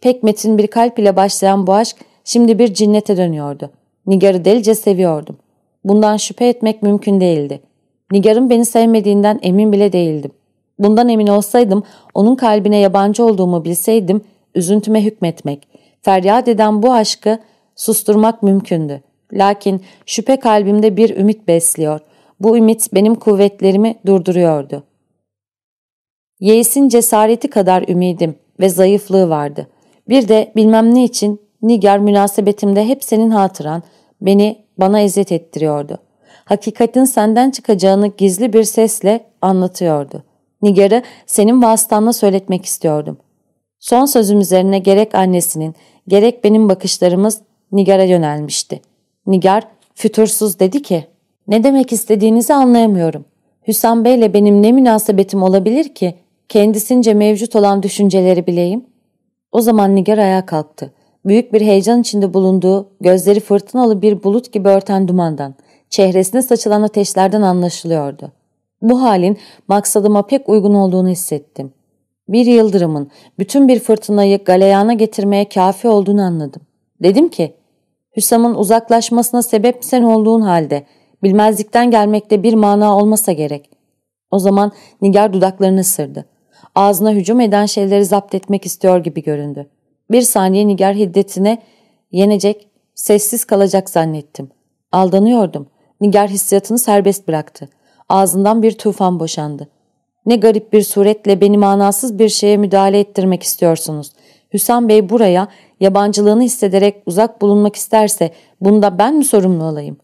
Pek metin bir kalp ile başlayan bu aşk şimdi bir cinnete dönüyordu. Nigar'ı delice seviyordum. Bundan şüphe etmek mümkün değildi. Nigar'ın beni sevmediğinden emin bile değildim. Bundan emin olsaydım, onun kalbine yabancı olduğumu bilseydim, üzüntüme hükmetmek, feryat eden bu aşkı susturmak mümkündü. Lakin şüphe kalbimde bir ümit besliyor. Bu ümit benim kuvvetlerimi durduruyordu. Yeis'in cesareti kadar ümidim ve zayıflığı vardı. Bir de bilmem ne için Nigar münasebetimde hep senin hatıran, beni bana eziyet ettiriyordu. Hakikatin senden çıkacağını gizli bir sesle anlatıyordu. Nigar'ı senin vasıtanla söyletmek istiyordum. Son sözüm üzerine gerek annesinin, gerek benim bakışlarımız Nigar'a yönelmişti. Nigar, fütursuz dedi ki, ''Ne demek istediğinizi anlayamıyorum. Hüsam Bey'le benim ne münasebetim olabilir ki kendisince mevcut olan düşünceleri bileyim?'' O zaman Nigar ayağa kalktı büyük bir heyecan içinde bulunduğu, gözleri fırtınalı bir bulut gibi örten dumandan, çehresine saçılan ateşlerden anlaşılıyordu. Bu halin maksadıma pek uygun olduğunu hissettim. Bir yıldırımın bütün bir fırtınayı galeyana getirmeye kafi olduğunu anladım. Dedim ki, Hüsam'ın uzaklaşmasına sebep sen olduğun halde, bilmezlikten gelmekte bir mana olmasa gerek. O zaman Nigar dudaklarını ısırdı. Ağzına hücum eden şeyleri zapt etmek istiyor gibi göründü. Bir saniye Nigar hiddetine yenecek, sessiz kalacak zannettim. Aldanıyordum. Nigar hissiyatını serbest bıraktı. Ağzından bir tufan boşandı. Ne garip bir suretle beni manasız bir şeye müdahale ettirmek istiyorsunuz. Hüsam Bey buraya yabancılığını hissederek uzak bulunmak isterse bunda ben mi sorumlu olayım?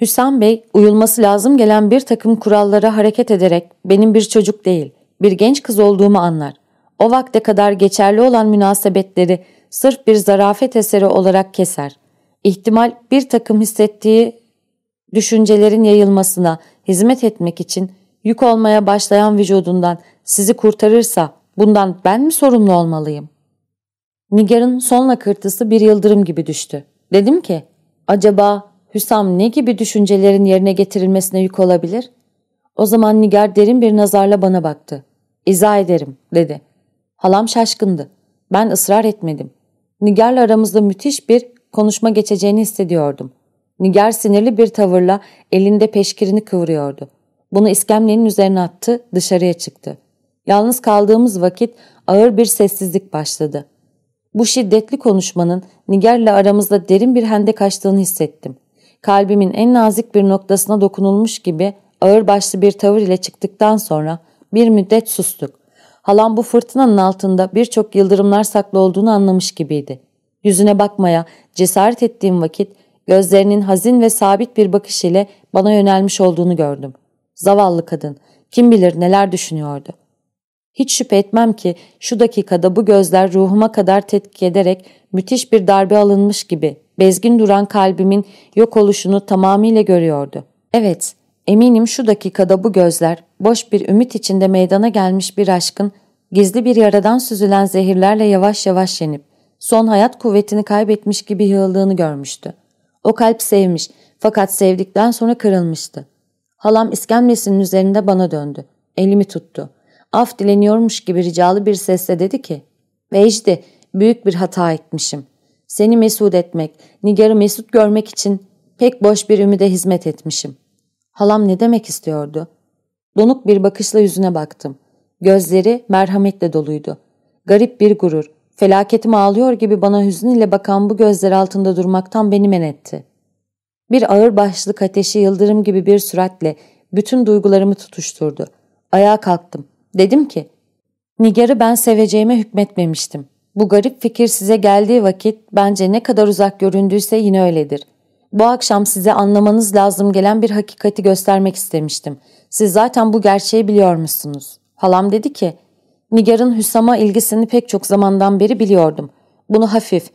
Hüsam Bey uyulması lazım gelen bir takım kurallara hareket ederek benim bir çocuk değil, bir genç kız olduğumu anlar o vakte kadar geçerli olan münasebetleri sırf bir zarafet eseri olarak keser. İhtimal bir takım hissettiği düşüncelerin yayılmasına hizmet etmek için yük olmaya başlayan vücudundan sizi kurtarırsa bundan ben mi sorumlu olmalıyım? Nigar'ın son lakırtısı bir yıldırım gibi düştü. Dedim ki, acaba Hüsam ne gibi düşüncelerin yerine getirilmesine yük olabilir? O zaman Nigar derin bir nazarla bana baktı. İzah ederim, dedi. Halam şaşkındı. Ben ısrar etmedim. Niger'le aramızda müthiş bir konuşma geçeceğini hissediyordum. Niger sinirli bir tavırla elinde peşkirini kıvırıyordu. Bunu iskemlenin üzerine attı, dışarıya çıktı. Yalnız kaldığımız vakit ağır bir sessizlik başladı. Bu şiddetli konuşmanın Niger'le aramızda derin bir hendek açtığını hissettim. Kalbimin en nazik bir noktasına dokunulmuş gibi ağır başlı bir tavır ile çıktıktan sonra bir müddet sustuk. Halam bu fırtınanın altında birçok yıldırımlar saklı olduğunu anlamış gibiydi. Yüzüne bakmaya cesaret ettiğim vakit gözlerinin hazin ve sabit bir bakış ile bana yönelmiş olduğunu gördüm. Zavallı kadın kim bilir neler düşünüyordu. Hiç şüphe etmem ki şu dakikada bu gözler ruhuma kadar tetkik ederek müthiş bir darbe alınmış gibi bezgin duran kalbimin yok oluşunu tamamıyla görüyordu. Evet, eminim şu dakikada bu gözler boş bir ümit içinde meydana gelmiş bir aşkın, gizli bir yaradan süzülen zehirlerle yavaş yavaş yenip, son hayat kuvvetini kaybetmiş gibi yığıldığını görmüştü. O kalp sevmiş fakat sevdikten sonra kırılmıştı. Halam iskemlesinin üzerinde bana döndü. Elimi tuttu. Af dileniyormuş gibi ricalı bir sesle dedi ki, ''Vecdi, büyük bir hata etmişim. Seni mesut etmek, Nigar'ı mesut görmek için pek boş bir ümide hizmet etmişim.'' Halam ne demek istiyordu? Donuk bir bakışla yüzüne baktım. Gözleri merhametle doluydu. Garip bir gurur, felaketimi ağlıyor gibi bana hüzün ile bakan bu gözler altında durmaktan beni men etti. Bir ağır başlık ateşi yıldırım gibi bir süratle bütün duygularımı tutuşturdu. Ayağa kalktım. Dedim ki, Nigar'ı ben seveceğime hükmetmemiştim. Bu garip fikir size geldiği vakit bence ne kadar uzak göründüyse yine öyledir. Bu akşam size anlamanız lazım gelen bir hakikati göstermek istemiştim.'' Siz zaten bu gerçeği biliyormuşsunuz. Halam dedi ki, Nigar'ın Hüsam'a ilgisini pek çok zamandan beri biliyordum. Bunu hafif,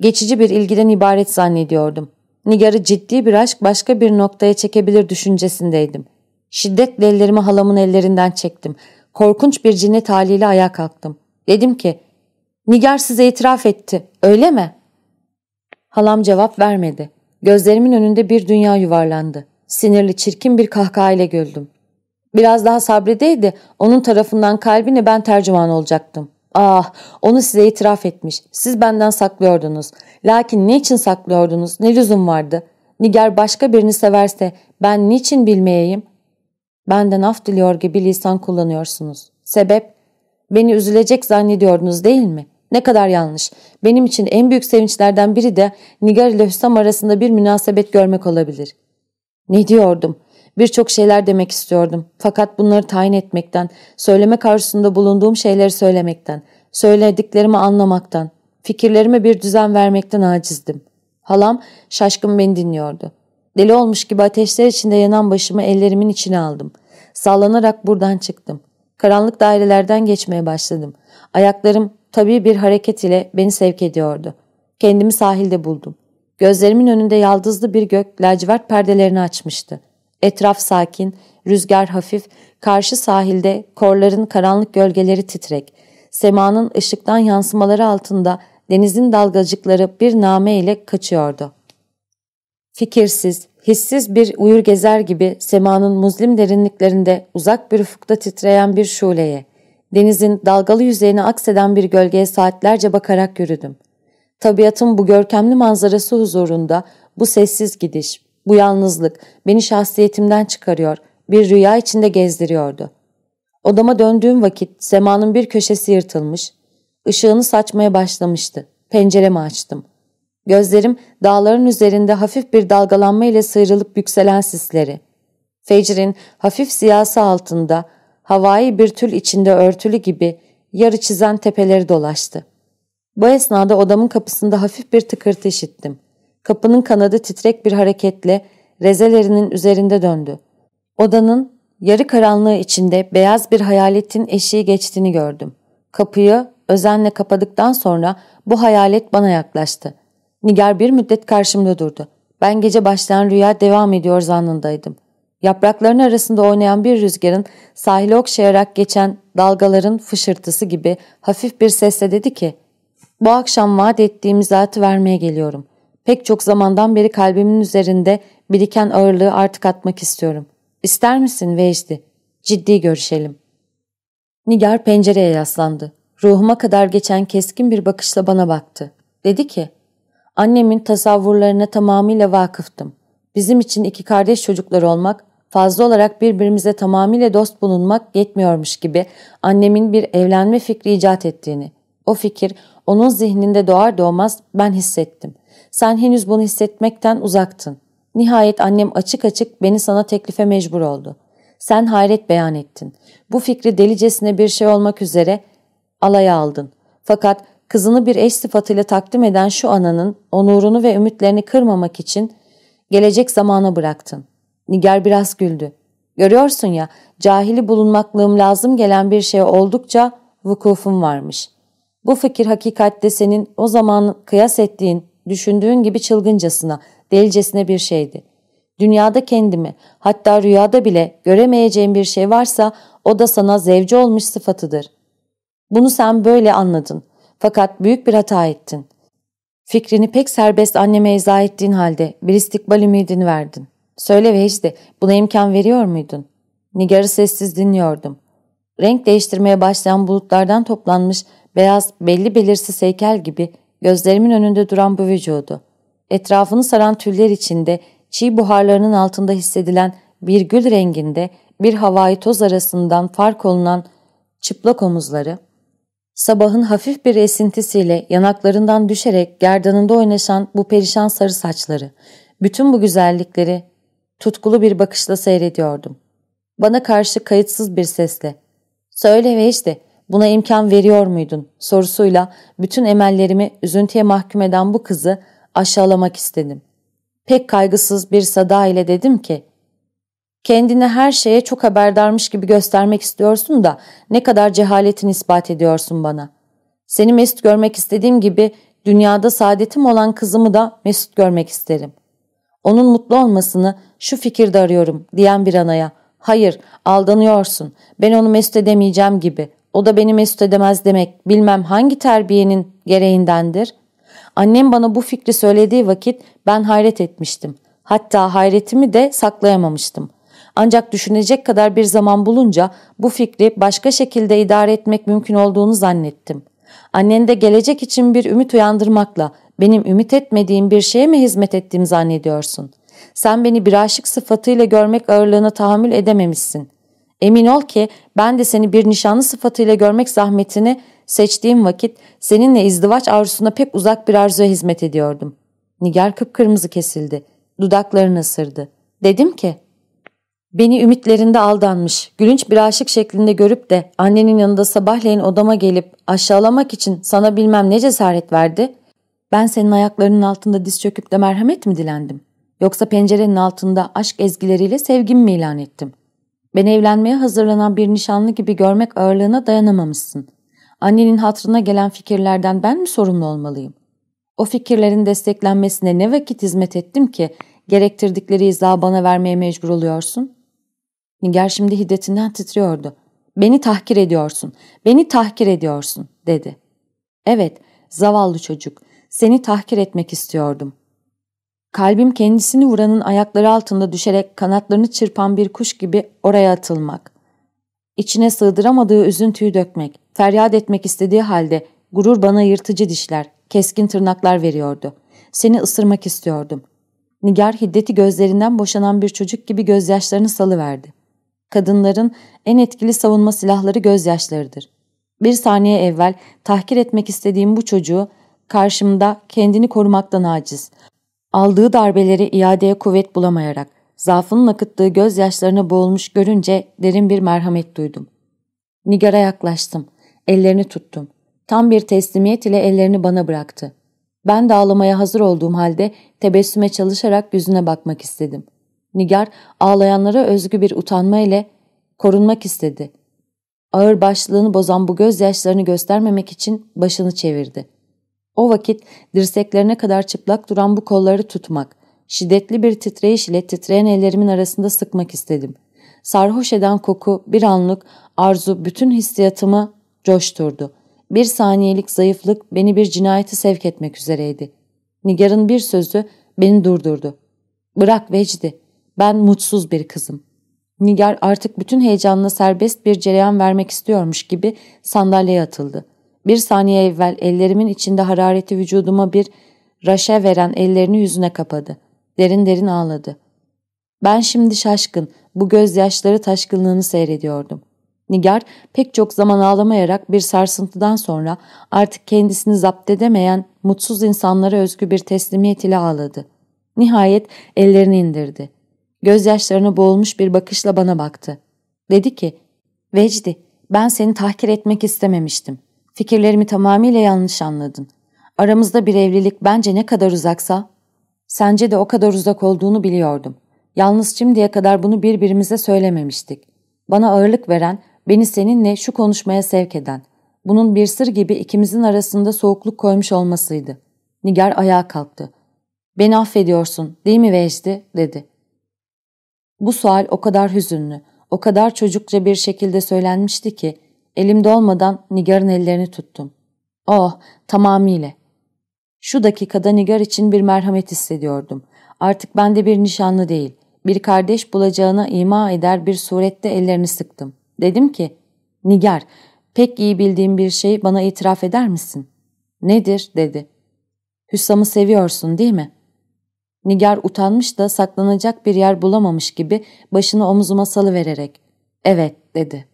geçici bir ilgiden ibaret zannediyordum. Nigar'ı ciddi bir aşk başka bir noktaya çekebilir düşüncesindeydim. Şiddetle ellerimi halamın ellerinden çektim. Korkunç bir cinnet haliyle ayağa kalktım. Dedim ki, Nigar size itiraf etti, öyle mi? Halam cevap vermedi. Gözlerimin önünde bir dünya yuvarlandı. Sinirli çirkin bir kahkahayla güldüm. Biraz daha sabredeydi onun tarafından kalbine ben tercüman olacaktım. Ah onu size itiraf etmiş. Siz benden saklıyordunuz. Lakin ne için saklıyordunuz? Ne lüzum vardı? Niger başka birini severse ben niçin bilmeyeyim? Benden af diliyor gibi lisan kullanıyorsunuz. Sebep? Beni üzülecek zannediyordunuz değil mi? Ne kadar yanlış. Benim için en büyük sevinçlerden biri de Nigar ile Hüsam arasında bir münasebet görmek olabilir. Ne diyordum? Birçok şeyler demek istiyordum. Fakat bunları tayin etmekten, söyleme karşısında bulunduğum şeyleri söylemekten, söylediklerimi anlamaktan, fikirlerime bir düzen vermekten acizdim. Halam şaşkın beni dinliyordu. Deli olmuş gibi ateşler içinde yanan başımı ellerimin içine aldım. Sallanarak buradan çıktım. Karanlık dairelerden geçmeye başladım. Ayaklarım tabii bir hareket ile beni sevk ediyordu. Kendimi sahilde buldum. Gözlerimin önünde yaldızlı bir gök lacivert perdelerini açmıştı. Etraf sakin, rüzgar hafif, karşı sahilde korların karanlık gölgeleri titrek. Semanın ışıktan yansımaları altında denizin dalgacıkları bir name ile kaçıyordu. Fikirsiz, hissiz bir uyur gezer gibi semanın muzlim derinliklerinde uzak bir ufukta titreyen bir şuleye, denizin dalgalı yüzeyine akseden bir gölgeye saatlerce bakarak yürüdüm.'' Tabiatın bu görkemli manzarası huzurunda bu sessiz gidiş, bu yalnızlık beni şahsiyetimden çıkarıyor, bir rüya içinde gezdiriyordu. Odama döndüğüm vakit semanın bir köşesi yırtılmış, ışığını saçmaya başlamıştı. Penceremi açtım. Gözlerim dağların üzerinde hafif bir dalgalanma ile sıyrılıp yükselen sisleri. Fecrin hafif siyası altında, havai bir tül içinde örtülü gibi yarı çizen tepeleri dolaştı. Bu esnada odamın kapısında hafif bir tıkırtı işittim. Kapının kanadı titrek bir hareketle rezelerinin üzerinde döndü. Odanın yarı karanlığı içinde beyaz bir hayaletin eşiği geçtiğini gördüm. Kapıyı özenle kapadıktan sonra bu hayalet bana yaklaştı. Nigar bir müddet karşımda durdu. Ben gece başlayan rüya devam ediyor zannındaydım. Yaprakların arasında oynayan bir rüzgarın sahile okşayarak geçen dalgaların fışırtısı gibi hafif bir sesle dedi ki bu akşam vaat ettiğim zatı vermeye geliyorum. Pek çok zamandan beri kalbimin üzerinde biriken ağırlığı artık atmak istiyorum. İster misin Vecdi? Ciddi görüşelim. Nigar pencereye yaslandı. Ruhuma kadar geçen keskin bir bakışla bana baktı. Dedi ki, annemin tasavvurlarına tamamıyla vakıftım. Bizim için iki kardeş çocuklar olmak, fazla olarak birbirimize tamamıyla dost bulunmak yetmiyormuş gibi annemin bir evlenme fikri icat ettiğini, o fikir onun zihninde doğar doğmaz ben hissettim. Sen henüz bunu hissetmekten uzaktın. Nihayet annem açık açık beni sana teklife mecbur oldu. Sen hayret beyan ettin. Bu fikri delicesine bir şey olmak üzere alaya aldın. Fakat kızını bir eş sıfatıyla takdim eden şu ananın onurunu ve ümitlerini kırmamak için gelecek zamana bıraktın. Niger biraz güldü. Görüyorsun ya, cahili bulunmaklığım lazım gelen bir şeye oldukça vukufum varmış.'' Bu fikir hakikatte senin o zaman kıyas ettiğin, düşündüğün gibi çılgıncasına, delicesine bir şeydi. Dünyada kendimi, hatta rüyada bile göremeyeceğim bir şey varsa o da sana zevci olmuş sıfatıdır. Bunu sen böyle anladın. Fakat büyük bir hata ettin. Fikrini pek serbest anneme izah ettiğin halde bir istikbal ümidini verdin. Söyle ve işte buna imkan veriyor muydun? Nigar'ı sessiz dinliyordum. Renk değiştirmeye başlayan bulutlardan toplanmış beyaz, belli belirsiz heykel gibi gözlerimin önünde duran bu vücudu. Etrafını saran tüller içinde, çiğ buharlarının altında hissedilen bir gül renginde, bir havai toz arasından fark olunan çıplak omuzları, sabahın hafif bir esintisiyle yanaklarından düşerek gerdanında oynaşan bu perişan sarı saçları, bütün bu güzellikleri tutkulu bir bakışla seyrediyordum. Bana karşı kayıtsız bir sesle, ''Söyle ve işte. Buna imkan veriyor muydun sorusuyla bütün emellerimi üzüntüye mahkum eden bu kızı aşağılamak istedim. Pek kaygısız bir sada ile dedim ki Kendini her şeye çok haberdarmış gibi göstermek istiyorsun da ne kadar cehaletin ispat ediyorsun bana. Seni mesut görmek istediğim gibi dünyada saadetim olan kızımı da mesut görmek isterim. Onun mutlu olmasını şu fikirde arıyorum diyen bir anaya hayır aldanıyorsun ben onu mesut edemeyeceğim gibi o da beni mesut edemez demek bilmem hangi terbiyenin gereğindendir. Annem bana bu fikri söylediği vakit ben hayret etmiştim. Hatta hayretimi de saklayamamıştım. Ancak düşünecek kadar bir zaman bulunca bu fikri başka şekilde idare etmek mümkün olduğunu zannettim. Annen de gelecek için bir ümit uyandırmakla benim ümit etmediğim bir şeye mi hizmet ettiğimi zannediyorsun? Sen beni bir aşık sıfatıyla görmek ağırlığına tahammül edememişsin. Emin ol ki ben de seni bir nişanlı sıfatıyla görmek zahmetini seçtiğim vakit seninle izdivaç arzusuna pek uzak bir arzuya hizmet ediyordum. Nigar kıpkırmızı kesildi. Dudaklarını ısırdı. Dedim ki, beni ümitlerinde aldanmış, gülünç bir aşık şeklinde görüp de annenin yanında sabahleyin odama gelip aşağılamak için sana bilmem ne cesaret verdi. Ben senin ayaklarının altında diz çöküp de merhamet mi dilendim? Yoksa pencerenin altında aşk ezgileriyle sevgimi mi ilan ettim?'' Beni evlenmeye hazırlanan bir nişanlı gibi görmek ağırlığına dayanamamışsın. Annenin hatrına gelen fikirlerden ben mi sorumlu olmalıyım? O fikirlerin desteklenmesine ne vakit hizmet ettim ki gerektirdikleri izağı bana vermeye mecbur oluyorsun? Nigar şimdi hiddetinden titriyordu. Beni tahkir ediyorsun, beni tahkir ediyorsun dedi. Evet, zavallı çocuk, seni tahkir etmek istiyordum. Kalbim kendisini vuranın ayakları altında düşerek kanatlarını çırpan bir kuş gibi oraya atılmak. İçine sığdıramadığı üzüntüyü dökmek, feryat etmek istediği halde gurur bana yırtıcı dişler, keskin tırnaklar veriyordu. Seni ısırmak istiyordum. Nigar hiddeti gözlerinden boşanan bir çocuk gibi gözyaşlarını salıverdi. Kadınların en etkili savunma silahları gözyaşlarıdır. Bir saniye evvel tahkir etmek istediğim bu çocuğu karşımda kendini korumaktan aciz, Aldığı darbeleri iadeye kuvvet bulamayarak, zaafının akıttığı gözyaşlarına boğulmuş görünce derin bir merhamet duydum. Nigar'a yaklaştım. Ellerini tuttum. Tam bir teslimiyet ile ellerini bana bıraktı. Ben de ağlamaya hazır olduğum halde tebessüme çalışarak yüzüne bakmak istedim. Nigar ağlayanlara özgü bir utanma ile korunmak istedi. Ağır başlığını bozan bu gözyaşlarını göstermemek için başını çevirdi. O vakit dirseklerine kadar çıplak duran bu kolları tutmak, şiddetli bir titreyiş ile titreyen ellerimin arasında sıkmak istedim. Sarhoş eden koku, bir anlık arzu bütün hissiyatımı coşturdu. Bir saniyelik zayıflık beni bir cinayeti sevk etmek üzereydi. Nigar'ın bir sözü beni durdurdu. Bırak Vecdi, ben mutsuz bir kızım. Nigar artık bütün heyecanına serbest bir cereyan vermek istiyormuş gibi sandalyeye atıldı. Bir saniye evvel ellerimin içinde harareti vücuduma bir raşe veren ellerini yüzüne kapadı. Derin derin ağladı. Ben şimdi şaşkın, bu gözyaşları taşkınlığını seyrediyordum. Nigar pek çok zaman ağlamayarak bir sarsıntıdan sonra artık kendisini zapt edemeyen mutsuz insanlara özgü bir teslimiyet ile ağladı. Nihayet ellerini indirdi. Gözyaşlarına boğulmuş bir bakışla bana baktı. Dedi ki, Vecdi ben seni tahkir etmek istememiştim. Fikirlerimi tamamıyla yanlış anladın. Aramızda bir evlilik bence ne kadar uzaksa, sence de o kadar uzak olduğunu biliyordum. Yalnız şimdiye kadar bunu birbirimize söylememiştik. Bana ağırlık veren, beni seninle şu konuşmaya sevk eden, bunun bir sır gibi ikimizin arasında soğukluk koymuş olmasıydı. Nigar ayağa kalktı. ''Beni affediyorsun, değil mi Vejdi? dedi. Bu sual o kadar hüzünlü, o kadar çocukça bir şekilde söylenmişti ki Elimde olmadan Nigar'ın ellerini tuttum. Oh, tamamıyla. Şu dakikada Nigar için bir merhamet hissediyordum. Artık ben de bir nişanlı değil, bir kardeş bulacağına ima eder bir surette ellerini sıktım. Dedim ki, Nigar, pek iyi bildiğim bir şeyi bana itiraf eder misin? Nedir? dedi. Hüsam'ı seviyorsun değil mi? Nigar utanmış da saklanacak bir yer bulamamış gibi başını omzuma salıvererek, evet dedi.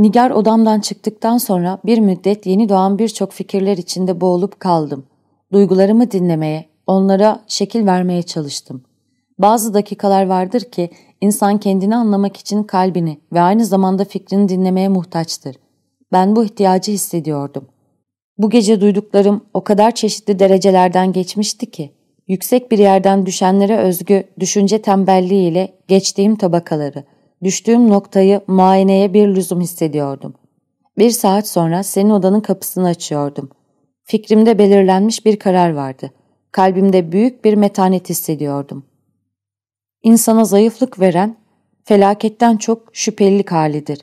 Nigar odamdan çıktıktan sonra bir müddet yeni doğan birçok fikirler içinde boğulup kaldım. Duygularımı dinlemeye, onlara şekil vermeye çalıştım. Bazı dakikalar vardır ki insan kendini anlamak için kalbini ve aynı zamanda fikrini dinlemeye muhtaçtır. Ben bu ihtiyacı hissediyordum. Bu gece duyduklarım o kadar çeşitli derecelerden geçmişti ki, yüksek bir yerden düşenlere özgü düşünce tembelliğiyle geçtiğim tabakaları, Düştüğüm noktayı muayeneye bir lüzum hissediyordum. Bir saat sonra senin odanın kapısını açıyordum. Fikrimde belirlenmiş bir karar vardı. Kalbimde büyük bir metanet hissediyordum. İnsana zayıflık veren, felaketten çok şüphelilik halidir.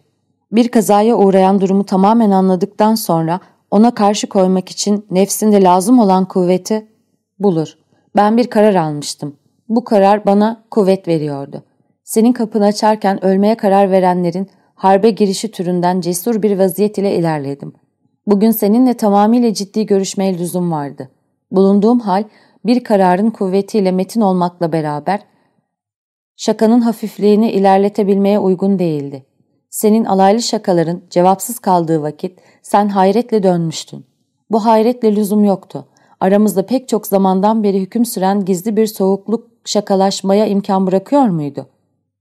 Bir kazaya uğrayan durumu tamamen anladıktan sonra ona karşı koymak için nefsinde lazım olan kuvveti bulur. Ben bir karar almıştım. Bu karar bana kuvvet veriyordu. Senin kapını açarken ölmeye karar verenlerin harbe girişi türünden cesur bir vaziyet ile ilerledim. Bugün seninle tamamıyla ciddi görüşmeye lüzum vardı. Bulunduğum hal bir kararın kuvvetiyle metin olmakla beraber şakanın hafifliğini ilerletebilmeye uygun değildi. Senin alaylı şakaların cevapsız kaldığı vakit sen hayretle dönmüştün. Bu hayretle lüzum yoktu. Aramızda pek çok zamandan beri hüküm süren gizli bir soğukluk şakalaşmaya imkan bırakıyor muydu?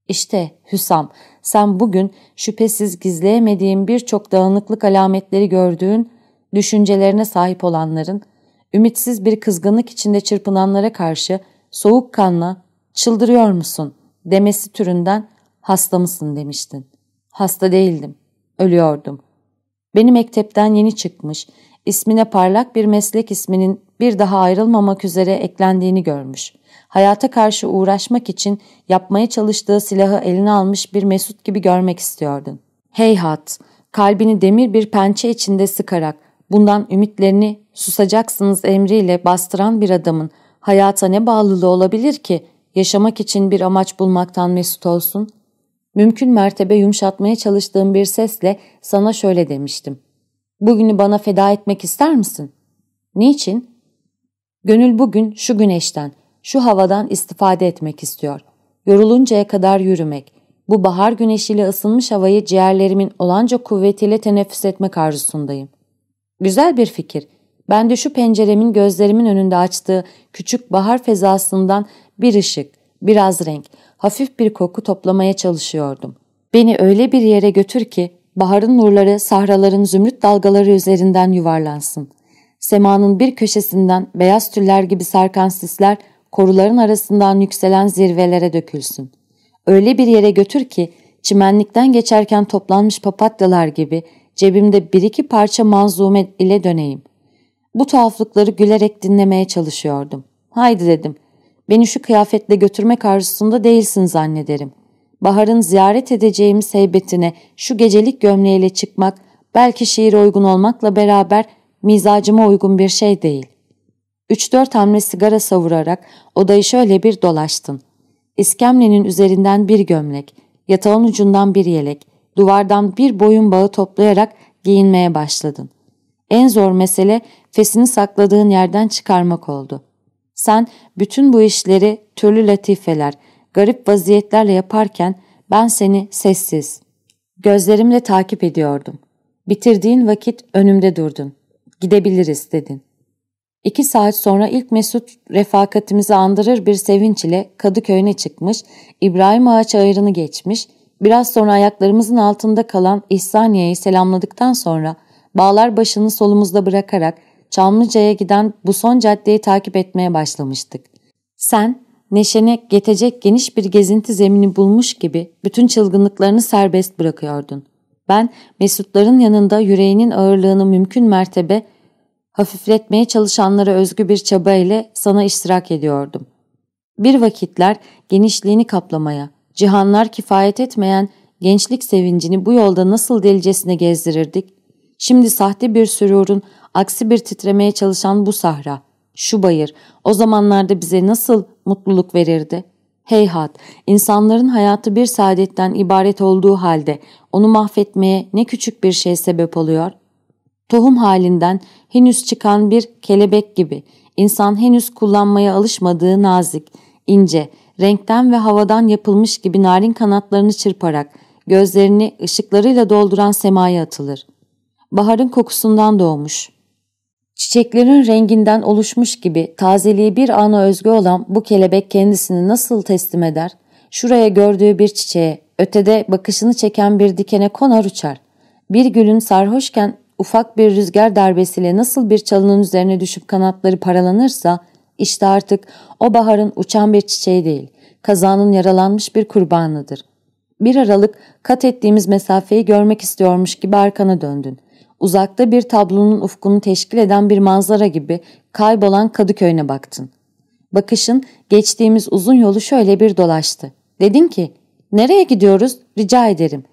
İşte Hüsam, sen bugün şüphesiz gizleyemediğim birçok dağınıklık alametleri gördüğün, düşüncelerine sahip olanların, ümitsiz bir kızgınlık içinde çırpınanlara karşı soğukkanla çıldırıyor musun demesi türünden hasta mısın demiştin. Hasta değildim, ölüyordum. Beni mektepten yeni çıkmış, ismine parlak bir meslek isminin bir daha ayrılmamak üzere eklendiğini görmüş.'' hayata karşı uğraşmak için yapmaya çalıştığı silahı eline almış bir mesut gibi görmek istiyordun. Heyhat, kalbini demir bir pençe içinde sıkarak bundan ümitlerini susacaksınız emriyle bastıran bir adamın hayata ne bağlılığı olabilir ki yaşamak için bir amaç bulmaktan mesut olsun? Mümkün mertebe yumuşatmaya çalıştığım bir sesle sana şöyle demiştim. Bugünü bana feda etmek ister misin? Niçin? Gönül bugün şu güneşten, şu havadan istifade etmek istiyor. Yoruluncaya kadar yürümek, bu bahar güneşiyle ısınmış havayı ciğerlerimin olanca kuvvetiyle teneffüs etmek arzusundayım. Güzel bir fikir. Ben de şu penceremin gözlerimin önünde açtığı küçük bahar fezasından bir ışık, biraz renk, hafif bir koku toplamaya çalışıyordum. Beni öyle bir yere götür ki baharın nurları sahraların zümrüt dalgaları üzerinden yuvarlansın. Semanın bir köşesinden beyaz tüller gibi sarkan sisler koruların arasından yükselen zirvelere dökülsün. Öyle bir yere götür ki çimenlikten geçerken toplanmış papatyalar gibi cebimde bir iki parça manzume ile döneyim. Bu tuhaflıkları gülerek dinlemeye çalışıyordum. Haydi dedim, beni şu kıyafetle götürmek arzusunda değilsin zannederim. Bahar'ın ziyaret edeceğim heybetine şu gecelik gömleğiyle çıkmak belki şiire uygun olmakla beraber mizacıma uygun bir şey değil. Üç dört hamle sigara savurarak odayı şöyle bir dolaştın. İskemlenin üzerinden bir gömlek, yatağın ucundan bir yelek, duvardan bir boyun bağı toplayarak giyinmeye başladın. En zor mesele fesini sakladığın yerden çıkarmak oldu. Sen bütün bu işleri türlü latifeler, garip vaziyetlerle yaparken ben seni sessiz, gözlerimle takip ediyordum. Bitirdiğin vakit önümde durdun. Gidebiliriz dedin. İki saat sonra ilk Mesut refakatimizi andırır bir sevinç ile Kadıköy'üne çıkmış, İbrahim ağaç ayırını geçmiş, biraz sonra ayaklarımızın altında kalan İhsaniye'yi selamladıktan sonra bağlar başını solumuzda bırakarak Çamlıca'ya giden bu son caddeyi takip etmeye başlamıştık. Sen, neşene getecek geniş bir gezinti zemini bulmuş gibi bütün çılgınlıklarını serbest bırakıyordun. Ben, Mesutların yanında yüreğinin ağırlığını mümkün mertebe hafifletmeye çalışanlara özgü bir çaba ile sana iştirak ediyordum. Bir vakitler genişliğini kaplamaya, cihanlar kifayet etmeyen gençlik sevincini bu yolda nasıl delicesine gezdirirdik? Şimdi sahte bir sürurun aksi bir titremeye çalışan bu sahra, şu bayır o zamanlarda bize nasıl mutluluk verirdi? Heyhat, insanların hayatı bir saadetten ibaret olduğu halde onu mahvetmeye ne küçük bir şey sebep oluyor.'' Tohum halinden henüz çıkan bir kelebek gibi, insan henüz kullanmaya alışmadığı nazik, ince, renkten ve havadan yapılmış gibi narin kanatlarını çırparak, gözlerini ışıklarıyla dolduran semaya atılır. Baharın kokusundan doğmuş. Çiçeklerin renginden oluşmuş gibi tazeliği bir ana özgü olan bu kelebek kendisini nasıl teslim eder? Şuraya gördüğü bir çiçeğe, ötede bakışını çeken bir dikene konar uçar. Bir gülün sarhoşken ufak bir rüzgar darbesiyle nasıl bir çalının üzerine düşüp kanatları paralanırsa, işte artık o baharın uçan bir çiçeği değil, kazanın yaralanmış bir kurbanıdır. Bir aralık kat ettiğimiz mesafeyi görmek istiyormuş gibi arkana döndün. Uzakta bir tablonun ufkunu teşkil eden bir manzara gibi kaybolan Kadıköy'üne baktın. Bakışın geçtiğimiz uzun yolu şöyle bir dolaştı. Dedin ki, nereye gidiyoruz rica ederim.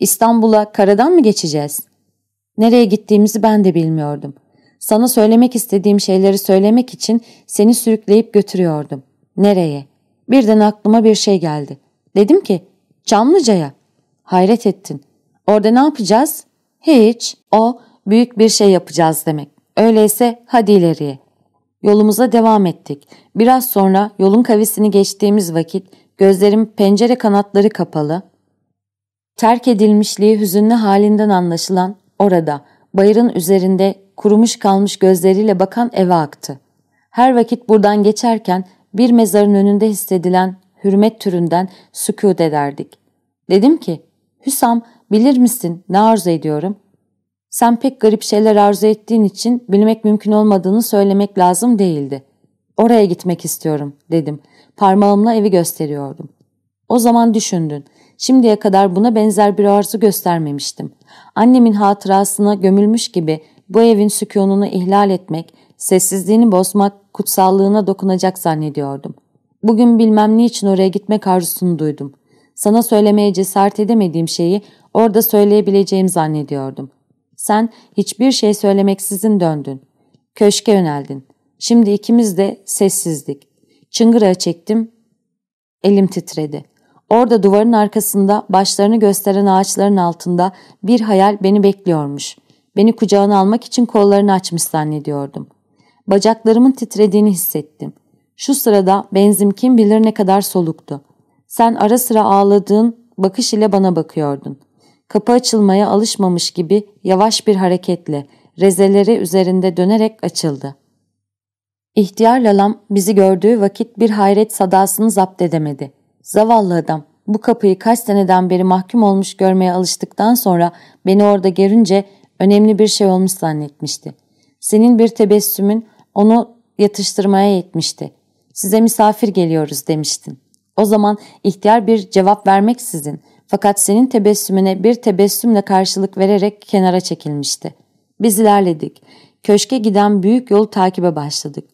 İstanbul'a karadan mı geçeceğiz? Nereye gittiğimizi ben de bilmiyordum. Sana söylemek istediğim şeyleri söylemek için seni sürükleyip götürüyordum. Nereye? Birden aklıma bir şey geldi. Dedim ki, Çamlıca'ya. Hayret ettin. Orada ne yapacağız? Hiç. O, büyük bir şey yapacağız demek. Öyleyse hadi ileriye. Yolumuza devam ettik. Biraz sonra yolun kavisini geçtiğimiz vakit gözlerim pencere kanatları kapalı, terk edilmişliği hüzünlü halinden anlaşılan Orada, bayırın üzerinde kurumuş kalmış gözleriyle bakan eve aktı. Her vakit buradan geçerken bir mezarın önünde hissedilen hürmet türünden sükut ederdik. Dedim ki, Hüsam bilir misin ne arzu ediyorum? Sen pek garip şeyler arzu ettiğin için bilmek mümkün olmadığını söylemek lazım değildi. Oraya gitmek istiyorum dedim. Parmağımla evi gösteriyordum. O zaman düşündün. Şimdiye kadar buna benzer bir arzu göstermemiştim. Annemin hatırasına gömülmüş gibi bu evin sükununu ihlal etmek, sessizliğini bozmak kutsallığına dokunacak zannediyordum. Bugün bilmem niçin oraya gitmek arzusunu duydum. Sana söylemeye cesaret edemediğim şeyi orada söyleyebileceğim zannediyordum. Sen hiçbir şey söylemeksizin döndün. Köşke yöneldin. Şimdi ikimiz de sessizlik. Çıngıra çektim. Elim titredi. Orada duvarın arkasında başlarını gösteren ağaçların altında bir hayal beni bekliyormuş. Beni kucağına almak için kollarını açmış zannediyordum. Bacaklarımın titrediğini hissettim. Şu sırada benzim kim bilir ne kadar soluktu. Sen ara sıra ağladığın bakış ile bana bakıyordun. Kapı açılmaya alışmamış gibi yavaş bir hareketle rezeleri üzerinde dönerek açıldı. İhtiyar Lalam bizi gördüğü vakit bir hayret sadasını zapt edemedi. Zavallı adam bu kapıyı kaç seneden beri mahkum olmuş görmeye alıştıktan sonra beni orada görünce önemli bir şey olmuş zannetmişti. Senin bir tebessümün onu yatıştırmaya yetmişti. Size misafir geliyoruz demiştin. O zaman ihtiyar bir cevap vermek sizin. Fakat senin tebessümüne bir tebessümle karşılık vererek kenara çekilmişti. Biz ilerledik. Köşke giden büyük yolu takibe başladık.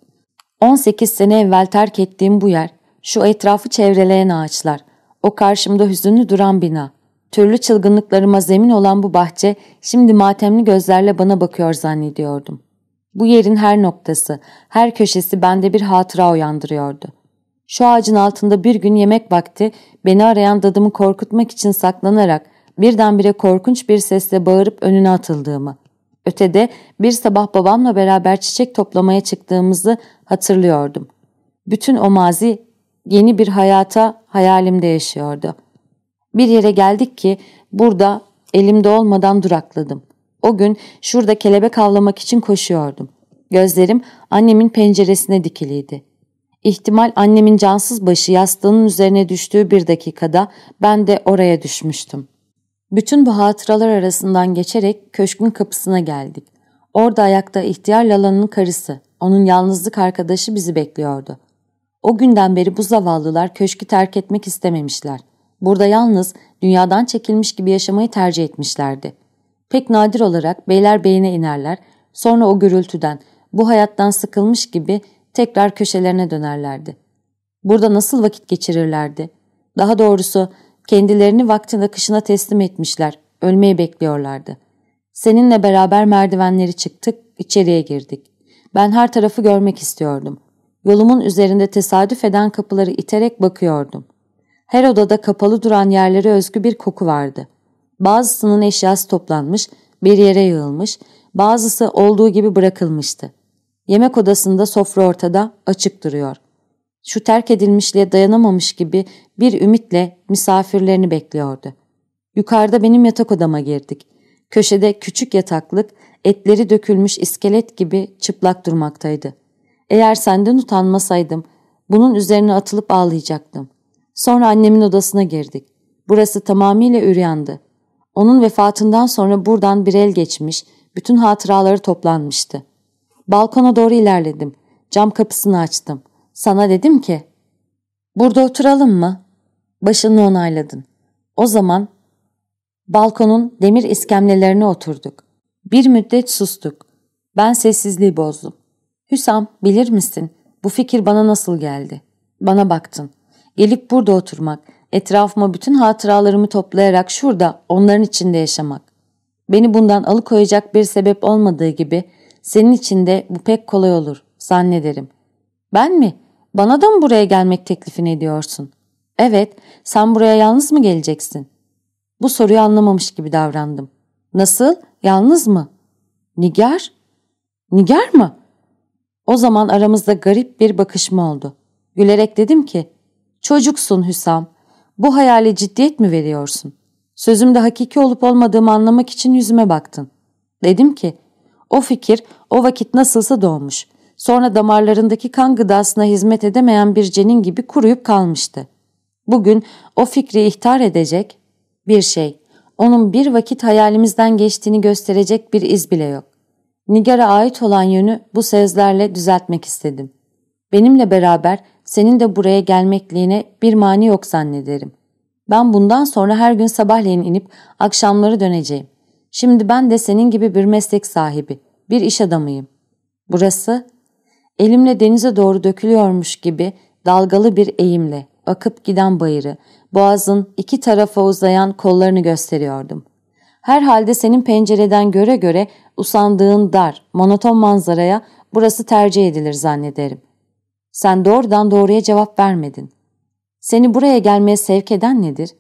18 sene evvel terk ettiğim bu yer şu etrafı çevreleyen ağaçlar, o karşımda hüzünlü duran bina. Türlü çılgınlıklarıma zemin olan bu bahçe şimdi matemli gözlerle bana bakıyor zannediyordum. Bu yerin her noktası, her köşesi bende bir hatıra uyandırıyordu. Şu ağacın altında bir gün yemek vakti beni arayan dadımı korkutmak için saklanarak birdenbire korkunç bir sesle bağırıp önüne atıldığımı, ötede bir sabah babamla beraber çiçek toplamaya çıktığımızı hatırlıyordum. Bütün o mazi yeni bir hayata hayalimde yaşıyordu. Bir yere geldik ki burada elimde olmadan durakladım. O gün şurada kelebek avlamak için koşuyordum. Gözlerim annemin penceresine dikiliydi. İhtimal annemin cansız başı yastığının üzerine düştüğü bir dakikada ben de oraya düşmüştüm. Bütün bu hatıralar arasından geçerek köşkün kapısına geldik. Orada ayakta ihtiyar Lala'nın karısı, onun yalnızlık arkadaşı bizi bekliyordu. O günden beri bu zavallılar köşkü terk etmek istememişler. Burada yalnız dünyadan çekilmiş gibi yaşamayı tercih etmişlerdi. Pek nadir olarak beyler beyine inerler, sonra o gürültüden, bu hayattan sıkılmış gibi tekrar köşelerine dönerlerdi. Burada nasıl vakit geçirirlerdi? Daha doğrusu kendilerini vaktin akışına teslim etmişler, ölmeyi bekliyorlardı. Seninle beraber merdivenleri çıktık, içeriye girdik. Ben her tarafı görmek istiyordum. Yolumun üzerinde tesadüf eden kapıları iterek bakıyordum. Her odada kapalı duran yerlere özgü bir koku vardı. Bazısının eşyası toplanmış, bir yere yığılmış, bazısı olduğu gibi bırakılmıştı. Yemek odasında sofra ortada, açık duruyor. Şu terk edilmişliğe dayanamamış gibi bir ümitle misafirlerini bekliyordu. Yukarıda benim yatak odama girdik. Köşede küçük yataklık, etleri dökülmüş iskelet gibi çıplak durmaktaydı. Eğer senden utanmasaydım bunun üzerine atılıp ağlayacaktım. Sonra annemin odasına girdik. Burası tamamıyla üryandı. Onun vefatından sonra buradan bir el geçmiş, bütün hatıraları toplanmıştı. Balkona doğru ilerledim. Cam kapısını açtım. Sana dedim ki, ''Burada oturalım mı?'' Başını onayladın. O zaman balkonun demir iskemlelerine oturduk. Bir müddet sustuk. Ben sessizliği bozdum. Hüsam bilir misin bu fikir bana nasıl geldi? Bana baktın. Gelip burada oturmak, etrafıma bütün hatıralarımı toplayarak şurada onların içinde yaşamak. Beni bundan alıkoyacak bir sebep olmadığı gibi senin için de bu pek kolay olur zannederim. Ben mi? Bana da mı buraya gelmek teklifini ediyorsun? Evet, sen buraya yalnız mı geleceksin? Bu soruyu anlamamış gibi davrandım. Nasıl? Yalnız mı? Nigar? Nigar mı? O zaman aramızda garip bir bakışma oldu. Gülerek dedim ki, ''Çocuksun Hüsam, bu hayale ciddiyet mi veriyorsun? Sözümde hakiki olup olmadığımı anlamak için yüzüme baktın.'' Dedim ki, ''O fikir o vakit nasılsa doğmuş. Sonra damarlarındaki kan gıdasına hizmet edemeyen bir cenin gibi kuruyup kalmıştı. Bugün o fikri ihtar edecek bir şey, onun bir vakit hayalimizden geçtiğini gösterecek bir iz bile yok. Nigar'a ait olan yönü bu sözlerle düzeltmek istedim. Benimle beraber senin de buraya gelmekliğine bir mani yok zannederim. Ben bundan sonra her gün sabahleyin inip akşamları döneceğim. Şimdi ben de senin gibi bir meslek sahibi, bir iş adamıyım. Burası elimle denize doğru dökülüyormuş gibi dalgalı bir eğimle akıp giden bayırı, boğazın iki tarafa uzayan kollarını gösteriyordum. Herhalde senin pencereden göre göre usandığın dar, monoton manzaraya burası tercih edilir zannederim. Sen doğrudan doğruya cevap vermedin. Seni buraya gelmeye sevk eden nedir?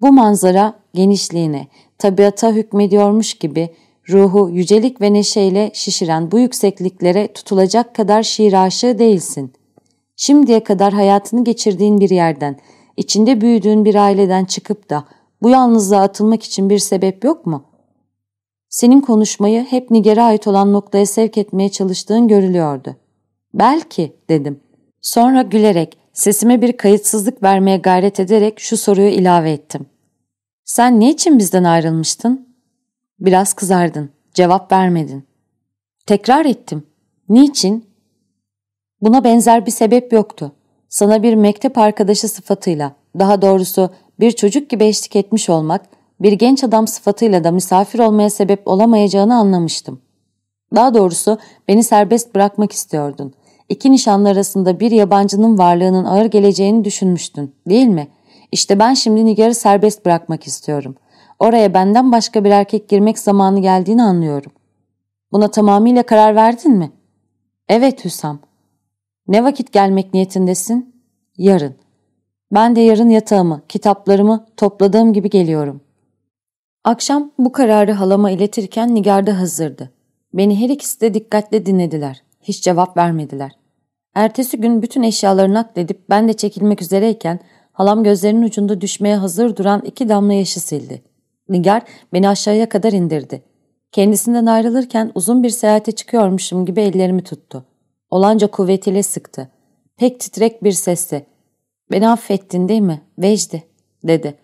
Bu manzara genişliğine, tabiata hükmediyormuş gibi ruhu yücelik ve neşeyle şişiren bu yüksekliklere tutulacak kadar şiir aşığı değilsin. Şimdiye kadar hayatını geçirdiğin bir yerden, içinde büyüdüğün bir aileden çıkıp da bu yalnızlığa atılmak için bir sebep yok mu? Senin konuşmayı hep Niger'e ait olan noktaya sevk etmeye çalıştığın görülüyordu. Belki dedim. Sonra gülerek, sesime bir kayıtsızlık vermeye gayret ederek şu soruyu ilave ettim. Sen ne için bizden ayrılmıştın? Biraz kızardın, cevap vermedin. Tekrar ettim. Niçin? Buna benzer bir sebep yoktu. Sana bir mektep arkadaşı sıfatıyla, daha doğrusu bir çocuk gibi eşlik etmiş olmak, bir genç adam sıfatıyla da misafir olmaya sebep olamayacağını anlamıştım. Daha doğrusu beni serbest bırakmak istiyordun. İki nişanlı arasında bir yabancının varlığının ağır geleceğini düşünmüştün, değil mi? İşte ben şimdi Nigar'ı serbest bırakmak istiyorum. Oraya benden başka bir erkek girmek zamanı geldiğini anlıyorum. Buna tamamıyla karar verdin mi? Evet Hüsam. Ne vakit gelmek niyetindesin? Yarın. Ben de yarın yatağımı, kitaplarımı topladığım gibi geliyorum. Akşam bu kararı halama iletirken Nigar'da hazırdı. Beni her ikisi de dikkatle dinlediler. Hiç cevap vermediler. Ertesi gün bütün eşyalarını nakledip ben de çekilmek üzereyken halam gözlerinin ucunda düşmeye hazır duran iki damla yaşı sildi. Nigar beni aşağıya kadar indirdi. Kendisinden ayrılırken uzun bir seyahate çıkıyormuşum gibi ellerimi tuttu. Olanca kuvvetiyle sıktı. Pek titrek bir sesle Beni affettin değil mi? Vecdi, dedi.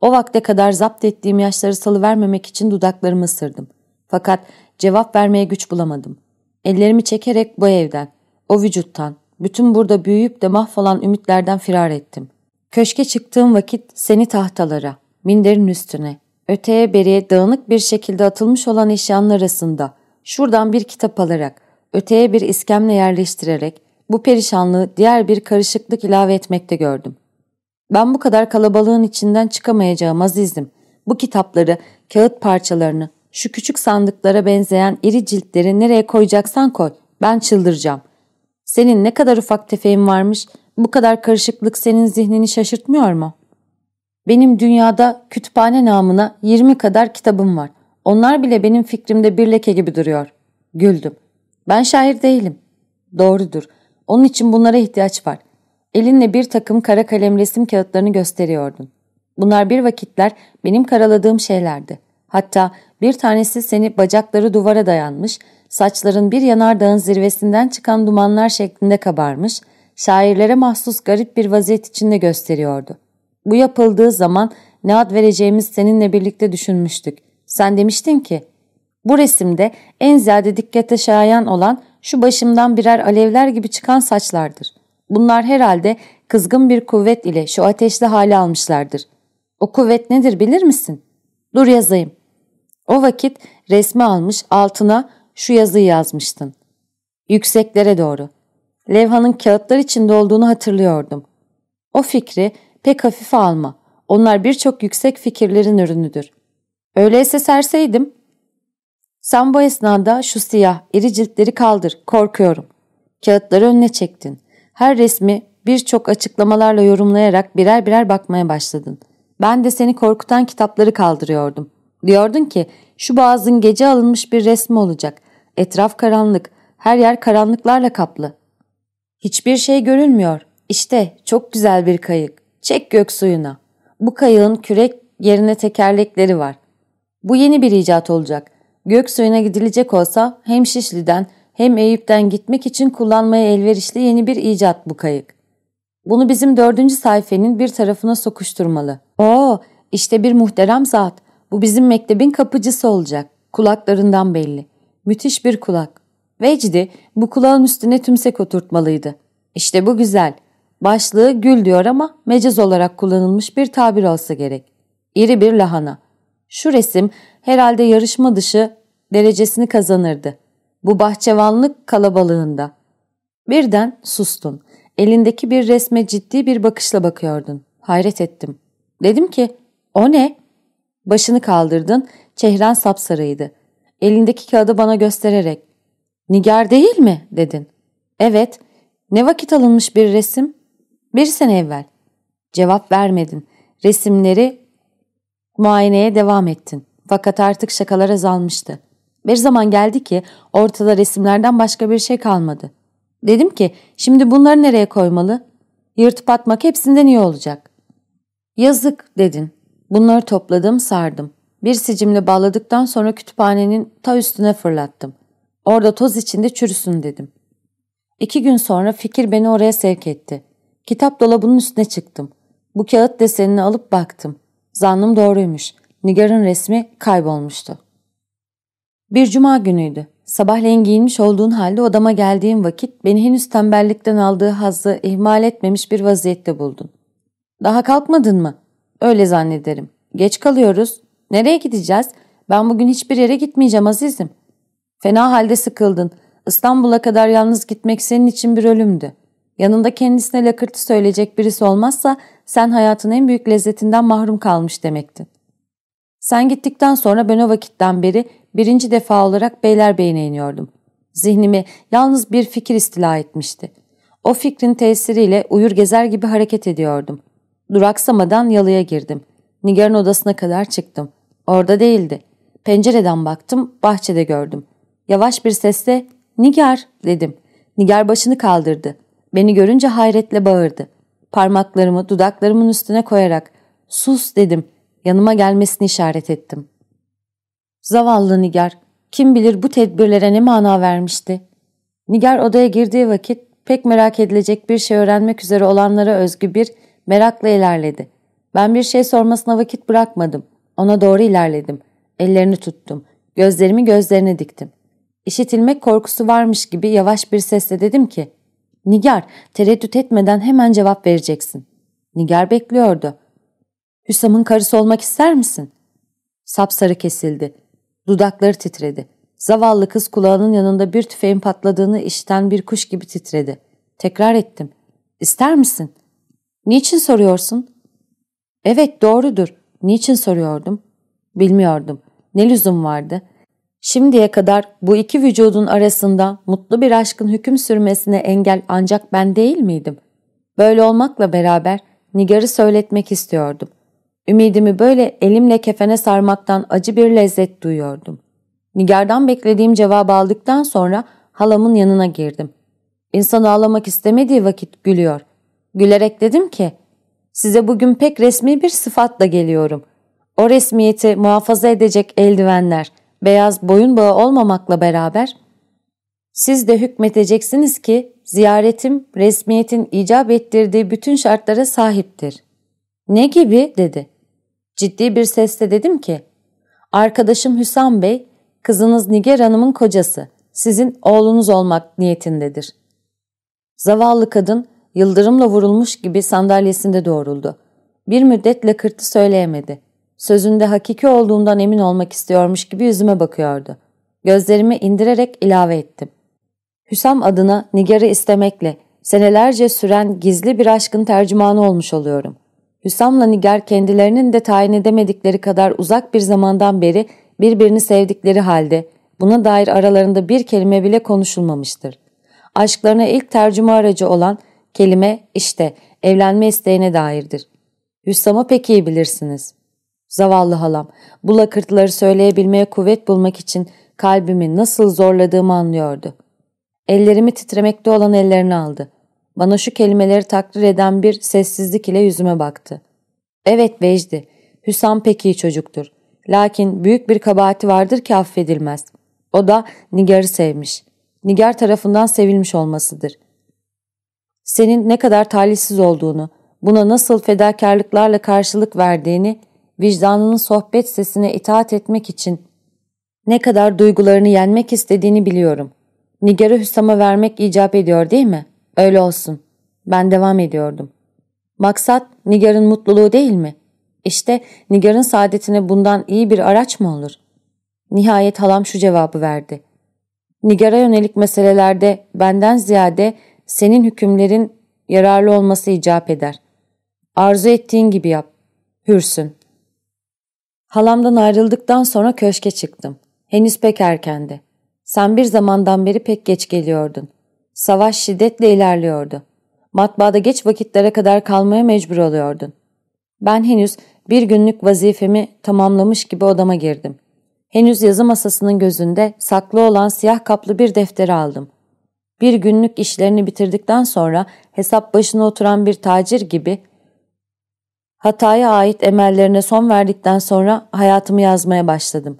O vakte kadar zapt ettiğim yaşları salıvermemek için dudaklarımı ısırdım. Fakat cevap vermeye güç bulamadım. Ellerimi çekerek bu evden, o vücuttan, bütün burada büyüyüp de mahvolan ümitlerden firar ettim. Köşke çıktığım vakit seni tahtalara, minderin üstüne, öteye beriye dağınık bir şekilde atılmış olan eşyanın arasında, şuradan bir kitap alarak, öteye bir iskemle yerleştirerek, bu perişanlığı diğer bir karışıklık ilave etmekte gördüm. Ben bu kadar kalabalığın içinden çıkamayacağım azizim. Bu kitapları, kağıt parçalarını, şu küçük sandıklara benzeyen iri ciltleri nereye koyacaksan koy. Ben çıldıracağım. Senin ne kadar ufak tefeğin varmış, bu kadar karışıklık senin zihnini şaşırtmıyor mu? Benim dünyada kütüphane namına 20 kadar kitabım var. Onlar bile benim fikrimde bir leke gibi duruyor. Güldüm. Ben şair değilim. Doğrudur. Onun için bunlara ihtiyaç var. Elinle bir takım kara kalem resim kağıtlarını gösteriyordun. Bunlar bir vakitler benim karaladığım şeylerdi. Hatta bir tanesi seni bacakları duvara dayanmış, saçların bir yanardağın zirvesinden çıkan dumanlar şeklinde kabarmış, şairlere mahsus garip bir vaziyet içinde gösteriyordu. Bu yapıldığı zaman ne ad vereceğimiz seninle birlikte düşünmüştük. Sen demiştin ki, bu resimde en ziyade dikkate şayan olan şu başımdan birer alevler gibi çıkan saçlardır. Bunlar herhalde kızgın bir kuvvet ile şu ateşli hale almışlardır. O kuvvet nedir bilir misin? Dur yazayım. O vakit resmi almış altına şu yazıyı yazmıştın. Yükseklere doğru. Levhanın kağıtlar içinde olduğunu hatırlıyordum. O fikri pek hafife alma. Onlar birçok yüksek fikirlerin ürünüdür. Öyleyse serseydim sen bu esnada şu siyah, iri ciltleri kaldır, korkuyorum. Kağıtları önüne çektin. Her resmi birçok açıklamalarla yorumlayarak birer birer bakmaya başladın. Ben de seni korkutan kitapları kaldırıyordum. Diyordun ki şu boğazın gece alınmış bir resmi olacak. Etraf karanlık, her yer karanlıklarla kaplı. Hiçbir şey görünmüyor. İşte çok güzel bir kayık. Çek gök suyuna. Bu kayığın kürek yerine tekerlekleri var. Bu yeni bir icat olacak. Göksuyu'na gidilecek olsa hem Şişli'den hem Eyüp'ten gitmek için kullanmaya elverişli yeni bir icat bu kayık. Bunu bizim dördüncü sayfenin bir tarafına sokuşturmalı. Oo, işte bir muhterem zat. Bu bizim mektebin kapıcısı olacak. Kulaklarından belli. Müthiş bir kulak. Vecdi bu kulağın üstüne tümsek oturtmalıydı. İşte bu güzel. Başlığı gül diyor ama mecaz olarak kullanılmış bir tabir olsa gerek. İri bir lahana. Şu resim herhalde yarışma dışı derecesini kazanırdı. Bu bahçevanlık kalabalığında. Birden sustun. Elindeki bir resme ciddi bir bakışla bakıyordun. Hayret ettim. Dedim ki o ne? Başını kaldırdın. Çehren sapsarıydı. Elindeki kağıdı bana göstererek. Nigar değil mi? dedin. Evet. Ne vakit alınmış bir resim? Bir sene evvel. Cevap vermedin. Resimleri muayeneye devam ettin. Fakat artık şakalar azalmıştı. Bir zaman geldi ki ortada resimlerden başka bir şey kalmadı. Dedim ki şimdi bunları nereye koymalı? Yırtıp atmak hepsinden iyi olacak. Yazık dedin. Bunları topladım sardım. Bir sicimle bağladıktan sonra kütüphanenin ta üstüne fırlattım. Orada toz içinde çürüsün dedim. İki gün sonra fikir beni oraya sevk etti. Kitap dolabının üstüne çıktım. Bu kağıt desenini alıp baktım. Zannım doğruymuş. Nigar'ın resmi kaybolmuştu. Bir cuma günüydü. Sabahleyin giyinmiş olduğun halde odama geldiğim vakit beni henüz tembellikten aldığı hazzı ihmal etmemiş bir vaziyette buldun. Daha kalkmadın mı? Öyle zannederim. Geç kalıyoruz. Nereye gideceğiz? Ben bugün hiçbir yere gitmeyeceğim azizim. Fena halde sıkıldın. İstanbul'a kadar yalnız gitmek senin için bir ölümdü. Yanında kendisine lakırtı söyleyecek birisi olmazsa sen hayatın en büyük lezzetinden mahrum kalmış demektin. Sen gittikten sonra ben o vakitten beri birinci defa olarak Beylerbeyi'ne iniyordum. Zihnimi yalnız bir fikir istila etmişti. O fikrin tesiriyle uyur gezer gibi hareket ediyordum. Duraksamadan yalıya girdim. Nigar'ın odasına kadar çıktım. Orada değildi. Pencereden baktım, bahçede gördüm. Yavaş bir sesle ''Nigar'' dedim. Nigar başını kaldırdı. Beni görünce hayretle bağırdı. Parmaklarımı dudaklarımın üstüne koyarak ''Sus'' dedim yanıma gelmesini işaret ettim. Zavallı Niger, kim bilir bu tedbirlere ne mana vermişti. Niger odaya girdiği vakit pek merak edilecek bir şey öğrenmek üzere olanlara özgü bir merakla ilerledi. Ben bir şey sormasına vakit bırakmadım. Ona doğru ilerledim. Ellerini tuttum. Gözlerimi gözlerine diktim. İşitilmek korkusu varmış gibi yavaş bir sesle dedim ki, ''Nigar, tereddüt etmeden hemen cevap vereceksin.'' Nigar bekliyordu. Hüsam'ın karısı olmak ister misin? Sapsarı kesildi. Dudakları titredi. Zavallı kız kulağının yanında bir tüfeğin patladığını işten bir kuş gibi titredi. Tekrar ettim. İster misin? Niçin soruyorsun? Evet doğrudur. Niçin soruyordum? Bilmiyordum. Ne lüzum vardı? Şimdiye kadar bu iki vücudun arasında mutlu bir aşkın hüküm sürmesine engel ancak ben değil miydim? Böyle olmakla beraber Nigar'ı söyletmek istiyordum. Ümidimi böyle elimle kefene sarmaktan acı bir lezzet duyuyordum. Nigar'dan beklediğim cevabı aldıktan sonra halamın yanına girdim. İnsan ağlamak istemediği vakit gülüyor. Gülerek dedim ki, size bugün pek resmi bir sıfatla geliyorum. O resmiyeti muhafaza edecek eldivenler, beyaz boyun bağı olmamakla beraber siz de hükmeteceksiniz ki ziyaretim resmiyetin icap ettirdiği bütün şartlara sahiptir. Ne gibi dedi. Ciddi bir sesle dedim ki, ''Arkadaşım Hüsam Bey, kızınız Niger Hanım'ın kocası, sizin oğlunuz olmak niyetindedir.'' Zavallı kadın yıldırımla vurulmuş gibi sandalyesinde doğruldu. Bir müddet lakırtı söyleyemedi. Sözünde hakiki olduğundan emin olmak istiyormuş gibi yüzüme bakıyordu. Gözlerimi indirerek ilave ettim. Hüsam adına Nigar'ı istemekle senelerce süren gizli bir aşkın tercümanı olmuş oluyorum. Hüsam'la Nigar kendilerinin de tayin edemedikleri kadar uzak bir zamandan beri birbirini sevdikleri halde buna dair aralarında bir kelime bile konuşulmamıştır. Aşklarına ilk tercüme aracı olan kelime işte evlenme isteğine dairdir. Hüsam'ı pek iyi bilirsiniz. Zavallı halam, bu lakırtları söyleyebilmeye kuvvet bulmak için kalbimi nasıl zorladığımı anlıyordu. Ellerimi titremekte olan ellerini aldı. Bana şu kelimeleri takdir eden bir sessizlik ile yüzüme baktı. Evet Vecdi, Hüsam pek iyi çocuktur. Lakin büyük bir kabahati vardır ki affedilmez. O da Nigar'ı sevmiş. Nigar tarafından sevilmiş olmasıdır. Senin ne kadar talihsiz olduğunu, buna nasıl fedakarlıklarla karşılık verdiğini, vicdanının sohbet sesine itaat etmek için ne kadar duygularını yenmek istediğini biliyorum. Nigar'ı Hüsam'a vermek icap ediyor değil mi? Öyle olsun. Ben devam ediyordum. Maksat Nigar'ın mutluluğu değil mi? İşte Nigar'ın saadetine bundan iyi bir araç mı olur? Nihayet halam şu cevabı verdi. Nigar'a yönelik meselelerde benden ziyade senin hükümlerin yararlı olması icap eder. Arzu ettiğin gibi yap. Hürsün. Halamdan ayrıldıktan sonra köşke çıktım. Henüz pek erkendi. Sen bir zamandan beri pek geç geliyordun.'' Savaş şiddetle ilerliyordu. Matbaada geç vakitlere kadar kalmaya mecbur oluyordun. Ben henüz bir günlük vazifemi tamamlamış gibi odama girdim. Henüz yazı masasının gözünde saklı olan siyah kaplı bir defteri aldım. Bir günlük işlerini bitirdikten sonra hesap başına oturan bir tacir gibi hataya ait emellerine son verdikten sonra hayatımı yazmaya başladım.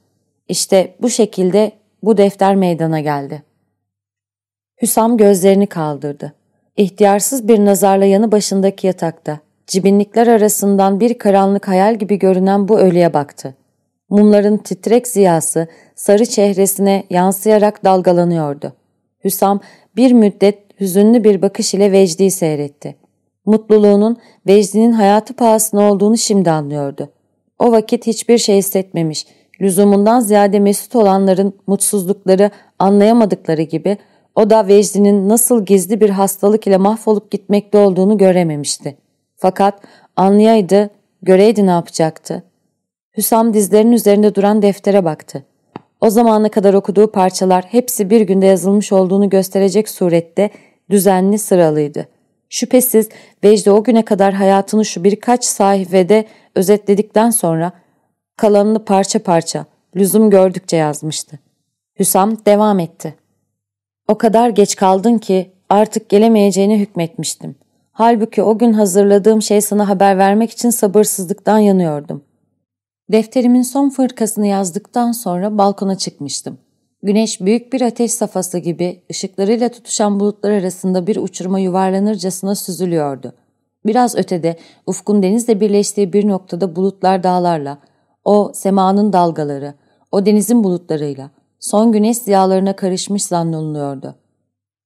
İşte bu şekilde bu defter meydana geldi.'' Hüsam gözlerini kaldırdı. İhtiyarsız bir nazarla yanı başındaki yatakta, cibinlikler arasından bir karanlık hayal gibi görünen bu ölüye baktı. Mumların titrek ziyası sarı çehresine yansıyarak dalgalanıyordu. Hüsam bir müddet hüzünlü bir bakış ile Vecdi'yi seyretti. Mutluluğunun Vecdi'nin hayatı pahasına olduğunu şimdi anlıyordu. O vakit hiçbir şey hissetmemiş, lüzumundan ziyade mesut olanların mutsuzlukları anlayamadıkları gibi o da Vecdi'nin nasıl gizli bir hastalık ile mahvolup gitmekte olduğunu görememişti. Fakat anlayaydı, göreydi ne yapacaktı. Hüsam dizlerinin üzerinde duran deftere baktı. O zamana kadar okuduğu parçalar hepsi bir günde yazılmış olduğunu gösterecek surette düzenli sıralıydı. Şüphesiz Vecdi o güne kadar hayatını şu birkaç sahifede özetledikten sonra kalanını parça parça, lüzum gördükçe yazmıştı. Hüsam devam etti. O kadar geç kaldın ki artık gelemeyeceğini hükmetmiştim. Halbuki o gün hazırladığım şey sana haber vermek için sabırsızlıktan yanıyordum. Defterimin son fırkasını yazdıktan sonra balkona çıkmıştım. Güneş büyük bir ateş safhası gibi ışıklarıyla tutuşan bulutlar arasında bir uçurma yuvarlanırcasına süzülüyordu. Biraz ötede ufkun denizle birleştiği bir noktada bulutlar dağlarla, o semanın dalgaları, o denizin bulutlarıyla, son güneş ziyalarına karışmış zannolunuyordu.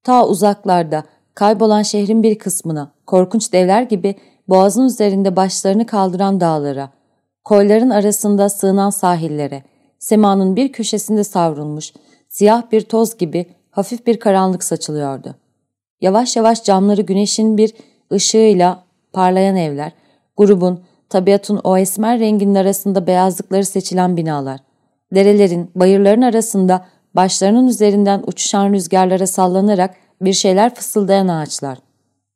Ta uzaklarda, kaybolan şehrin bir kısmına, korkunç devler gibi boğazın üzerinde başlarını kaldıran dağlara, koyların arasında sığınan sahillere, semanın bir köşesinde savrulmuş, siyah bir toz gibi hafif bir karanlık saçılıyordu. Yavaş yavaş camları güneşin bir ışığıyla parlayan evler, grubun, tabiatın o esmer renginin arasında beyazlıkları seçilen binalar, Derelerin, bayırların arasında başlarının üzerinden uçuşan rüzgarlara sallanarak bir şeyler fısıldayan ağaçlar.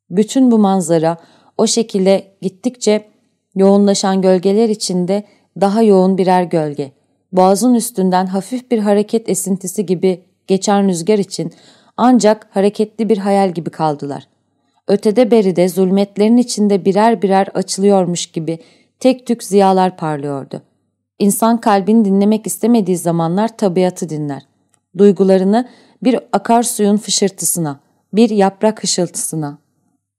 Bütün bu manzara o şekilde gittikçe yoğunlaşan gölgeler içinde daha yoğun birer gölge. Boğazın üstünden hafif bir hareket esintisi gibi geçen rüzgar için ancak hareketli bir hayal gibi kaldılar. Ötede beride zulmetlerin içinde birer birer açılıyormuş gibi tek tük ziyalar parlıyordu. İnsan kalbini dinlemek istemediği zamanlar tabiatı dinler. Duygularını bir akarsuyun fışırtısına, bir yaprak hışıltısına,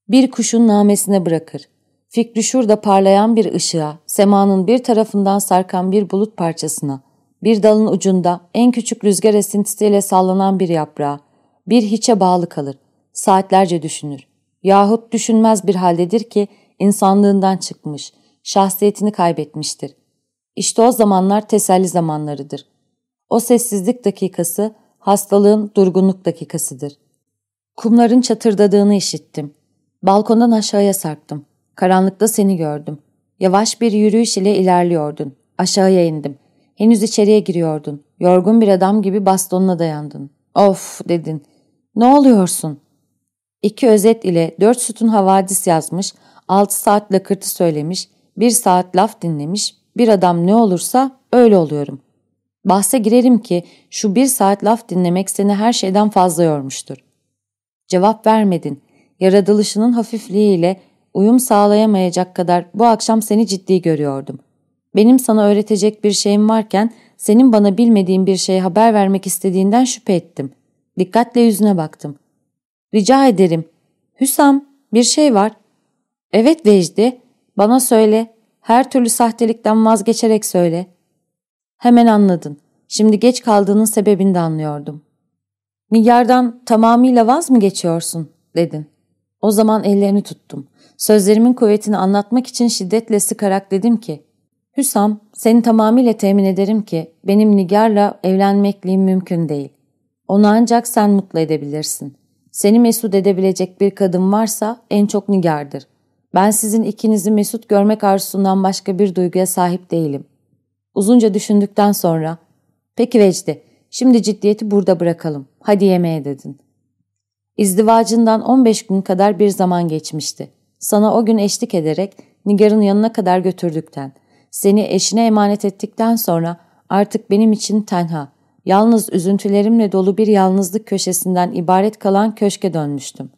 bir kuşun namesine bırakır. Fikri şurada parlayan bir ışığa, semanın bir tarafından sarkan bir bulut parçasına, bir dalın ucunda en küçük rüzgar esintisiyle sallanan bir yaprağa, bir hiçe bağlı kalır, saatlerce düşünür. Yahut düşünmez bir haldedir ki insanlığından çıkmış, şahsiyetini kaybetmiştir. İşte o zamanlar teselli zamanlarıdır. O sessizlik dakikası hastalığın durgunluk dakikasıdır. Kumların çatırdadığını işittim. Balkondan aşağıya sarktım. Karanlıkta seni gördüm. Yavaş bir yürüyüş ile ilerliyordun. Aşağıya indim. Henüz içeriye giriyordun. Yorgun bir adam gibi bastonuna dayandın. Of dedin. Ne oluyorsun? İki özet ile dört sütun havadis yazmış, altı saat lakırtı söylemiş, bir saat laf dinlemiş, bir adam ne olursa öyle oluyorum. Bahse girerim ki şu bir saat laf dinlemek seni her şeyden fazla yormuştur. Cevap vermedin. Yaradılışının hafifliğiyle uyum sağlayamayacak kadar bu akşam seni ciddi görüyordum. Benim sana öğretecek bir şeyim varken senin bana bilmediğin bir şeye haber vermek istediğinden şüphe ettim. Dikkatle yüzüne baktım. Rica ederim. Hüsam bir şey var. Evet Vecdi bana söyle her türlü sahtelikten vazgeçerek söyle. Hemen anladın. Şimdi geç kaldığının sebebini de anlıyordum. Milyardan tamamıyla vaz mı geçiyorsun dedin. O zaman ellerini tuttum. Sözlerimin kuvvetini anlatmak için şiddetle sıkarak dedim ki Hüsam seni tamamıyla temin ederim ki benim Nigar'la evlenmekliğim mümkün değil. Onu ancak sen mutlu edebilirsin. Seni mesut edebilecek bir kadın varsa en çok Nigar'dır. Ben sizin ikinizi mesut görmek arzusundan başka bir duyguya sahip değilim. Uzunca düşündükten sonra, peki Vecdi, şimdi ciddiyeti burada bırakalım, hadi yemeğe dedin. İzdivacından 15 gün kadar bir zaman geçmişti. Sana o gün eşlik ederek Nigar'ın yanına kadar götürdükten, seni eşine emanet ettikten sonra artık benim için tenha, yalnız üzüntülerimle dolu bir yalnızlık köşesinden ibaret kalan köşke dönmüştüm.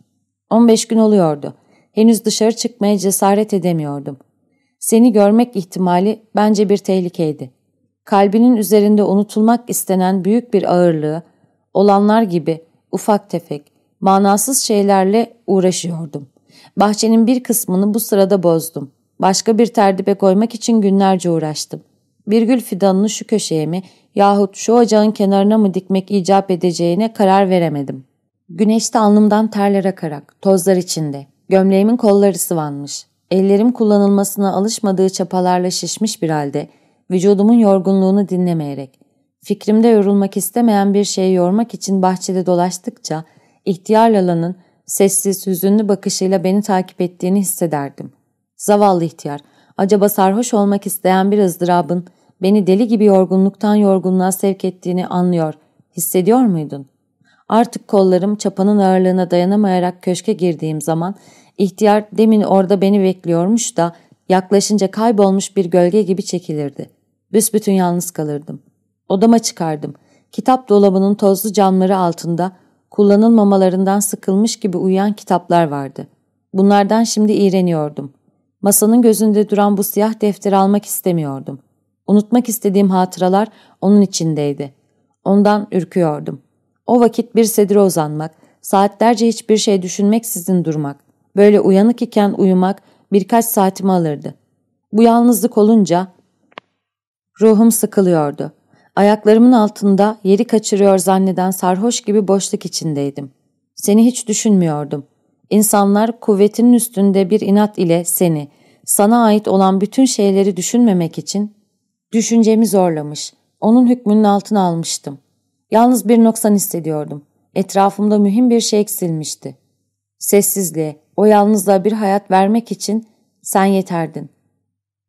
15 gün oluyordu. Henüz dışarı çıkmaya cesaret edemiyordum. Seni görmek ihtimali bence bir tehlikeydi. Kalbinin üzerinde unutulmak istenen büyük bir ağırlığı, olanlar gibi ufak tefek, manasız şeylerle uğraşıyordum. Bahçenin bir kısmını bu sırada bozdum. Başka bir terdibe koymak için günlerce uğraştım. Bir gül fidanını şu köşeye mi yahut şu ocağın kenarına mı dikmek icap edeceğine karar veremedim. Güneşte alnımdan terler akarak, tozlar içinde. Gömleğimin kolları sıvanmış. Ellerim kullanılmasına alışmadığı çapalarla şişmiş bir halde, vücudumun yorgunluğunu dinlemeyerek. Fikrimde yorulmak istemeyen bir şeyi yormak için bahçede dolaştıkça, ihtiyar Lala'nın sessiz, hüzünlü bakışıyla beni takip ettiğini hissederdim. Zavallı ihtiyar, acaba sarhoş olmak isteyen bir ızdırabın beni deli gibi yorgunluktan yorgunluğa sevk ettiğini anlıyor, hissediyor muydun? Artık kollarım çapanın ağırlığına dayanamayarak köşke girdiğim zaman ihtiyar demin orada beni bekliyormuş da yaklaşınca kaybolmuş bir gölge gibi çekilirdi. Büsbütün yalnız kalırdım. Odama çıkardım. Kitap dolabının tozlu camları altında kullanılmamalarından sıkılmış gibi uyuyan kitaplar vardı. Bunlardan şimdi iğreniyordum. Masanın gözünde duran bu siyah defteri almak istemiyordum. Unutmak istediğim hatıralar onun içindeydi. Ondan ürküyordum. O vakit bir sedire uzanmak, saatlerce hiçbir şey düşünmeksizin durmak, böyle uyanık iken uyumak birkaç saatimi alırdı. Bu yalnızlık olunca ruhum sıkılıyordu. Ayaklarımın altında yeri kaçırıyor zanneden sarhoş gibi boşluk içindeydim. Seni hiç düşünmüyordum. İnsanlar kuvvetinin üstünde bir inat ile seni, sana ait olan bütün şeyleri düşünmemek için düşüncemi zorlamış, onun hükmünün altına almıştım. Yalnız bir noksan hissediyordum. Etrafımda mühim bir şey eksilmişti. Sessizliğe, o yalnızlığa bir hayat vermek için sen yeterdin.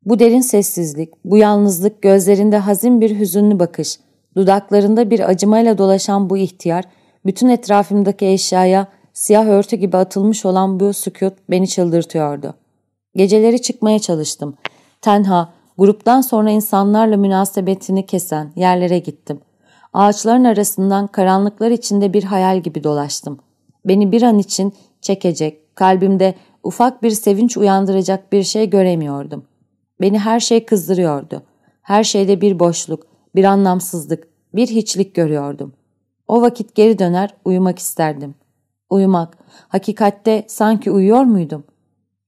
Bu derin sessizlik, bu yalnızlık gözlerinde hazin bir hüzünlü bakış, dudaklarında bir acımayla dolaşan bu ihtiyar, bütün etrafımdaki eşyaya siyah örtü gibi atılmış olan bu sükut beni çıldırtıyordu. Geceleri çıkmaya çalıştım. Tenha, gruptan sonra insanlarla münasebetini kesen yerlere gittim. Ağaçların arasından karanlıklar içinde bir hayal gibi dolaştım. Beni bir an için çekecek, kalbimde ufak bir sevinç uyandıracak bir şey göremiyordum. Beni her şey kızdırıyordu. Her şeyde bir boşluk, bir anlamsızlık, bir hiçlik görüyordum. O vakit geri döner uyumak isterdim. Uyumak, hakikatte sanki uyuyor muydum?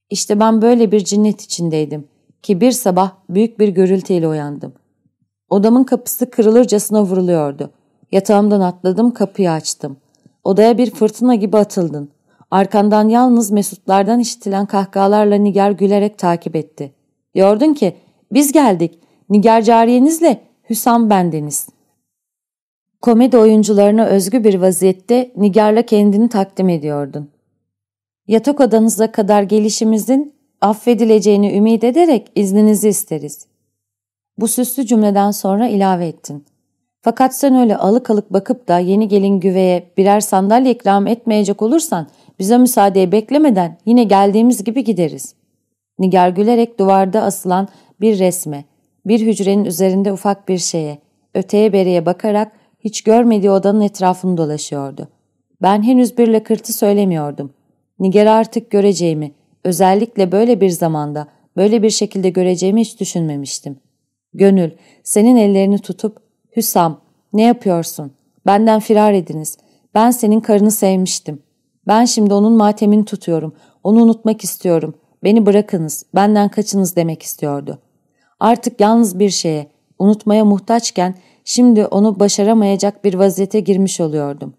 İşte ben böyle bir cinnet içindeydim ki bir sabah büyük bir gürültüyle uyandım.'' Odamın kapısı kırılırcasına vuruluyordu. Yatağımdan atladım, kapıyı açtım. Odaya bir fırtına gibi atıldın. Arkandan yalnız mesutlardan işitilen kahkahalarla Niger gülerek takip etti. Diyordun ki, biz geldik. Niger cariyenizle Hüsam bendeniz. Komedi oyuncularına özgü bir vaziyette Nigerle kendini takdim ediyordun. Yatak odanıza kadar gelişimizin affedileceğini ümit ederek izninizi isteriz. Bu süslü cümleden sonra ilave ettin. Fakat sen öyle alık alık bakıp da yeni gelin güveye birer sandalye ikram etmeyecek olursan bize müsaadeyi beklemeden yine geldiğimiz gibi gideriz. Nigar gülerek duvarda asılan bir resme, bir hücrenin üzerinde ufak bir şeye, öteye beriye bakarak hiç görmediği odanın etrafını dolaşıyordu. Ben henüz bir lakırtı söylemiyordum. Nigar'ı artık göreceğimi, özellikle böyle bir zamanda, böyle bir şekilde göreceğimi hiç düşünmemiştim. Gönül, senin ellerini tutup, Hüsam, ne yapıyorsun? Benden firar ediniz. Ben senin karını sevmiştim. Ben şimdi onun matemini tutuyorum. Onu unutmak istiyorum. Beni bırakınız, benden kaçınız demek istiyordu. Artık yalnız bir şeye, unutmaya muhtaçken şimdi onu başaramayacak bir vaziyete girmiş oluyordum.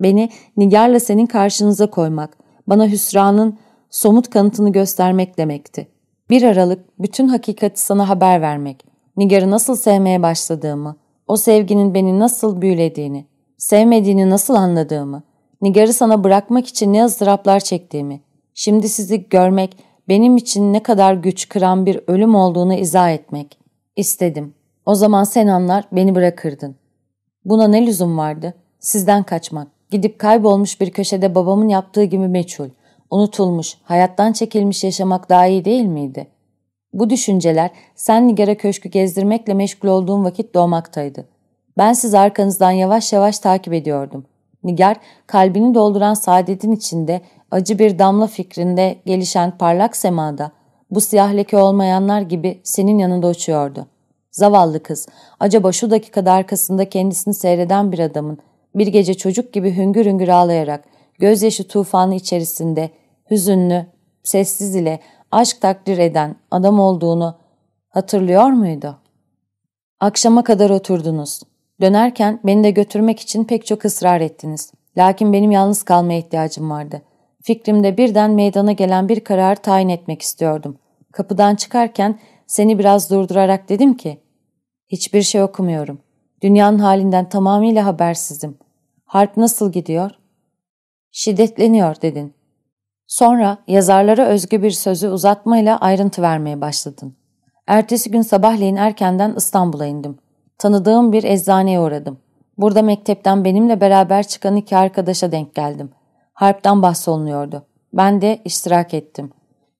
Beni Nigar'la senin karşınıza koymak, bana hüsranın somut kanıtını göstermek demekti. Bir aralık bütün hakikati sana haber vermek, Nigar'ı nasıl sevmeye başladığımı, o sevginin beni nasıl büyülediğini, sevmediğini nasıl anladığımı, Nigar'ı sana bırakmak için ne ızdıraplar çektiğimi, şimdi sizi görmek benim için ne kadar güç kıran bir ölüm olduğunu izah etmek istedim. O zaman sen anlar beni bırakırdın. Buna ne lüzum vardı? Sizden kaçmak, gidip kaybolmuş bir köşede babamın yaptığı gibi meçhul, unutulmuş, hayattan çekilmiş yaşamak daha iyi değil miydi?'' Bu düşünceler sen Nigar'a köşkü gezdirmekle meşgul olduğum vakit doğmaktaydı. Ben sizi arkanızdan yavaş yavaş takip ediyordum. Nigar, kalbini dolduran saadetin içinde, acı bir damla fikrinde gelişen parlak semada, bu siyah leke olmayanlar gibi senin yanında uçuyordu. Zavallı kız, acaba şu dakikada arkasında kendisini seyreden bir adamın, bir gece çocuk gibi hüngür hüngür ağlayarak, gözyaşı tufanı içerisinde, hüzünlü, sessiz ile aşk takdir eden adam olduğunu hatırlıyor muydu? Akşama kadar oturdunuz. Dönerken beni de götürmek için pek çok ısrar ettiniz. Lakin benim yalnız kalmaya ihtiyacım vardı. Fikrimde birden meydana gelen bir karar tayin etmek istiyordum. Kapıdan çıkarken seni biraz durdurarak dedim ki, ''Hiçbir şey okumuyorum. Dünyanın halinden tamamıyla habersizim. Harp nasıl gidiyor?'' ''Şiddetleniyor.'' dedin. Sonra yazarlara özgü bir sözü uzatmayla ayrıntı vermeye başladın. Ertesi gün sabahleyin erkenden İstanbul'a indim. Tanıdığım bir eczaneye uğradım. Burada mektepten benimle beraber çıkan iki arkadaşa denk geldim. Harpten bahsolunuyordu. Ben de iştirak ettim.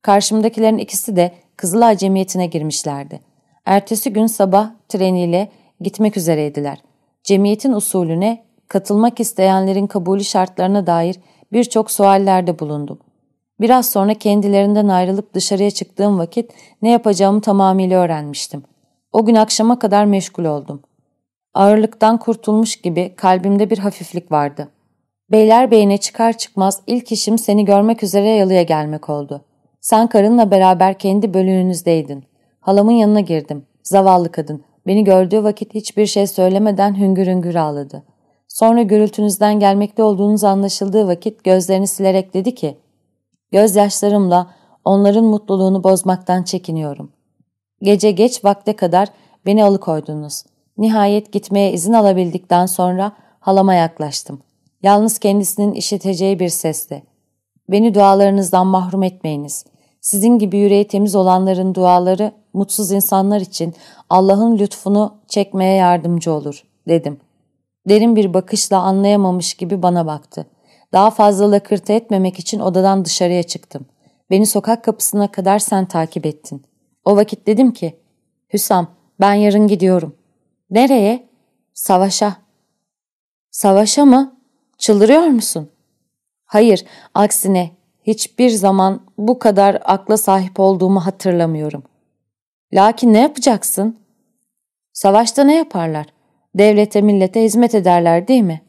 Karşımdakilerin ikisi de Kızılay Cemiyeti'ne girmişlerdi. Ertesi gün sabah treniyle gitmek üzereydiler. Cemiyetin usulüne, katılmak isteyenlerin kabulü şartlarına dair birçok suallerde bulundum. Biraz sonra kendilerinden ayrılıp dışarıya çıktığım vakit ne yapacağımı tamamıyla öğrenmiştim. O gün akşama kadar meşgul oldum. Ağırlıktan kurtulmuş gibi kalbimde bir hafiflik vardı. Beyler beyine çıkar çıkmaz ilk işim seni görmek üzere yalıya gelmek oldu. Sen karınla beraber kendi bölüğünüzdeydin. Halamın yanına girdim. Zavallı kadın. Beni gördüğü vakit hiçbir şey söylemeden hüngür hüngür ağladı. Sonra gürültünüzden gelmekte olduğunuz anlaşıldığı vakit gözlerini silerek dedi ki Gözyaşlarımla onların mutluluğunu bozmaktan çekiniyorum. Gece geç vakte kadar beni alıkoydunuz. Nihayet gitmeye izin alabildikten sonra halama yaklaştım. Yalnız kendisinin işiteceği bir sesle. Beni dualarınızdan mahrum etmeyiniz. Sizin gibi yüreği temiz olanların duaları mutsuz insanlar için Allah'ın lütfunu çekmeye yardımcı olur, dedim. Derin bir bakışla anlayamamış gibi bana baktı. Daha fazla lakırtı etmemek için odadan dışarıya çıktım. Beni sokak kapısına kadar sen takip ettin. O vakit dedim ki, Hüsam ben yarın gidiyorum. Nereye? Savaşa. Savaşa mı? Çıldırıyor musun? Hayır, aksine hiçbir zaman bu kadar akla sahip olduğumu hatırlamıyorum. Lakin ne yapacaksın? Savaşta ne yaparlar? Devlete millete hizmet ederler değil mi?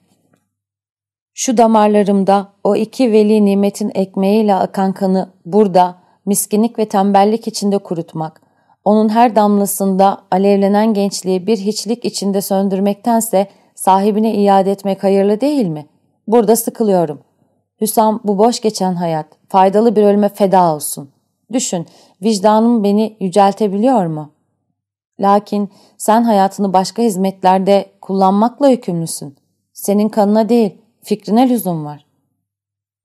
Şu damarlarımda o iki veli nimetin ekmeğiyle akan kanı burada miskinlik ve tembellik içinde kurutmak, onun her damlasında alevlenen gençliği bir hiçlik içinde söndürmektense sahibine iade etmek hayırlı değil mi? Burada sıkılıyorum. Hüsam bu boş geçen hayat, faydalı bir ölüme feda olsun. Düşün, vicdanım beni yüceltebiliyor mu? Lakin sen hayatını başka hizmetlerde kullanmakla yükümlüsün. Senin kanına değil, Fikrine lüzum var.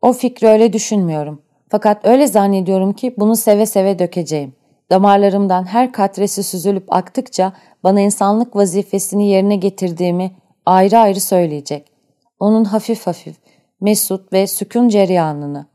O fikri öyle düşünmüyorum. Fakat öyle zannediyorum ki bunu seve seve dökeceğim. Damarlarımdan her katresi süzülüp aktıkça bana insanlık vazifesini yerine getirdiğimi ayrı ayrı söyleyecek. Onun hafif hafif, mesut ve sükun cereyanını.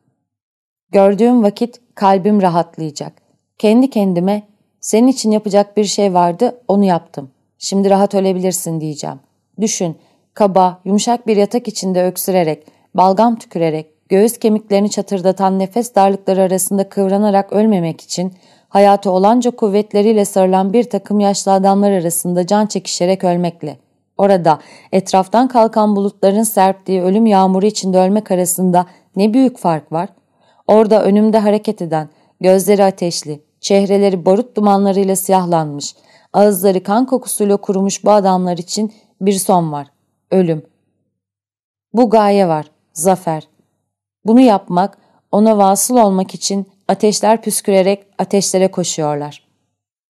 Gördüğüm vakit kalbim rahatlayacak. Kendi kendime senin için yapacak bir şey vardı onu yaptım. Şimdi rahat ölebilirsin diyeceğim. Düşün Kaba, yumuşak bir yatak içinde öksürerek, balgam tükürerek, göğüs kemiklerini çatırdatan nefes darlıkları arasında kıvranarak ölmemek için hayatı olanca kuvvetleriyle sarılan bir takım yaşlı adamlar arasında can çekişerek ölmekle. Orada etraftan kalkan bulutların serptiği ölüm yağmuru içinde ölmek arasında ne büyük fark var. Orada önümde hareket eden, gözleri ateşli, çehreleri barut dumanlarıyla siyahlanmış, ağızları kan kokusuyla kurumuş bu adamlar için bir son var ölüm. Bu gaye var, zafer. Bunu yapmak, ona vasıl olmak için ateşler püskürerek ateşlere koşuyorlar.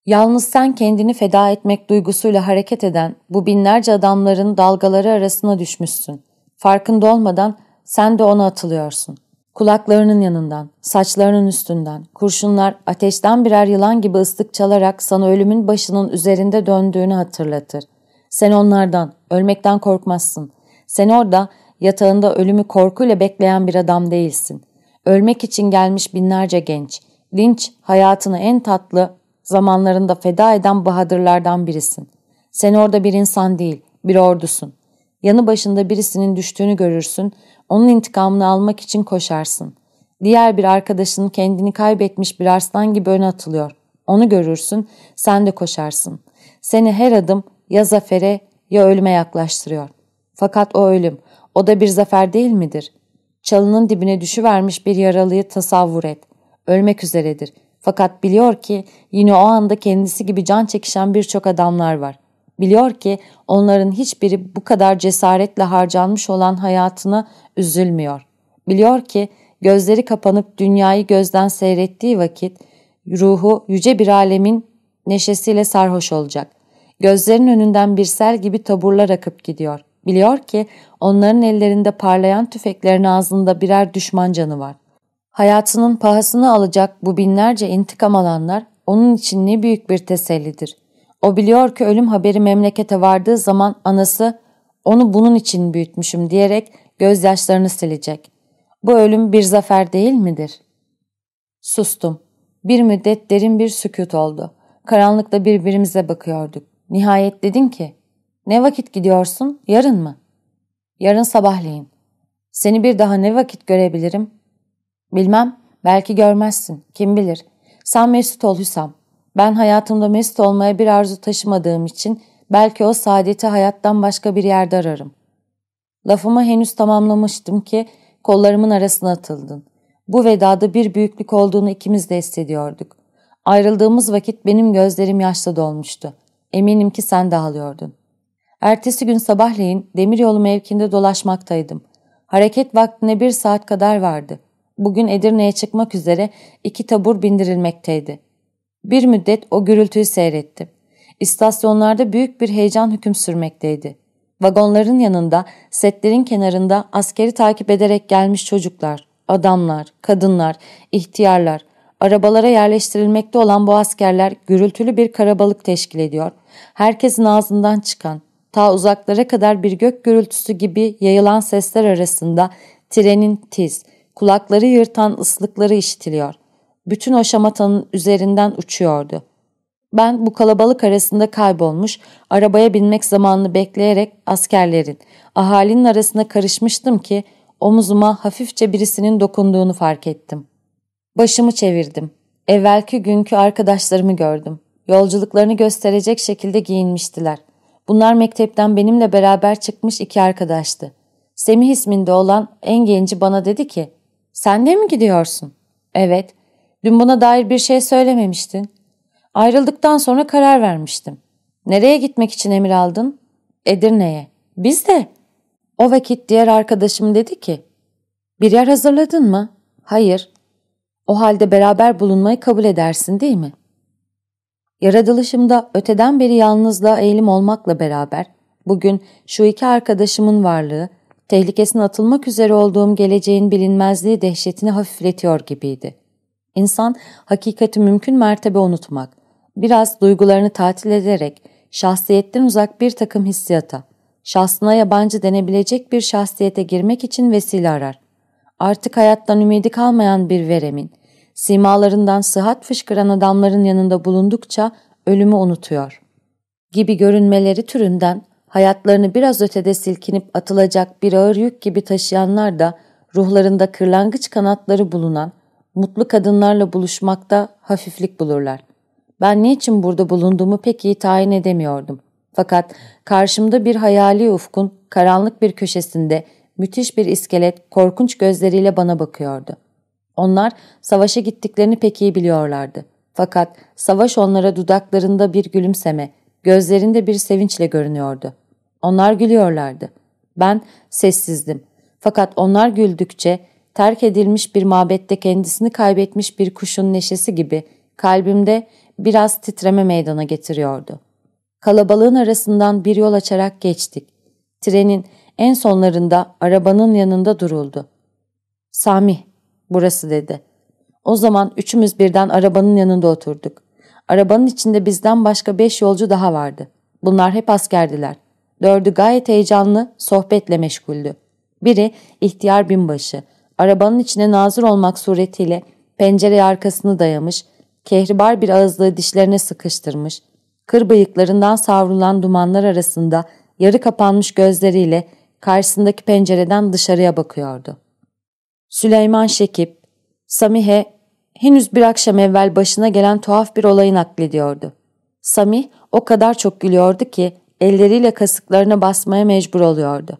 Yalnız sen kendini feda etmek duygusuyla hareket eden bu binlerce adamların dalgaları arasına düşmüşsün. Farkında olmadan sen de ona atılıyorsun. Kulaklarının yanından, saçlarının üstünden, kurşunlar ateşten birer yılan gibi ıslık çalarak sana ölümün başının üzerinde döndüğünü hatırlatır. Sen onlardan, ölmekten korkmazsın. Sen orada yatağında ölümü korkuyla bekleyen bir adam değilsin. Ölmek için gelmiş binlerce genç. linç hayatını en tatlı zamanlarında feda eden bahadırlardan birisin. Sen orada bir insan değil, bir ordusun. Yanı başında birisinin düştüğünü görürsün, onun intikamını almak için koşarsın. Diğer bir arkadaşın kendini kaybetmiş bir arslan gibi öne atılıyor. Onu görürsün, sen de koşarsın. Seni her adım ya zafere ya ölüme yaklaştırıyor. Fakat o ölüm, o da bir zafer değil midir? Çalının dibine düşüvermiş bir yaralıyı tasavvur et. Ölmek üzeredir. Fakat biliyor ki yine o anda kendisi gibi can çekişen birçok adamlar var. Biliyor ki onların hiçbiri bu kadar cesaretle harcanmış olan hayatına üzülmüyor. Biliyor ki gözleri kapanıp dünyayı gözden seyrettiği vakit ruhu yüce bir alemin neşesiyle sarhoş olacak. Gözlerin önünden bir sel gibi taburlar akıp gidiyor. Biliyor ki onların ellerinde parlayan tüfeklerin ağzında birer düşman canı var. Hayatının pahasını alacak bu binlerce intikam alanlar onun için ne büyük bir tesellidir. O biliyor ki ölüm haberi memlekete vardığı zaman anası onu bunun için büyütmüşüm diyerek gözyaşlarını silecek. Bu ölüm bir zafer değil midir? Sustum. Bir müddet derin bir sükut oldu. Karanlıkta birbirimize bakıyorduk. Nihayet dedin ki, ne vakit gidiyorsun, yarın mı? Yarın sabahleyin. Seni bir daha ne vakit görebilirim? Bilmem, belki görmezsin, kim bilir. Sen mesut ol Hüsam. Ben hayatımda mesut olmaya bir arzu taşımadığım için belki o saadeti hayattan başka bir yerde ararım. Lafımı henüz tamamlamıştım ki kollarımın arasına atıldın. Bu vedada bir büyüklük olduğunu ikimiz de hissediyorduk. Ayrıldığımız vakit benim gözlerim yaşla dolmuştu. Eminim ki sen de ağlıyordun. Ertesi gün sabahleyin demiryolu mevkinde dolaşmaktaydım. Hareket vaktine bir saat kadar vardı. Bugün Edirne'ye çıkmak üzere iki tabur bindirilmekteydi. Bir müddet o gürültüyü seyrettim. İstasyonlarda büyük bir heyecan hüküm sürmekteydi. Vagonların yanında, setlerin kenarında askeri takip ederek gelmiş çocuklar, adamlar, kadınlar, ihtiyarlar, Arabalara yerleştirilmekte olan bu askerler gürültülü bir karabalık teşkil ediyor. Herkesin ağzından çıkan, ta uzaklara kadar bir gök gürültüsü gibi yayılan sesler arasında trenin tiz, kulakları yırtan ıslıkları işitiliyor. Bütün o şamatanın üzerinden uçuyordu. Ben bu kalabalık arasında kaybolmuş, arabaya binmek zamanını bekleyerek askerlerin, ahalinin arasına karışmıştım ki omuzuma hafifçe birisinin dokunduğunu fark ettim. Başımı çevirdim. Evvelki günkü arkadaşlarımı gördüm. Yolculuklarını gösterecek şekilde giyinmiştiler. Bunlar mektepten benimle beraber çıkmış iki arkadaştı. Semih isminde olan en genci bana dedi ki, ''Sen de mi gidiyorsun?'' ''Evet. Dün buna dair bir şey söylememiştin. Ayrıldıktan sonra karar vermiştim. Nereye gitmek için emir aldın?'' ''Edirne'ye. Biz de.'' O vakit diğer arkadaşım dedi ki, ''Bir yer hazırladın mı?'' ''Hayır. O halde beraber bulunmayı kabul edersin değil mi? Yaratılışımda öteden beri yalnızlığa eğilim olmakla beraber bugün şu iki arkadaşımın varlığı, tehlikesine atılmak üzere olduğum geleceğin bilinmezliği dehşetini hafifletiyor gibiydi. İnsan hakikati mümkün mertebe unutmak, biraz duygularını tatil ederek şahsiyetten uzak bir takım hissiyata, şahsına yabancı denebilecek bir şahsiyete girmek için vesile arar artık hayattan ümidi kalmayan bir veremin, simalarından sıhhat fışkıran adamların yanında bulundukça ölümü unutuyor. Gibi görünmeleri türünden hayatlarını biraz ötede silkinip atılacak bir ağır yük gibi taşıyanlar da ruhlarında kırlangıç kanatları bulunan mutlu kadınlarla buluşmakta hafiflik bulurlar. Ben niçin burada bulunduğumu pek iyi tayin edemiyordum. Fakat karşımda bir hayali ufkun karanlık bir köşesinde müthiş bir iskelet korkunç gözleriyle bana bakıyordu. Onlar savaşa gittiklerini pek iyi biliyorlardı. Fakat savaş onlara dudaklarında bir gülümseme, gözlerinde bir sevinçle görünüyordu. Onlar gülüyorlardı. Ben sessizdim. Fakat onlar güldükçe terk edilmiş bir mabette kendisini kaybetmiş bir kuşun neşesi gibi kalbimde biraz titreme meydana getiriyordu. Kalabalığın arasından bir yol açarak geçtik. Trenin en sonlarında arabanın yanında duruldu. Sami, burası dedi. O zaman üçümüz birden arabanın yanında oturduk. Arabanın içinde bizden başka beş yolcu daha vardı. Bunlar hep askerdiler. Dördü gayet heyecanlı, sohbetle meşguldü. Biri ihtiyar binbaşı. Arabanın içine nazır olmak suretiyle pencereye arkasını dayamış, kehribar bir ağızlığı dişlerine sıkıştırmış, kır bıyıklarından savrulan dumanlar arasında yarı kapanmış gözleriyle karşısındaki pencereden dışarıya bakıyordu. Süleyman Şekip, Samihe henüz bir akşam evvel başına gelen tuhaf bir olayı naklediyordu. Samih o kadar çok gülüyordu ki elleriyle kasıklarına basmaya mecbur oluyordu.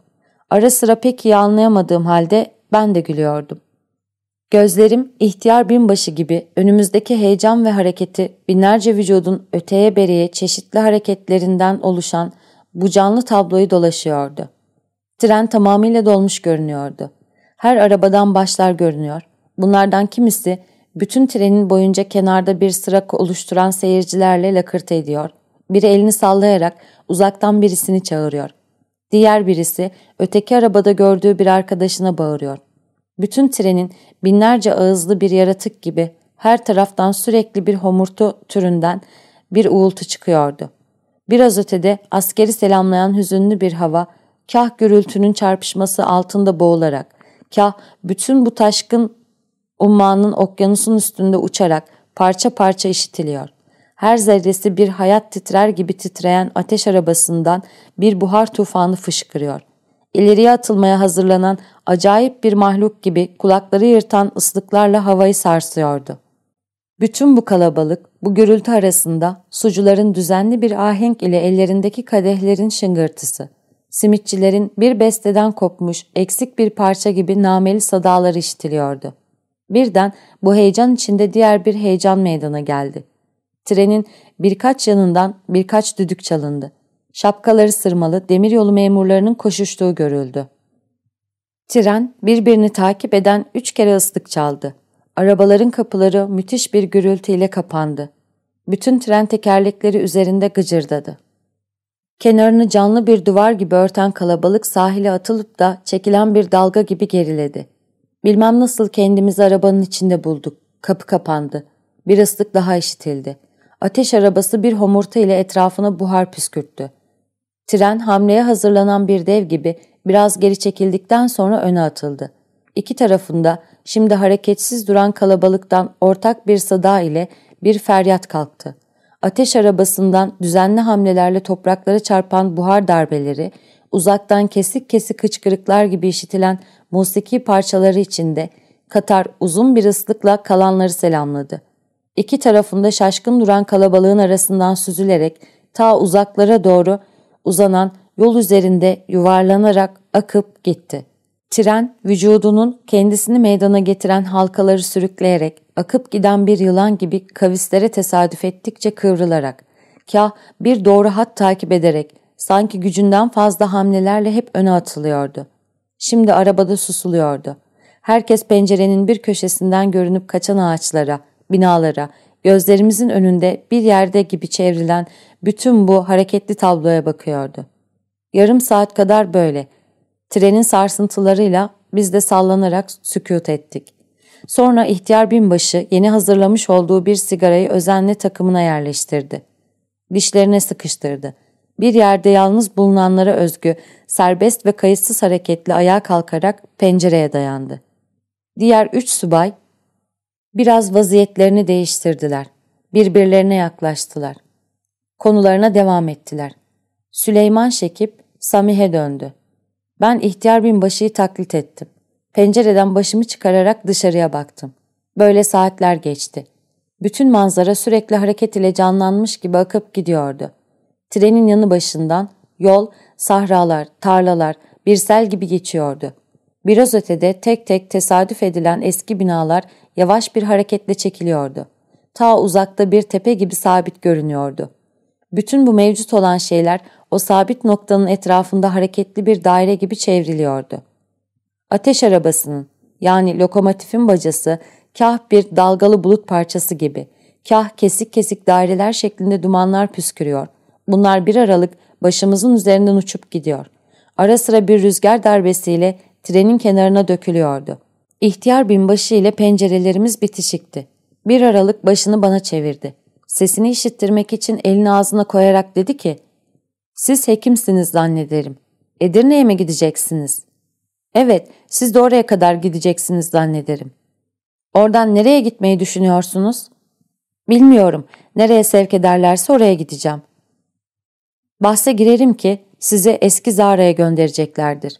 Ara sıra pek iyi anlayamadığım halde ben de gülüyordum. Gözlerim ihtiyar binbaşı gibi önümüzdeki heyecan ve hareketi binlerce vücudun öteye beriye çeşitli hareketlerinden oluşan bu canlı tabloyu dolaşıyordu. Tren tamamıyla dolmuş görünüyordu. Her arabadan başlar görünüyor. Bunlardan kimisi bütün trenin boyunca kenarda bir sıra oluşturan seyircilerle lakırtı ediyor. Biri elini sallayarak uzaktan birisini çağırıyor. Diğer birisi öteki arabada gördüğü bir arkadaşına bağırıyor. Bütün trenin binlerce ağızlı bir yaratık gibi her taraftan sürekli bir homurtu türünden bir uğultu çıkıyordu. Biraz ötede askeri selamlayan hüzünlü bir hava kah gürültünün çarpışması altında boğularak, kah bütün bu taşkın ummanın okyanusun üstünde uçarak parça parça işitiliyor. Her zerresi bir hayat titrer gibi titreyen ateş arabasından bir buhar tufanı fışkırıyor. İleriye atılmaya hazırlanan acayip bir mahluk gibi kulakları yırtan ıslıklarla havayı sarsıyordu. Bütün bu kalabalık, bu gürültü arasında sucuların düzenli bir ahenk ile ellerindeki kadehlerin şıngırtısı, simitçilerin bir besteden kopmuş, eksik bir parça gibi nameli sadaları işitiliyordu. Birden bu heyecan içinde diğer bir heyecan meydana geldi. Trenin birkaç yanından birkaç düdük çalındı. Şapkaları sırmalı demiryolu memurlarının koşuştuğu görüldü. Tren birbirini takip eden üç kere ıslık çaldı. Arabaların kapıları müthiş bir gürültüyle kapandı. Bütün tren tekerlekleri üzerinde gıcırdadı. Kenarını canlı bir duvar gibi örten kalabalık sahile atılıp da çekilen bir dalga gibi geriledi. Bilmem nasıl kendimizi arabanın içinde bulduk. Kapı kapandı. Bir ıslık daha işitildi. Ateş arabası bir homurta ile etrafına buhar püskürttü. Tren hamleye hazırlanan bir dev gibi biraz geri çekildikten sonra öne atıldı. İki tarafında şimdi hareketsiz duran kalabalıktan ortak bir sada ile bir feryat kalktı ateş arabasından düzenli hamlelerle topraklara çarpan buhar darbeleri, uzaktan kesik kesik hıçkırıklar gibi işitilen musiki parçaları içinde Katar uzun bir ıslıkla kalanları selamladı. İki tarafında şaşkın duran kalabalığın arasından süzülerek ta uzaklara doğru uzanan yol üzerinde yuvarlanarak akıp gitti.'' Tren vücudunun kendisini meydana getiren halkaları sürükleyerek, akıp giden bir yılan gibi kavislere tesadüf ettikçe kıvrılarak, kah bir doğru hat takip ederek, sanki gücünden fazla hamlelerle hep öne atılıyordu. Şimdi arabada susuluyordu. Herkes pencerenin bir köşesinden görünüp kaçan ağaçlara, binalara, gözlerimizin önünde bir yerde gibi çevrilen bütün bu hareketli tabloya bakıyordu. Yarım saat kadar böyle, Trenin sarsıntılarıyla biz de sallanarak sükut ettik. Sonra ihtiyar binbaşı yeni hazırlamış olduğu bir sigarayı özenle takımına yerleştirdi. Dişlerine sıkıştırdı. Bir yerde yalnız bulunanlara özgü, serbest ve kayıtsız hareketli ayağa kalkarak pencereye dayandı. Diğer üç subay biraz vaziyetlerini değiştirdiler. Birbirlerine yaklaştılar. Konularına devam ettiler. Süleyman Şekip, Samih'e döndü. Ben ihtiyar binbaşıyı taklit ettim. Pencereden başımı çıkararak dışarıya baktım. Böyle saatler geçti. Bütün manzara sürekli hareket ile canlanmış gibi akıp gidiyordu. Trenin yanı başından yol, sahralar, tarlalar bir sel gibi geçiyordu. Biraz ötede tek tek tesadüf edilen eski binalar yavaş bir hareketle çekiliyordu. Ta uzakta bir tepe gibi sabit görünüyordu. Bütün bu mevcut olan şeyler o sabit noktanın etrafında hareketli bir daire gibi çevriliyordu. Ateş arabasının yani lokomotifin bacası kah bir dalgalı bulut parçası gibi, kah kesik kesik daireler şeklinde dumanlar püskürüyor. Bunlar bir aralık başımızın üzerinden uçup gidiyor. Ara sıra bir rüzgar darbesiyle trenin kenarına dökülüyordu. İhtiyar binbaşı ile pencerelerimiz bitişikti. Bir aralık başını bana çevirdi. Sesini işittirmek için elini ağzına koyarak dedi ki, ''Siz hekimsiniz zannederim. Edirne'ye mi gideceksiniz?'' ''Evet, siz de oraya kadar gideceksiniz zannederim.'' ''Oradan nereye gitmeyi düşünüyorsunuz?'' ''Bilmiyorum. Nereye sevk ederlerse oraya gideceğim.'' Bahse girerim ki sizi eski Zara'ya göndereceklerdir.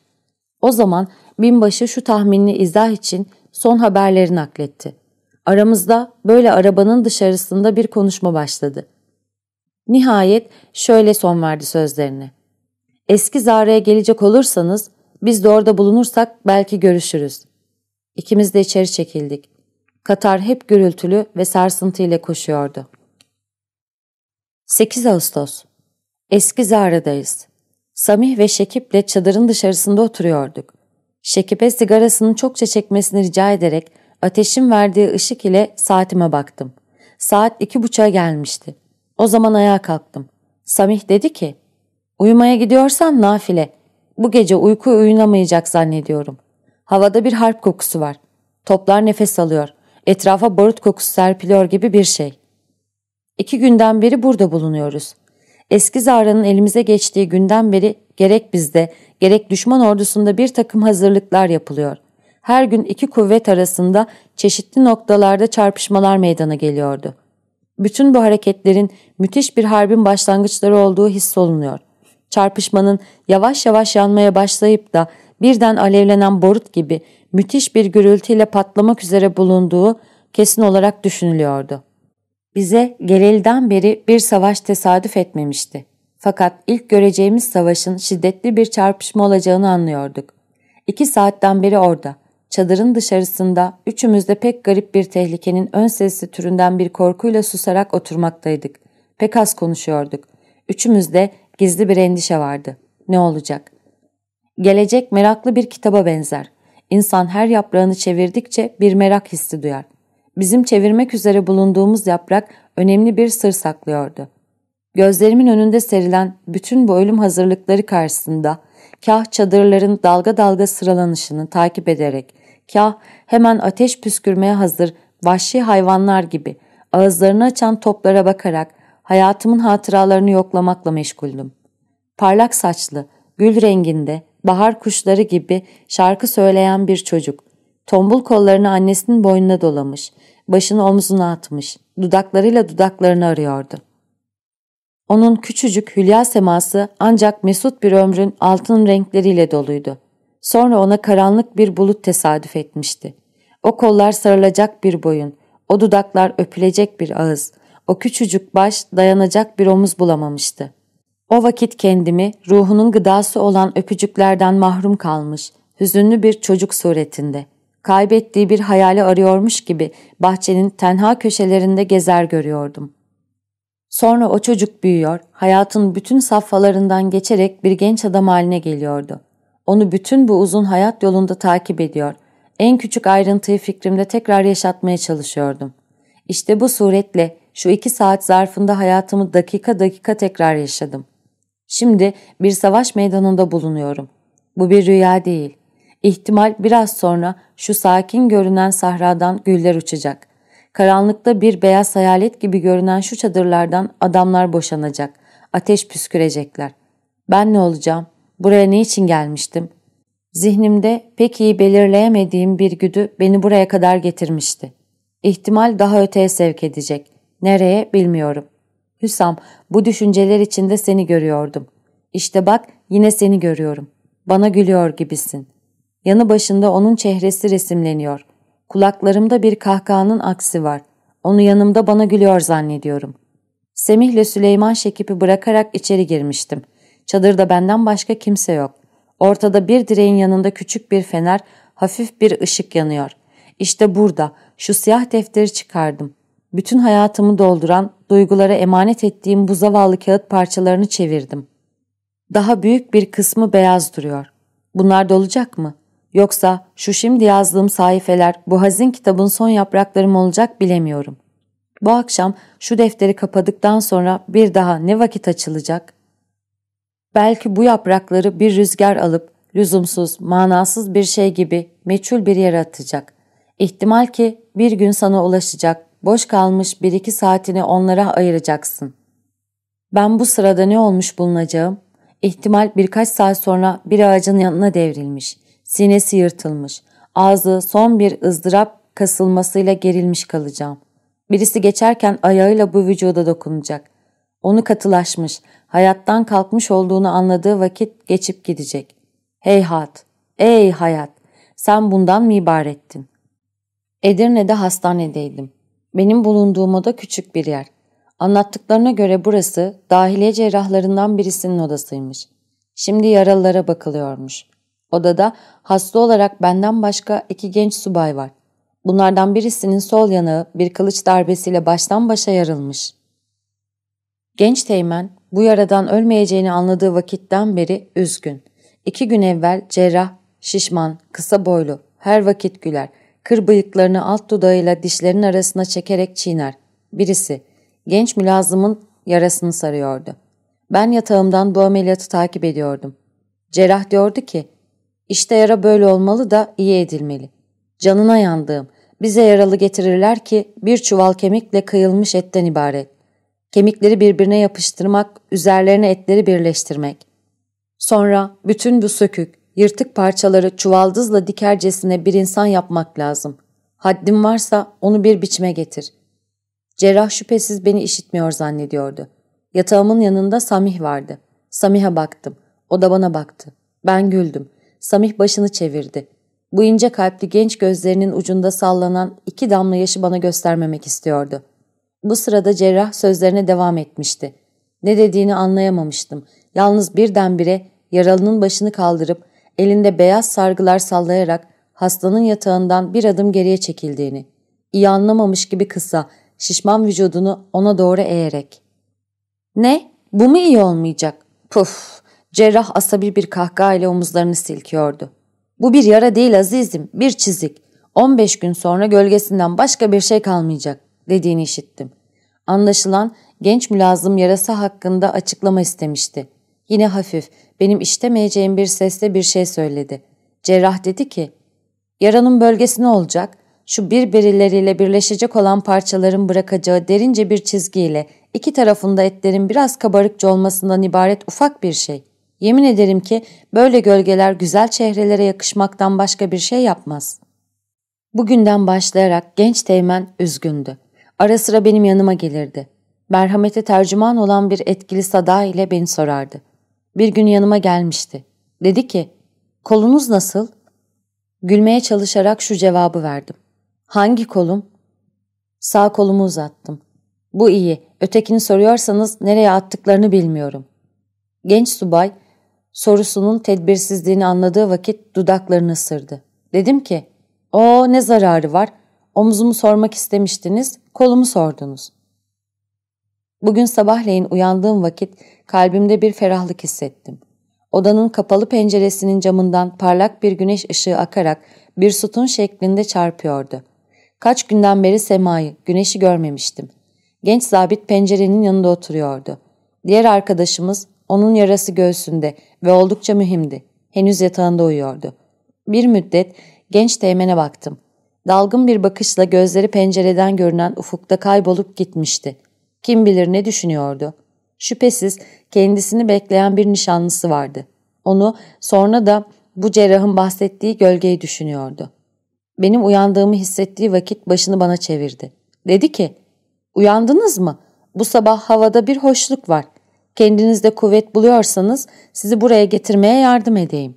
O zaman binbaşı şu tahminini izah için son haberleri nakletti. Aramızda böyle arabanın dışarısında bir konuşma başladı. Nihayet şöyle son verdi sözlerini: Eski Zara'ya gelecek olursanız biz de orada bulunursak belki görüşürüz. İkimiz de içeri çekildik. Katar hep gürültülü ve sarsıntı ile koşuyordu. 8 Ağustos Eski Zara'dayız. Samih ve Şekip Şekip'le çadırın dışarısında oturuyorduk. Şekip'e sigarasını çokça çekmesini rica ederek ateşin verdiği ışık ile saatime baktım. Saat iki buçuğa gelmişti. O zaman ayağa kalktım. Samih dedi ki, ''Uyumaya gidiyorsan nafile. Bu gece uyku uyunamayacak zannediyorum. Havada bir harp kokusu var. Toplar nefes alıyor. Etrafa barut kokusu serpiliyor gibi bir şey. İki günden beri burada bulunuyoruz. Eski Zara'nın elimize geçtiği günden beri gerek bizde, gerek düşman ordusunda bir takım hazırlıklar yapılıyor.'' her gün iki kuvvet arasında çeşitli noktalarda çarpışmalar meydana geliyordu. Bütün bu hareketlerin müthiş bir harbin başlangıçları olduğu hissolunuyor. Çarpışmanın yavaş yavaş yanmaya başlayıp da birden alevlenen borut gibi müthiş bir gürültüyle patlamak üzere bulunduğu kesin olarak düşünülüyordu. Bize Gelel'den beri bir savaş tesadüf etmemişti. Fakat ilk göreceğimiz savaşın şiddetli bir çarpışma olacağını anlıyorduk. İki saatten beri orada. Çadırın dışarısında üçümüzde pek garip bir tehlikenin ön sesi türünden bir korkuyla susarak oturmaktaydık. Pek az konuşuyorduk. Üçümüzde gizli bir endişe vardı. Ne olacak? Gelecek meraklı bir kitaba benzer. İnsan her yaprağını çevirdikçe bir merak hissi duyar. Bizim çevirmek üzere bulunduğumuz yaprak önemli bir sır saklıyordu. Gözlerimin önünde serilen bütün bu ölüm hazırlıkları karşısında kah çadırların dalga dalga sıralanışını takip ederek kah hemen ateş püskürmeye hazır vahşi hayvanlar gibi ağızlarını açan toplara bakarak hayatımın hatıralarını yoklamakla meşguldüm. Parlak saçlı, gül renginde, bahar kuşları gibi şarkı söyleyen bir çocuk. Tombul kollarını annesinin boynuna dolamış, başını omzuna atmış, dudaklarıyla dudaklarını arıyordu. Onun küçücük hülya seması ancak mesut bir ömrün altın renkleriyle doluydu. Sonra ona karanlık bir bulut tesadüf etmişti. O kollar sarılacak bir boyun, o dudaklar öpülecek bir ağız, o küçücük baş dayanacak bir omuz bulamamıştı. O vakit kendimi ruhunun gıdası olan öpücüklerden mahrum kalmış, hüzünlü bir çocuk suretinde, kaybettiği bir hayali arıyormuş gibi bahçenin tenha köşelerinde gezer görüyordum. Sonra o çocuk büyüyor, hayatın bütün safhalarından geçerek bir genç adam haline geliyordu. Onu bütün bu uzun hayat yolunda takip ediyor. En küçük ayrıntıyı fikrimde tekrar yaşatmaya çalışıyordum. İşte bu suretle şu iki saat zarfında hayatımı dakika dakika tekrar yaşadım. Şimdi bir savaş meydanında bulunuyorum. Bu bir rüya değil. İhtimal biraz sonra şu sakin görünen sahradan güller uçacak. Karanlıkta bir beyaz hayalet gibi görünen şu çadırlardan adamlar boşanacak. Ateş püskürecekler. Ben ne olacağım? Buraya niçin gelmiştim? Zihnimde pek iyi belirleyemediğim bir güdü beni buraya kadar getirmişti. İhtimal daha öteye sevk edecek. Nereye bilmiyorum. Hüsam, bu düşünceler içinde seni görüyordum. İşte bak yine seni görüyorum. Bana gülüyor gibisin. Yanı başında onun çehresi resimleniyor. Kulaklarımda bir kahkahanın aksi var. Onu yanımda bana gülüyor zannediyorum. Semih'le Süleyman Şekip'i bırakarak içeri girmiştim. Çadırda benden başka kimse yok. Ortada bir direğin yanında küçük bir fener, hafif bir ışık yanıyor. İşte burada, şu siyah defteri çıkardım. Bütün hayatımı dolduran, duygulara emanet ettiğim bu zavallı kağıt parçalarını çevirdim. Daha büyük bir kısmı beyaz duruyor. Bunlar dolacak mı? Yoksa şu şimdi yazdığım sayfeler bu hazin kitabın son yapraklarım olacak bilemiyorum. Bu akşam şu defteri kapadıktan sonra bir daha ne vakit açılacak?'' Belki bu yaprakları bir rüzgar alıp lüzumsuz, manasız bir şey gibi meçhul bir yere atacak. İhtimal ki bir gün sana ulaşacak, boş kalmış bir iki saatini onlara ayıracaksın. Ben bu sırada ne olmuş bulunacağım? İhtimal birkaç saat sonra bir ağacın yanına devrilmiş, sinesi yırtılmış, ağzı son bir ızdırap kasılmasıyla gerilmiş kalacağım. Birisi geçerken ayağıyla bu vücuda dokunacak. Onu katılaşmış, hayattan kalkmış olduğunu anladığı vakit geçip gidecek. Heyhat, ey hayat, sen bundan mi ibarettin? Edirne'de hastanedeydim. Benim bulunduğum oda küçük bir yer. Anlattıklarına göre burası dahiliye cerrahlarından birisinin odasıymış. Şimdi yaralılara bakılıyormuş. Odada hasta olarak benden başka iki genç subay var. Bunlardan birisinin sol yanağı bir kılıç darbesiyle baştan başa yarılmış.'' Genç Teğmen bu yaradan ölmeyeceğini anladığı vakitten beri üzgün. İki gün evvel cerrah, şişman, kısa boylu, her vakit güler, kır bıyıklarını alt dudağıyla dişlerin arasına çekerek çiğner. Birisi, genç mülazımın yarasını sarıyordu. Ben yatağımdan bu ameliyatı takip ediyordum. Cerrah diyordu ki, işte yara böyle olmalı da iyi edilmeli. Canına yandığım, bize yaralı getirirler ki bir çuval kemikle kıyılmış etten ibaret kemikleri birbirine yapıştırmak, üzerlerine etleri birleştirmek. Sonra bütün bu sökük, yırtık parçaları çuvaldızla dikercesine bir insan yapmak lazım. Haddim varsa onu bir biçime getir. Cerrah şüphesiz beni işitmiyor zannediyordu. Yatağımın yanında Samih vardı. Samih'e baktım. O da bana baktı. Ben güldüm. Samih başını çevirdi. Bu ince kalpli genç gözlerinin ucunda sallanan iki damla yaşı bana göstermemek istiyordu. Bu sırada cerrah sözlerine devam etmişti. Ne dediğini anlayamamıştım. Yalnız birdenbire yaralının başını kaldırıp elinde beyaz sargılar sallayarak hastanın yatağından bir adım geriye çekildiğini, iyi anlamamış gibi kısa, şişman vücudunu ona doğru eğerek. ''Ne? Bu mu iyi olmayacak? Puf!'' Cerrah asabi bir kahkaha omuzlarını silkiyordu. ''Bu bir yara değil azizim, bir çizik. 15 gün sonra gölgesinden başka bir şey kalmayacak dediğini işittim. Anlaşılan genç mülazım yarası hakkında açıklama istemişti. Yine hafif, benim iştemeyeceğim bir sesle bir şey söyledi. Cerrah dedi ki, ''Yaranın bölgesi ne olacak? Şu birbirleriyle birleşecek olan parçaların bırakacağı derince bir çizgiyle iki tarafında etlerin biraz kabarıkça olmasından ibaret ufak bir şey. Yemin ederim ki böyle gölgeler güzel çehrelere yakışmaktan başka bir şey yapmaz.'' Bugünden başlayarak genç teğmen üzgündü. Ara sıra benim yanıma gelirdi. Merhamete tercüman olan bir etkili sada ile beni sorardı. Bir gün yanıma gelmişti. Dedi ki, kolunuz nasıl? Gülmeye çalışarak şu cevabı verdim. Hangi kolum? Sağ kolumu uzattım. Bu iyi, ötekini soruyorsanız nereye attıklarını bilmiyorum. Genç subay, sorusunun tedbirsizliğini anladığı vakit dudaklarını ısırdı. Dedim ki, o ne zararı var, Omzumu sormak istemiştiniz, kolumu sordunuz. Bugün sabahleyin uyandığım vakit kalbimde bir ferahlık hissettim. Odanın kapalı penceresinin camından parlak bir güneş ışığı akarak bir sütun şeklinde çarpıyordu. Kaç günden beri semayı, güneşi görmemiştim. Genç zabit pencerenin yanında oturuyordu. Diğer arkadaşımız onun yarası göğsünde ve oldukça mühimdi. Henüz yatağında uyuyordu. Bir müddet genç teğmene baktım. Dalgın bir bakışla gözleri pencereden görünen ufukta kaybolup gitmişti. Kim bilir ne düşünüyordu. Şüphesiz kendisini bekleyen bir nişanlısı vardı. Onu sonra da bu cerrahın bahsettiği gölgeyi düşünüyordu. Benim uyandığımı hissettiği vakit başını bana çevirdi. Dedi ki, ''Uyandınız mı? Bu sabah havada bir hoşluk var. Kendinizde kuvvet buluyorsanız sizi buraya getirmeye yardım edeyim.''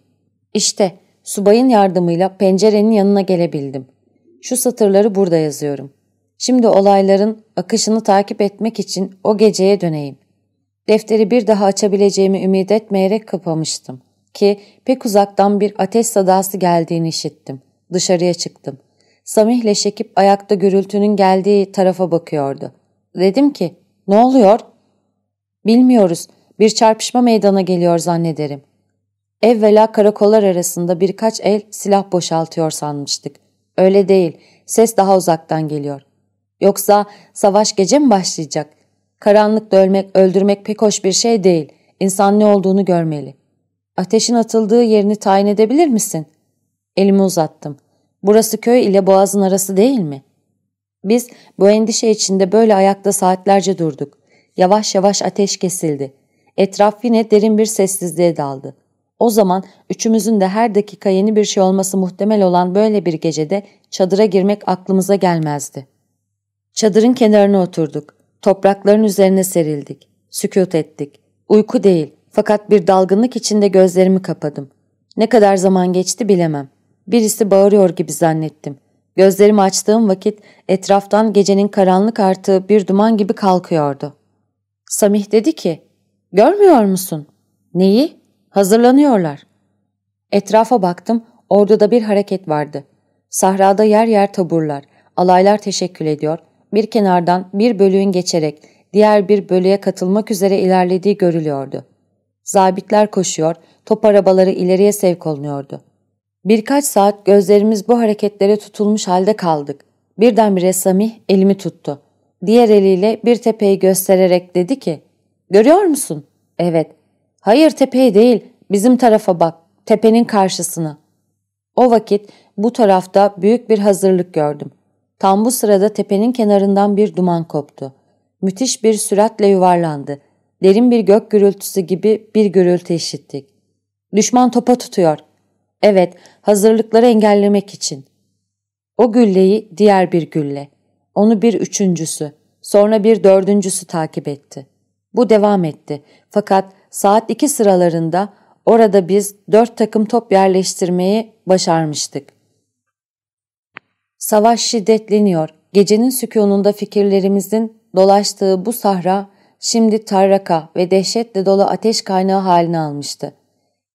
İşte subayın yardımıyla pencerenin yanına gelebildim şu satırları burada yazıyorum. Şimdi olayların akışını takip etmek için o geceye döneyim. Defteri bir daha açabileceğimi ümit etmeyerek kapamıştım. Ki pek uzaktan bir ateş sadası geldiğini işittim. Dışarıya çıktım. Samih'le Şekip ayakta gürültünün geldiği tarafa bakıyordu. Dedim ki, ne oluyor? Bilmiyoruz, bir çarpışma meydana geliyor zannederim. Evvela karakollar arasında birkaç el silah boşaltıyor sanmıştık. Öyle değil. Ses daha uzaktan geliyor. Yoksa savaş gece mi başlayacak? Karanlıkta ölmek, öldürmek pek hoş bir şey değil. İnsan ne olduğunu görmeli. Ateşin atıldığı yerini tayin edebilir misin? Elimi uzattım. Burası köy ile boğazın arası değil mi? Biz bu endişe içinde böyle ayakta saatlerce durduk. Yavaş yavaş ateş kesildi. Etraf yine derin bir sessizliğe daldı. O zaman üçümüzün de her dakika yeni bir şey olması muhtemel olan böyle bir gecede çadıra girmek aklımıza gelmezdi. Çadırın kenarına oturduk. Toprakların üzerine serildik. Sükut ettik. Uyku değil fakat bir dalgınlık içinde gözlerimi kapadım. Ne kadar zaman geçti bilemem. Birisi bağırıyor gibi zannettim. Gözlerimi açtığım vakit etraftan gecenin karanlık artığı bir duman gibi kalkıyordu. Samih dedi ki, ''Görmüyor musun?'' ''Neyi?'' Hazırlanıyorlar. Etrafa baktım, orada da bir hareket vardı. Sahrada yer yer taburlar, alaylar teşekkül ediyor, bir kenardan bir bölüğün geçerek diğer bir bölüğe katılmak üzere ilerlediği görülüyordu. Zabitler koşuyor, top arabaları ileriye sevk olunuyordu. Birkaç saat gözlerimiz bu hareketlere tutulmuş halde kaldık. Birdenbire Samih elimi tuttu. Diğer eliyle bir tepeyi göstererek dedi ki, ''Görüyor musun?'' ''Evet.'' Hayır tepeye değil, bizim tarafa bak, tepenin karşısına. O vakit bu tarafta büyük bir hazırlık gördüm. Tam bu sırada tepenin kenarından bir duman koptu. Müthiş bir süratle yuvarlandı. Derin bir gök gürültüsü gibi bir gürültü işittik. Düşman topa tutuyor. Evet, hazırlıkları engellemek için. O gülleyi diğer bir gülle. Onu bir üçüncüsü, sonra bir dördüncüsü takip etti. Bu devam etti. Fakat Saat 2 sıralarında orada biz 4 takım top yerleştirmeyi başarmıştık. Savaş şiddetleniyor. Gecenin sükununda fikirlerimizin dolaştığı bu sahra şimdi tarraka ve dehşetle dolu ateş kaynağı haline almıştı.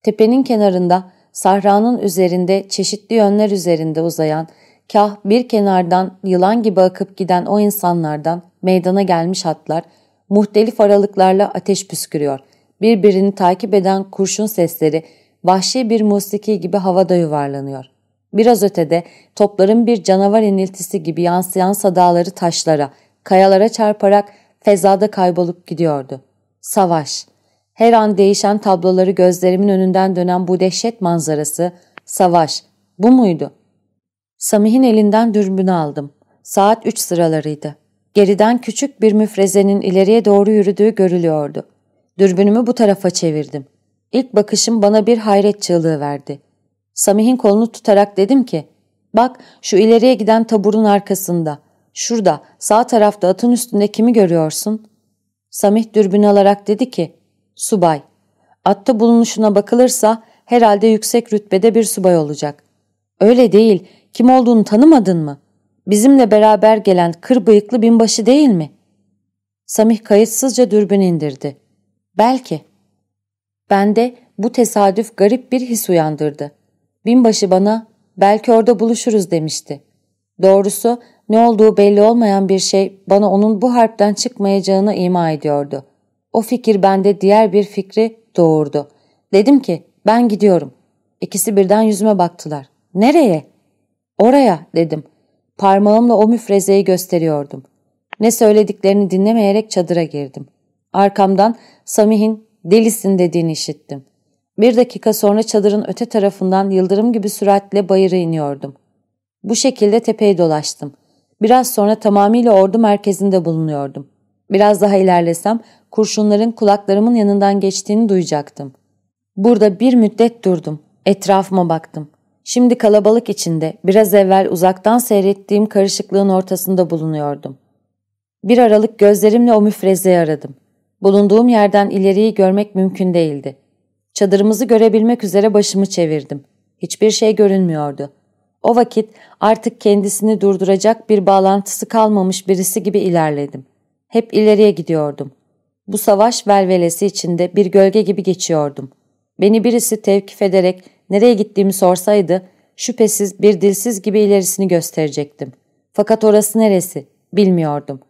Tepenin kenarında, sahranın üzerinde çeşitli yönler üzerinde uzayan, kah bir kenardan yılan gibi akıp giden o insanlardan meydana gelmiş hatlar, muhtelif aralıklarla ateş püskürüyor. Birbirini takip eden kurşun sesleri vahşi bir musiki gibi havada yuvarlanıyor. Biraz ötede topların bir canavar iniltisi gibi yansıyan sadaları taşlara, kayalara çarparak fezada kaybolup gidiyordu. Savaş. Her an değişen tabloları gözlerimin önünden dönen bu dehşet manzarası, savaş. Bu muydu? Samih'in elinden dürbünü aldım. Saat üç sıralarıydı. Geriden küçük bir müfrezenin ileriye doğru yürüdüğü görülüyordu. Dürbünümü bu tarafa çevirdim. İlk bakışım bana bir hayret çığlığı verdi. Samih'in kolunu tutarak dedim ki, ''Bak şu ileriye giden taburun arkasında. Şurada, sağ tarafta atın üstünde kimi görüyorsun?'' Samih dürbün alarak dedi ki, ''Subay, atta bulunuşuna bakılırsa herhalde yüksek rütbede bir subay olacak. Öyle değil, kim olduğunu tanımadın mı? Bizimle beraber gelen kır bıyıklı binbaşı değil mi?'' Samih kayıtsızca dürbün indirdi. Belki. Bende bu tesadüf garip bir his uyandırdı. Binbaşı bana belki orada buluşuruz demişti. Doğrusu ne olduğu belli olmayan bir şey bana onun bu harpten çıkmayacağını ima ediyordu. O fikir bende diğer bir fikri doğurdu. Dedim ki ben gidiyorum. İkisi birden yüzüme baktılar. Nereye? Oraya dedim. Parmağımla o müfrezeyi gösteriyordum. Ne söylediklerini dinlemeyerek çadıra girdim.'' Arkamdan Samih'in delisin dediğini işittim. Bir dakika sonra çadırın öte tarafından yıldırım gibi süratle bayıra iniyordum. Bu şekilde tepeyi dolaştım. Biraz sonra tamamıyla ordu merkezinde bulunuyordum. Biraz daha ilerlesem kurşunların kulaklarımın yanından geçtiğini duyacaktım. Burada bir müddet durdum. Etrafıma baktım. Şimdi kalabalık içinde biraz evvel uzaktan seyrettiğim karışıklığın ortasında bulunuyordum. Bir aralık gözlerimle o müfrezeyi aradım. Bulunduğum yerden ileriyi görmek mümkün değildi. Çadırımızı görebilmek üzere başımı çevirdim. Hiçbir şey görünmüyordu. O vakit artık kendisini durduracak bir bağlantısı kalmamış birisi gibi ilerledim. Hep ileriye gidiyordum. Bu savaş velvelesi içinde bir gölge gibi geçiyordum. Beni birisi tevkif ederek nereye gittiğimi sorsaydı, şüphesiz bir dilsiz gibi ilerisini gösterecektim. Fakat orası neresi? Bilmiyordum.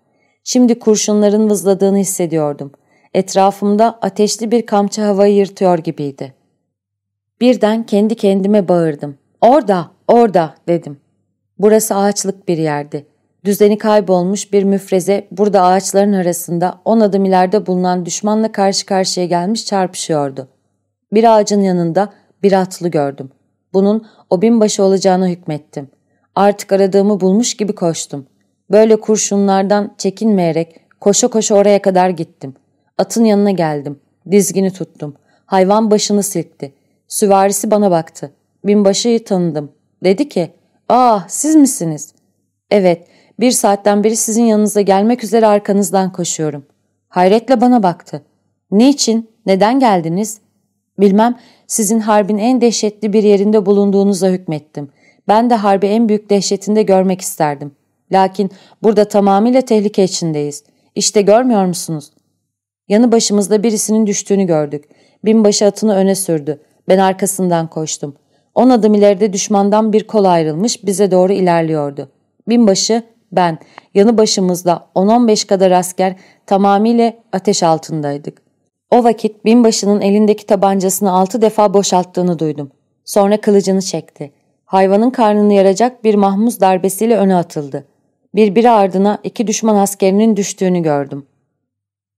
Şimdi kurşunların vızladığını hissediyordum etrafımda ateşli bir kamçı havayı yırtıyor gibiydi. Birden kendi kendime bağırdım. Orada, orada dedim. Burası ağaçlık bir yerdi. Düzeni kaybolmuş bir müfreze burada ağaçların arasında on adım ileride bulunan düşmanla karşı karşıya gelmiş çarpışıyordu. Bir ağacın yanında bir atlı gördüm. Bunun o binbaşı olacağına hükmettim. Artık aradığımı bulmuş gibi koştum. Böyle kurşunlardan çekinmeyerek koşa koşa oraya kadar gittim. Atın yanına geldim. Dizgini tuttum. Hayvan başını silkti. Süvarisi bana baktı. Binbaşıyı tanıdım. Dedi ki, "Aa, siz misiniz?'' ''Evet, bir saatten beri sizin yanınıza gelmek üzere arkanızdan koşuyorum.'' Hayretle bana baktı. ''Niçin, neden geldiniz?'' ''Bilmem, sizin harbin en dehşetli bir yerinde bulunduğunuza hükmettim. Ben de harbi en büyük dehşetinde görmek isterdim. Lakin burada tamamıyla tehlike içindeyiz. İşte görmüyor musunuz? Yanı başımızda birisinin düştüğünü gördük. Binbaşı atını öne sürdü. Ben arkasından koştum. On adım ileride düşmandan bir kol ayrılmış bize doğru ilerliyordu. Binbaşı, ben, yanı başımızda 10-15 kadar asker tamamıyla ateş altındaydık. O vakit binbaşının elindeki tabancasını altı defa boşalttığını duydum. Sonra kılıcını çekti. Hayvanın karnını yaracak bir mahmuz darbesiyle öne atıldı. Birbiri ardına iki düşman askerinin düştüğünü gördüm.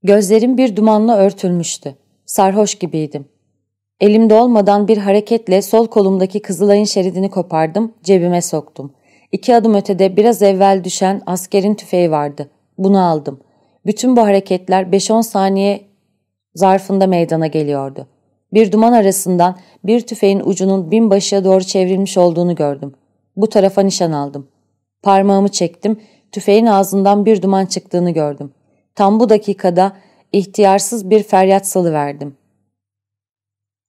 Gözlerim bir dumanla örtülmüştü. Sarhoş gibiydim. Elimde olmadan bir hareketle sol kolumdaki kızılayın şeridini kopardım, cebime soktum. İki adım ötede biraz evvel düşen askerin tüfeği vardı. Bunu aldım. Bütün bu hareketler 5-10 saniye zarfında meydana geliyordu. Bir duman arasından bir tüfeğin ucunun binbaşıya doğru çevrilmiş olduğunu gördüm. Bu tarafa nişan aldım. Parmağımı çektim, tüfeğin ağzından bir duman çıktığını gördüm. Tam bu dakikada ihtiyarsız bir feryat salıverdim.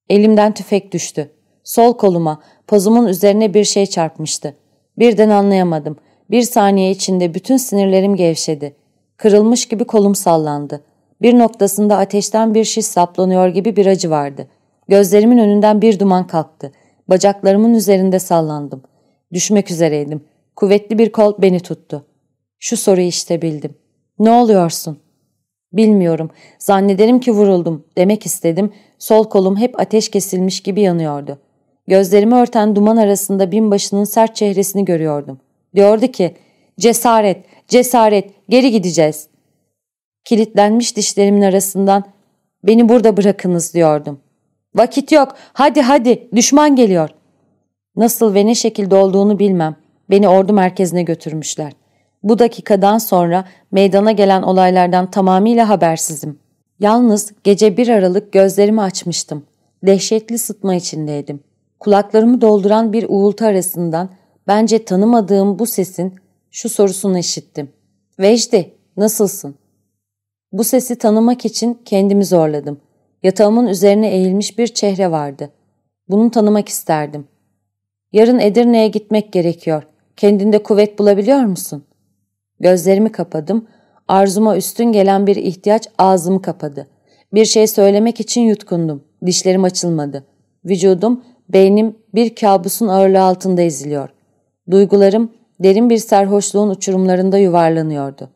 Elimden tüfek düştü. Sol koluma, pozumun üzerine bir şey çarpmıştı. Birden anlayamadım. Bir saniye içinde bütün sinirlerim gevşedi. Kırılmış gibi kolum sallandı. Bir noktasında ateşten bir şiş saplanıyor gibi bir acı vardı. Gözlerimin önünden bir duman kalktı. Bacaklarımın üzerinde sallandım. Düşmek üzereydim. Kuvvetli bir kol beni tuttu. Şu soruyu işte bildim. Ne oluyorsun? Bilmiyorum. Zannederim ki vuruldum. Demek istedim. Sol kolum hep ateş kesilmiş gibi yanıyordu. Gözlerimi örten duman arasında binbaşının sert çehresini görüyordum. Diyordu ki, cesaret, cesaret, geri gideceğiz. Kilitlenmiş dişlerimin arasından, beni burada bırakınız diyordum. Vakit yok, hadi hadi, düşman geliyor. Nasıl ve ne şekilde olduğunu bilmem. Beni ordu merkezine götürmüşler. Bu dakikadan sonra meydana gelen olaylardan tamamıyla habersizim. Yalnız gece bir aralık gözlerimi açmıştım. Dehşetli sıtma içindeydim. Kulaklarımı dolduran bir uğultu arasından bence tanımadığım bu sesin şu sorusunu işittim. "Vejdi, nasılsın? Bu sesi tanımak için kendimi zorladım. Yatağımın üzerine eğilmiş bir çehre vardı. Bunu tanımak isterdim. Yarın Edirne'ye gitmek gerekiyor. Kendinde kuvvet bulabiliyor musun? Gözlerimi kapadım. Arzuma üstün gelen bir ihtiyaç ağzımı kapadı. Bir şey söylemek için yutkundum. Dişlerim açılmadı. Vücudum, beynim bir kabusun ağırlığı altında eziliyor. Duygularım derin bir serhoşluğun uçurumlarında yuvarlanıyordu.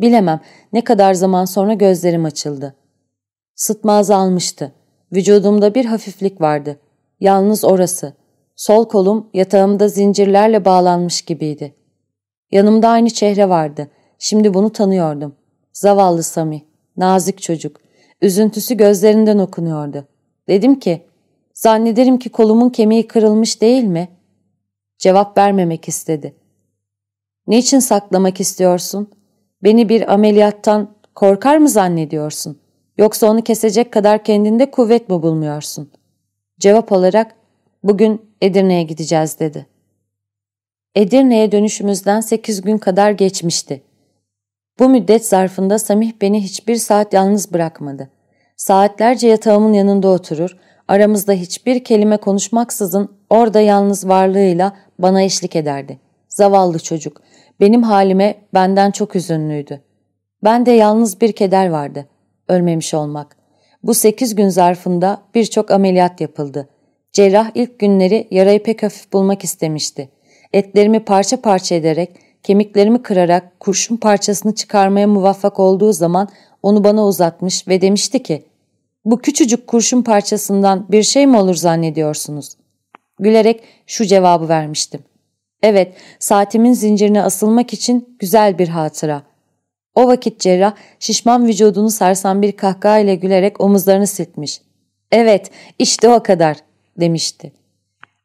Bilemem ne kadar zaman sonra gözlerim açıldı. Sıtma almıştı. Vücudumda bir hafiflik vardı. Yalnız orası. Sol kolum yatağımda zincirlerle bağlanmış gibiydi. Yanımda aynı çehre vardı. Şimdi bunu tanıyordum. Zavallı Sami, nazik çocuk. Üzüntüsü gözlerinden okunuyordu. Dedim ki, zannederim ki kolumun kemiği kırılmış değil mi? Cevap vermemek istedi. Niçin saklamak istiyorsun? Beni bir ameliyattan korkar mı zannediyorsun? Yoksa onu kesecek kadar kendinde kuvvet mi bulmuyorsun? Cevap olarak, bugün Edirne'ye gideceğiz dedi. Edirne'ye dönüşümüzden sekiz gün kadar geçmişti. Bu müddet zarfında Samih beni hiçbir saat yalnız bırakmadı. Saatlerce yatağımın yanında oturur, aramızda hiçbir kelime konuşmaksızın orada yalnız varlığıyla bana eşlik ederdi. Zavallı çocuk, benim halime benden çok üzünlüydü. Ben de yalnız bir keder vardı, ölmemiş olmak. Bu sekiz gün zarfında birçok ameliyat yapıldı. Cerrah ilk günleri yarayı pek hafif bulmak istemişti etlerimi parça parça ederek, kemiklerimi kırarak kurşun parçasını çıkarmaya muvaffak olduğu zaman onu bana uzatmış ve demişti ki, ''Bu küçücük kurşun parçasından bir şey mi olur zannediyorsunuz?'' Gülerek şu cevabı vermiştim. Evet, saatimin zincirine asılmak için güzel bir hatıra. O vakit cerrah şişman vücudunu sarsan bir kahkahayla gülerek omuzlarını siltmiş. Evet, işte o kadar demişti.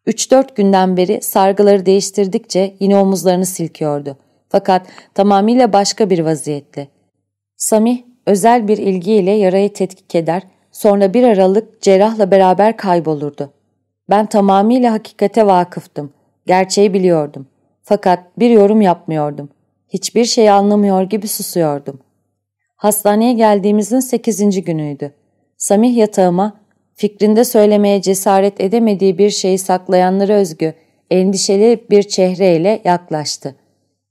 3-4 günden beri sargıları değiştirdikçe yine omuzlarını silkiyordu. Fakat tamamıyla başka bir vaziyette. Samih özel bir ilgiyle yarayı tetkik eder, sonra bir aralık cerrahla beraber kaybolurdu. Ben tamamıyla hakikate vakıftım, gerçeği biliyordum. Fakat bir yorum yapmıyordum. Hiçbir şey anlamıyor gibi susuyordum. Hastaneye geldiğimizin 8. günüydü. Samih yatağıma fikrinde söylemeye cesaret edemediği bir şeyi saklayanlara özgü endişeli bir çehreyle yaklaştı.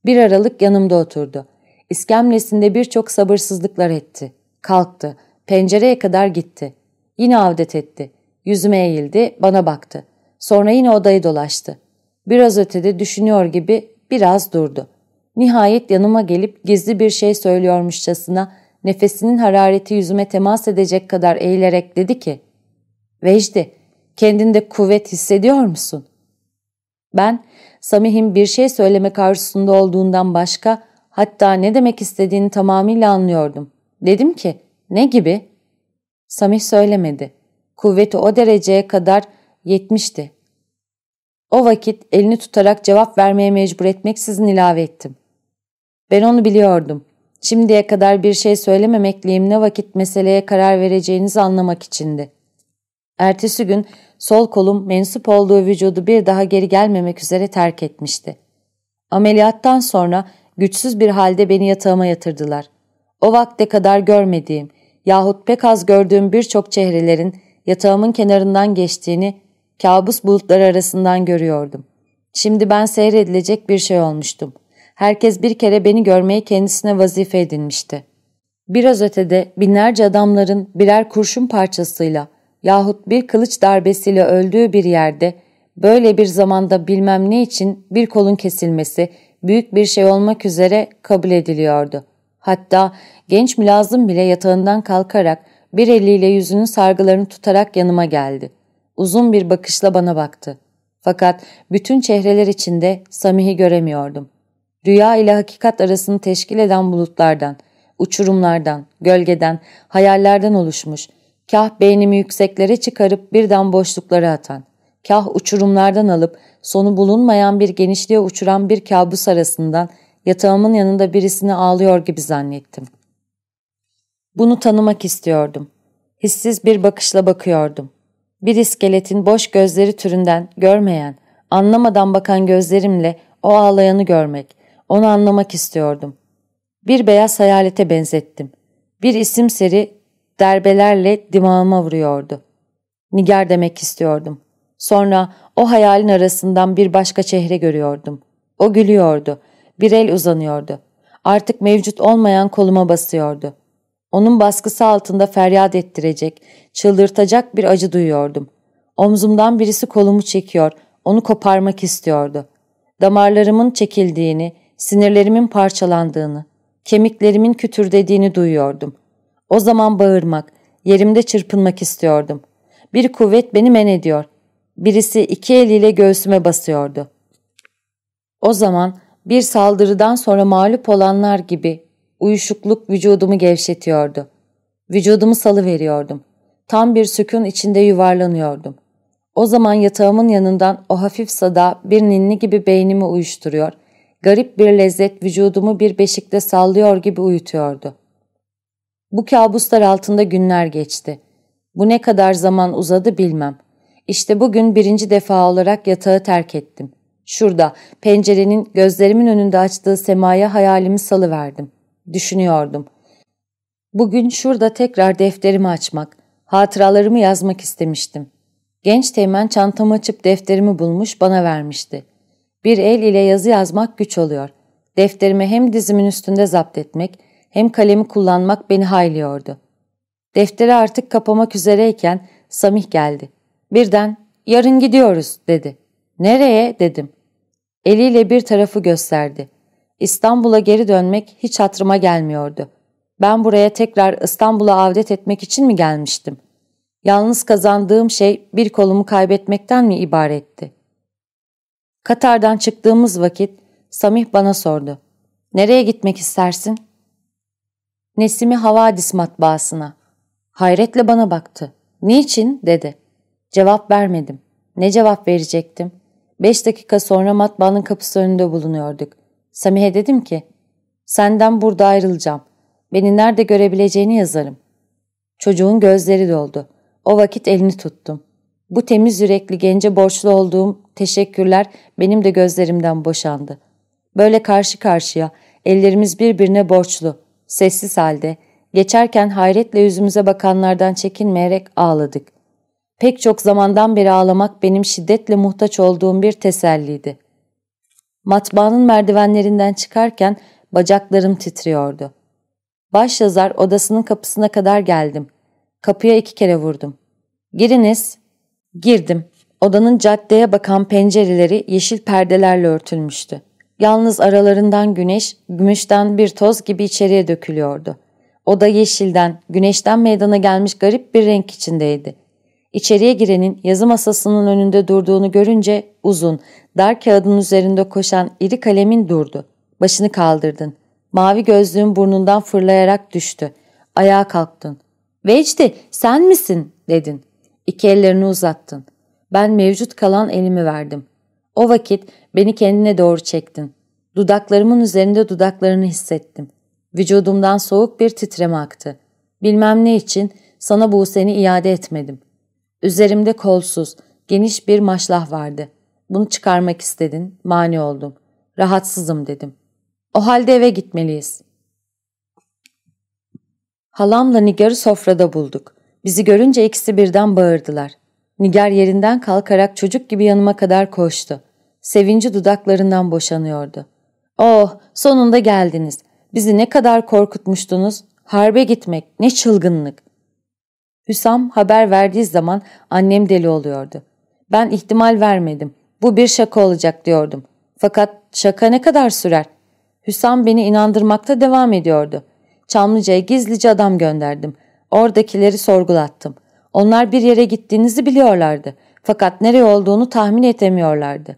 Bir aralık yanımda oturdu. İskemlesinde birçok sabırsızlıklar etti. Kalktı. Pencereye kadar gitti. Yine avdet etti. Yüzüme eğildi, bana baktı. Sonra yine odayı dolaştı. Biraz ötede düşünüyor gibi biraz durdu. Nihayet yanıma gelip gizli bir şey söylüyormuşçasına nefesinin harareti yüzüme temas edecek kadar eğilerek dedi ki Vecdi, kendinde kuvvet hissediyor musun? Ben, Samih'in bir şey söyleme arzusunda olduğundan başka, hatta ne demek istediğini tamamıyla anlıyordum. Dedim ki, ne gibi? Samih söylemedi. Kuvveti o dereceye kadar yetmişti. O vakit elini tutarak cevap vermeye mecbur etmeksizin ilave ettim. Ben onu biliyordum. Şimdiye kadar bir şey söylememekliğim ne vakit meseleye karar vereceğinizi anlamak içindi. Ertesi gün sol kolum mensup olduğu vücudu bir daha geri gelmemek üzere terk etmişti. Ameliyattan sonra güçsüz bir halde beni yatağıma yatırdılar. O vakte kadar görmediğim yahut pek az gördüğüm birçok çehrelerin yatağımın kenarından geçtiğini kabus bulutlar arasından görüyordum. Şimdi ben seyredilecek bir şey olmuştum. Herkes bir kere beni görmeyi kendisine vazife edinmişti. Biraz ötede binlerce adamların birer kurşun parçasıyla yahut bir kılıç darbesiyle öldüğü bir yerde böyle bir zamanda bilmem ne için bir kolun kesilmesi büyük bir şey olmak üzere kabul ediliyordu. Hatta genç mülazım bile yatağından kalkarak bir eliyle yüzünün sargılarını tutarak yanıma geldi. Uzun bir bakışla bana baktı. Fakat bütün çehreler içinde Samih'i göremiyordum. Rüya ile hakikat arasını teşkil eden bulutlardan, uçurumlardan, gölgeden, hayallerden oluşmuş, Kah beynimi yükseklere çıkarıp birden boşluklara atan, kah uçurumlardan alıp sonu bulunmayan bir genişliğe uçuran bir kabus arasından yatağımın yanında birisini ağlıyor gibi zannettim. Bunu tanımak istiyordum. Hissiz bir bakışla bakıyordum. Bir iskeletin boş gözleri türünden görmeyen, anlamadan bakan gözlerimle o ağlayanı görmek, onu anlamak istiyordum. Bir beyaz hayalete benzettim. Bir isim seri Derbelerle dimağıma vuruyordu. Niger demek istiyordum. Sonra o hayalin arasından bir başka çehre görüyordum. O gülüyordu. Bir el uzanıyordu. Artık mevcut olmayan koluma basıyordu. Onun baskısı altında feryat ettirecek, çıldırtacak bir acı duyuyordum. Omzumdan birisi kolumu çekiyor, onu koparmak istiyordu. Damarlarımın çekildiğini, sinirlerimin parçalandığını, kemiklerimin kütürdediğini duyuyordum. O zaman bağırmak, yerimde çırpınmak istiyordum. Bir kuvvet beni men ediyor. Birisi iki eliyle göğsüme basıyordu. O zaman bir saldırıdan sonra mağlup olanlar gibi uyuşukluk vücudumu gevşetiyordu. Vücudumu salıveriyordum. Tam bir sükun içinde yuvarlanıyordum. O zaman yatağımın yanından o hafif sada bir ninni gibi beynimi uyuşturuyor, garip bir lezzet vücudumu bir beşikte sallıyor gibi uyutuyordu. Bu kabuslar altında günler geçti. Bu ne kadar zaman uzadı bilmem. İşte bugün birinci defa olarak yatağı terk ettim. Şurada, pencerenin gözlerimin önünde açtığı semaya hayalimi salıverdim. Düşünüyordum. Bugün şurada tekrar defterimi açmak, hatıralarımı yazmak istemiştim. Genç teğmen çantamı açıp defterimi bulmuş bana vermişti. Bir el ile yazı yazmak güç oluyor. Defterimi hem dizimin üstünde zapt etmek hem kalemi kullanmak beni hayli yordu. Defteri artık kapamak üzereyken Samih geldi. Birden yarın gidiyoruz dedi. Nereye dedim. Eliyle bir tarafı gösterdi. İstanbul'a geri dönmek hiç hatırıma gelmiyordu. Ben buraya tekrar İstanbul'a avdet etmek için mi gelmiştim? Yalnız kazandığım şey bir kolumu kaybetmekten mi ibaretti? Katar'dan çıktığımız vakit Samih bana sordu. Nereye gitmek istersin? Nesimi Havadis matbaasına. Hayretle bana baktı. Niçin? dedi. Cevap vermedim. Ne cevap verecektim? Beş dakika sonra matbaanın kapısı önünde bulunuyorduk. Samihe dedim ki, senden burada ayrılacağım. Beni nerede görebileceğini yazarım. Çocuğun gözleri doldu. O vakit elini tuttum. Bu temiz yürekli gence borçlu olduğum teşekkürler benim de gözlerimden boşandı. Böyle karşı karşıya, ellerimiz birbirine borçlu. Sessiz halde, geçerken hayretle yüzümüze bakanlardan çekinmeyerek ağladık. Pek çok zamandan beri ağlamak benim şiddetle muhtaç olduğum bir teselliydi. Matbaanın merdivenlerinden çıkarken bacaklarım titriyordu. Başyazar odasının kapısına kadar geldim. Kapıya iki kere vurdum. Giriniz. Girdim. Odanın caddeye bakan pencereleri yeşil perdelerle örtülmüştü. Yalnız aralarından güneş, gümüşten bir toz gibi içeriye dökülüyordu. O da yeşilden, güneşten meydana gelmiş garip bir renk içindeydi. İçeriye girenin yazı masasının önünde durduğunu görünce uzun, dar kağıdın üzerinde koşan iri kalemin durdu. Başını kaldırdın. Mavi gözlüğün burnundan fırlayarak düştü. Ayağa kalktın. ''Vecdi, sen misin?'' dedin. İki ellerini uzattın. Ben mevcut kalan elimi verdim. O vakit beni kendine doğru çektin. Dudaklarımın üzerinde dudaklarını hissettim. Vücudumdan soğuk bir titreme aktı. Bilmem ne için sana bu seni iade etmedim. Üzerimde kolsuz, geniş bir maşlah vardı. Bunu çıkarmak istedin, mani oldum. Rahatsızım dedim. O halde eve gitmeliyiz. Halamla Nigar'ı sofrada bulduk. Bizi görünce ikisi birden bağırdılar. Niger yerinden kalkarak çocuk gibi yanıma kadar koştu. Sevinci dudaklarından boşanıyordu. ''Oh, sonunda geldiniz. Bizi ne kadar korkutmuştunuz. Harbe gitmek, ne çılgınlık.'' Hüsam haber verdiği zaman annem deli oluyordu. Ben ihtimal vermedim. Bu bir şaka olacak diyordum. Fakat şaka ne kadar sürer? Hüsam beni inandırmakta devam ediyordu. Çamlıca'ya gizlice adam gönderdim. Oradakileri sorgulattım. Onlar bir yere gittiğinizi biliyorlardı. Fakat nereye olduğunu tahmin etemiyorlardı.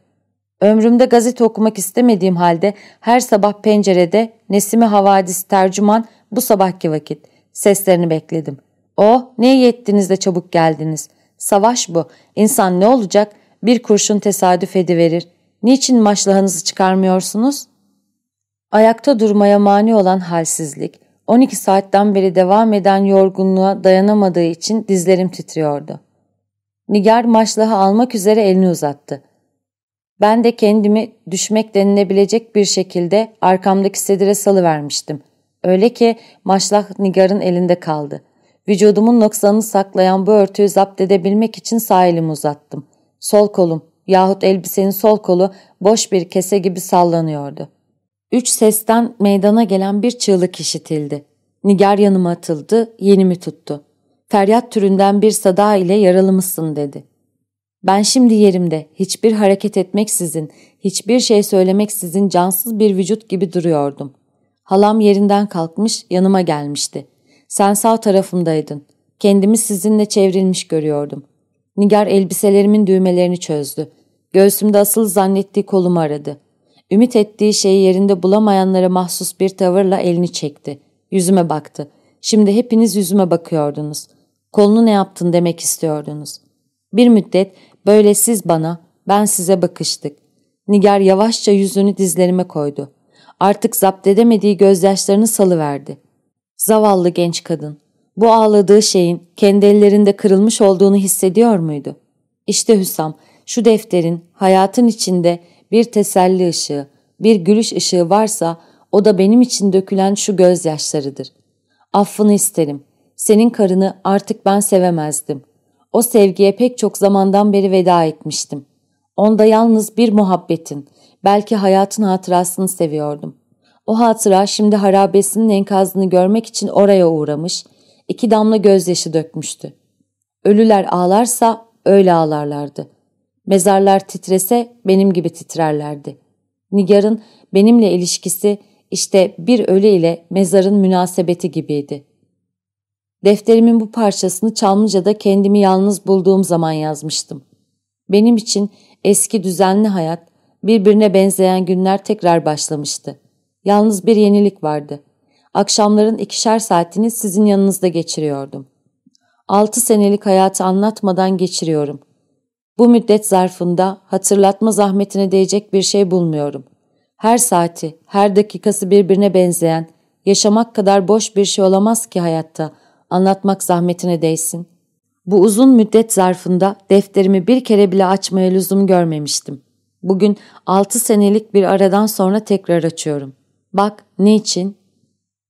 Ömrümde gazete okumak istemediğim halde her sabah pencerede Nesimi Havadis tercüman bu sabahki vakit. Seslerini bekledim. O, oh, ne iyi de çabuk geldiniz. Savaş bu. İnsan ne olacak? Bir kurşun tesadüf ediverir. Niçin maşlahınızı çıkarmıyorsunuz? Ayakta durmaya mani olan halsizlik, 12 saatten beri devam eden yorgunluğa dayanamadığı için dizlerim titriyordu. Nigar maşlahı almak üzere elini uzattı. Ben de kendimi düşmek denilebilecek bir şekilde arkamdaki sedire salıvermiştim. Öyle ki maşlah Nigar'ın elinde kaldı. Vücudumun noksanını saklayan bu örtüyü zapt edebilmek için sağ elimi uzattım. Sol kolum yahut elbisenin sol kolu boş bir kese gibi sallanıyordu. Üç sesten meydana gelen bir çığlık işitildi. Nigar yanıma atıldı, yenimi tuttu. Feryat türünden bir sada ile yaralımısın dedi. Ben şimdi yerimde, hiçbir hareket etmeksizin, hiçbir şey söylemeksizin cansız bir vücut gibi duruyordum. Halam yerinden kalkmış, yanıma gelmişti. Sen sağ tarafımdaydın. Kendimi sizinle çevrilmiş görüyordum. Nigar elbiselerimin düğmelerini çözdü. Göğsümde asıl zannettiği kolumu aradı. Ümit ettiği şeyi yerinde bulamayanlara mahsus bir tavırla elini çekti. Yüzüme baktı. Şimdi hepiniz yüzüme bakıyordunuz. Kolunu ne yaptın demek istiyordunuz. Bir müddet böyle siz bana, ben size bakıştık. Nigar yavaşça yüzünü dizlerime koydu. Artık zapt edemediği gözyaşlarını salıverdi. Zavallı genç kadın. Bu ağladığı şeyin kendi ellerinde kırılmış olduğunu hissediyor muydu? İşte Hüsam, şu defterin, hayatın içinde bir teselli ışığı, bir gülüş ışığı varsa o da benim için dökülen şu gözyaşlarıdır. Affını isterim. Senin karını artık ben sevemezdim. O sevgiye pek çok zamandan beri veda etmiştim. Onda yalnız bir muhabbetin, belki hayatın hatırasını seviyordum. O hatıra şimdi harabesinin enkazını görmek için oraya uğramış, iki damla gözyaşı dökmüştü. Ölüler ağlarsa öyle ağlarlardı. Mezarlar titrese benim gibi titrerlerdi. Nigar'ın benimle ilişkisi işte bir ölü ile mezarın münasebeti gibiydi. Defterimin bu parçasını Çamlıca'da kendimi yalnız bulduğum zaman yazmıştım. Benim için eski düzenli hayat, birbirine benzeyen günler tekrar başlamıştı. Yalnız bir yenilik vardı. Akşamların ikişer saatini sizin yanınızda geçiriyordum. Altı senelik hayatı anlatmadan geçiriyorum.'' Bu müddet zarfında hatırlatma zahmetine değecek bir şey bulmuyorum. Her saati, her dakikası birbirine benzeyen, yaşamak kadar boş bir şey olamaz ki hayatta, anlatmak zahmetine değsin. Bu uzun müddet zarfında defterimi bir kere bile açmaya lüzum görmemiştim. Bugün 6 senelik bir aradan sonra tekrar açıyorum. Bak, niçin?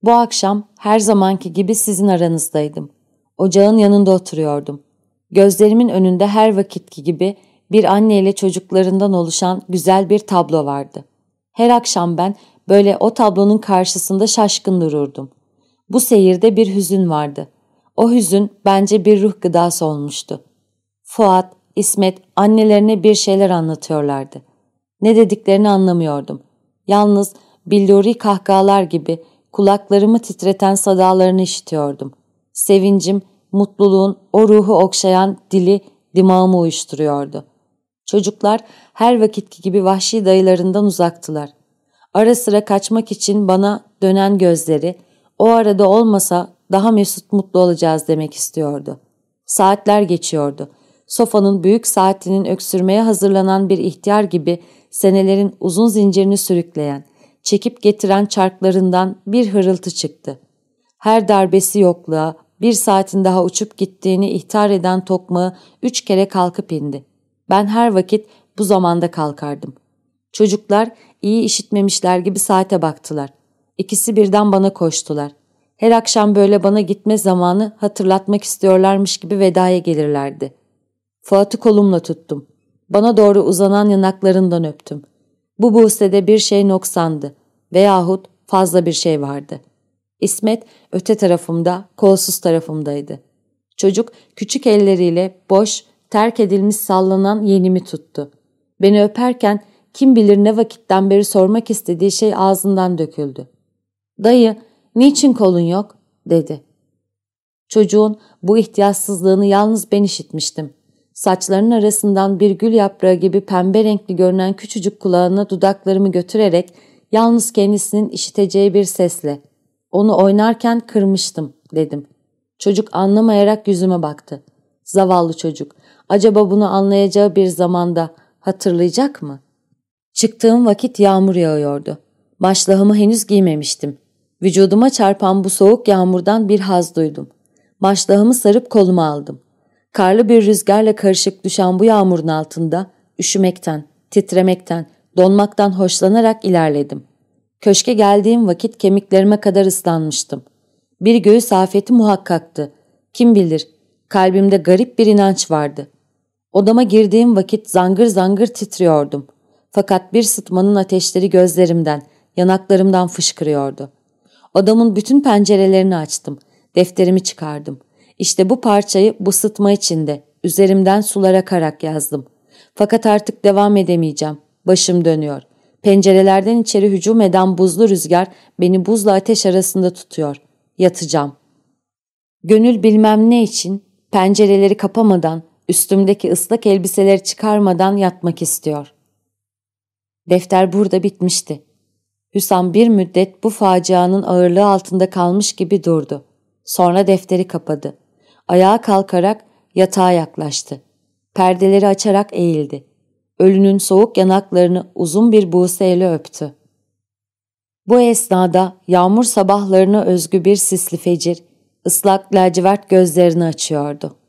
Bu akşam her zamanki gibi sizin aranızdaydım. Ocağın yanında oturuyordum. Gözlerimin önünde her vakitki gibi bir anneyle çocuklarından oluşan güzel bir tablo vardı. Her akşam ben böyle o tablonun karşısında şaşkın dururdum. Bu seyirde bir hüzün vardı. O hüzün bence bir ruh gıdası olmuştu. Fuat, İsmet annelerine bir şeyler anlatıyorlardı. Ne dediklerini anlamıyordum. Yalnız billuri kahkahalar gibi kulaklarımı titreten sadalarını işitiyordum. Sevincim, mutluluğun o ruhu okşayan dili dimağımı uyuşturuyordu. Çocuklar her vakitki gibi vahşi dayılarından uzaktılar. Ara sıra kaçmak için bana dönen gözleri, o arada olmasa daha mesut mutlu olacağız demek istiyordu. Saatler geçiyordu. Sofanın büyük saatinin öksürmeye hazırlanan bir ihtiyar gibi senelerin uzun zincirini sürükleyen, çekip getiren çarklarından bir hırıltı çıktı. Her darbesi yokluğa, bir saatin daha uçup gittiğini ihtar eden tokmağı üç kere kalkıp indi. Ben her vakit bu zamanda kalkardım. Çocuklar iyi işitmemişler gibi saate baktılar. İkisi birden bana koştular. Her akşam böyle bana gitme zamanı hatırlatmak istiyorlarmış gibi vedaya gelirlerdi. Fuat'ı kolumla tuttum. Bana doğru uzanan yanaklarından öptüm. Bu buğsede bir şey noksandı veyahut fazla bir şey vardı.'' İsmet öte tarafımda, kolsuz tarafımdaydı. Çocuk küçük elleriyle boş, terk edilmiş sallanan yenimi tuttu. Beni öperken kim bilir ne vakitten beri sormak istediği şey ağzından döküldü. ''Dayı, niçin kolun yok?'' dedi. Çocuğun bu ihtiyatsızlığını yalnız ben işitmiştim. Saçlarının arasından bir gül yaprağı gibi pembe renkli görünen küçücük kulağına dudaklarımı götürerek yalnız kendisinin işiteceği bir sesle onu oynarken kırmıştım dedim. Çocuk anlamayarak yüzüme baktı. Zavallı çocuk. Acaba bunu anlayacağı bir zamanda hatırlayacak mı? Çıktığım vakit yağmur yağıyordu. Başlığımı henüz giymemiştim. Vücuduma çarpan bu soğuk yağmurdan bir haz duydum. Başlığımı sarıp koluma aldım. Karlı bir rüzgarla karışık düşen bu yağmurun altında üşümekten, titremekten, donmaktan hoşlanarak ilerledim.'' Köşke geldiğim vakit kemiklerime kadar ıslanmıştım. Bir göğüs afeti muhakkaktı. Kim bilir, kalbimde garip bir inanç vardı. Odama girdiğim vakit zangır zangır titriyordum. Fakat bir sıtmanın ateşleri gözlerimden, yanaklarımdan fışkırıyordu. Odamın bütün pencerelerini açtım. Defterimi çıkardım. İşte bu parçayı bu sıtma içinde, üzerimden sular akarak yazdım. Fakat artık devam edemeyeceğim. Başım dönüyor.'' Pencerelerden içeri hücum eden buzlu rüzgar beni buzla ateş arasında tutuyor. Yatacağım. Gönül bilmem ne için pencereleri kapamadan, üstümdeki ıslak elbiseleri çıkarmadan yatmak istiyor. Defter burada bitmişti. Hüsam bir müddet bu facianın ağırlığı altında kalmış gibi durdu. Sonra defteri kapadı. Ayağa kalkarak yatağa yaklaştı. Perdeleri açarak eğildi ölünün soğuk yanaklarını uzun bir buğseyle öptü. Bu esnada yağmur sabahlarına özgü bir sisli fecir, ıslak lacivert gözlerini açıyordu.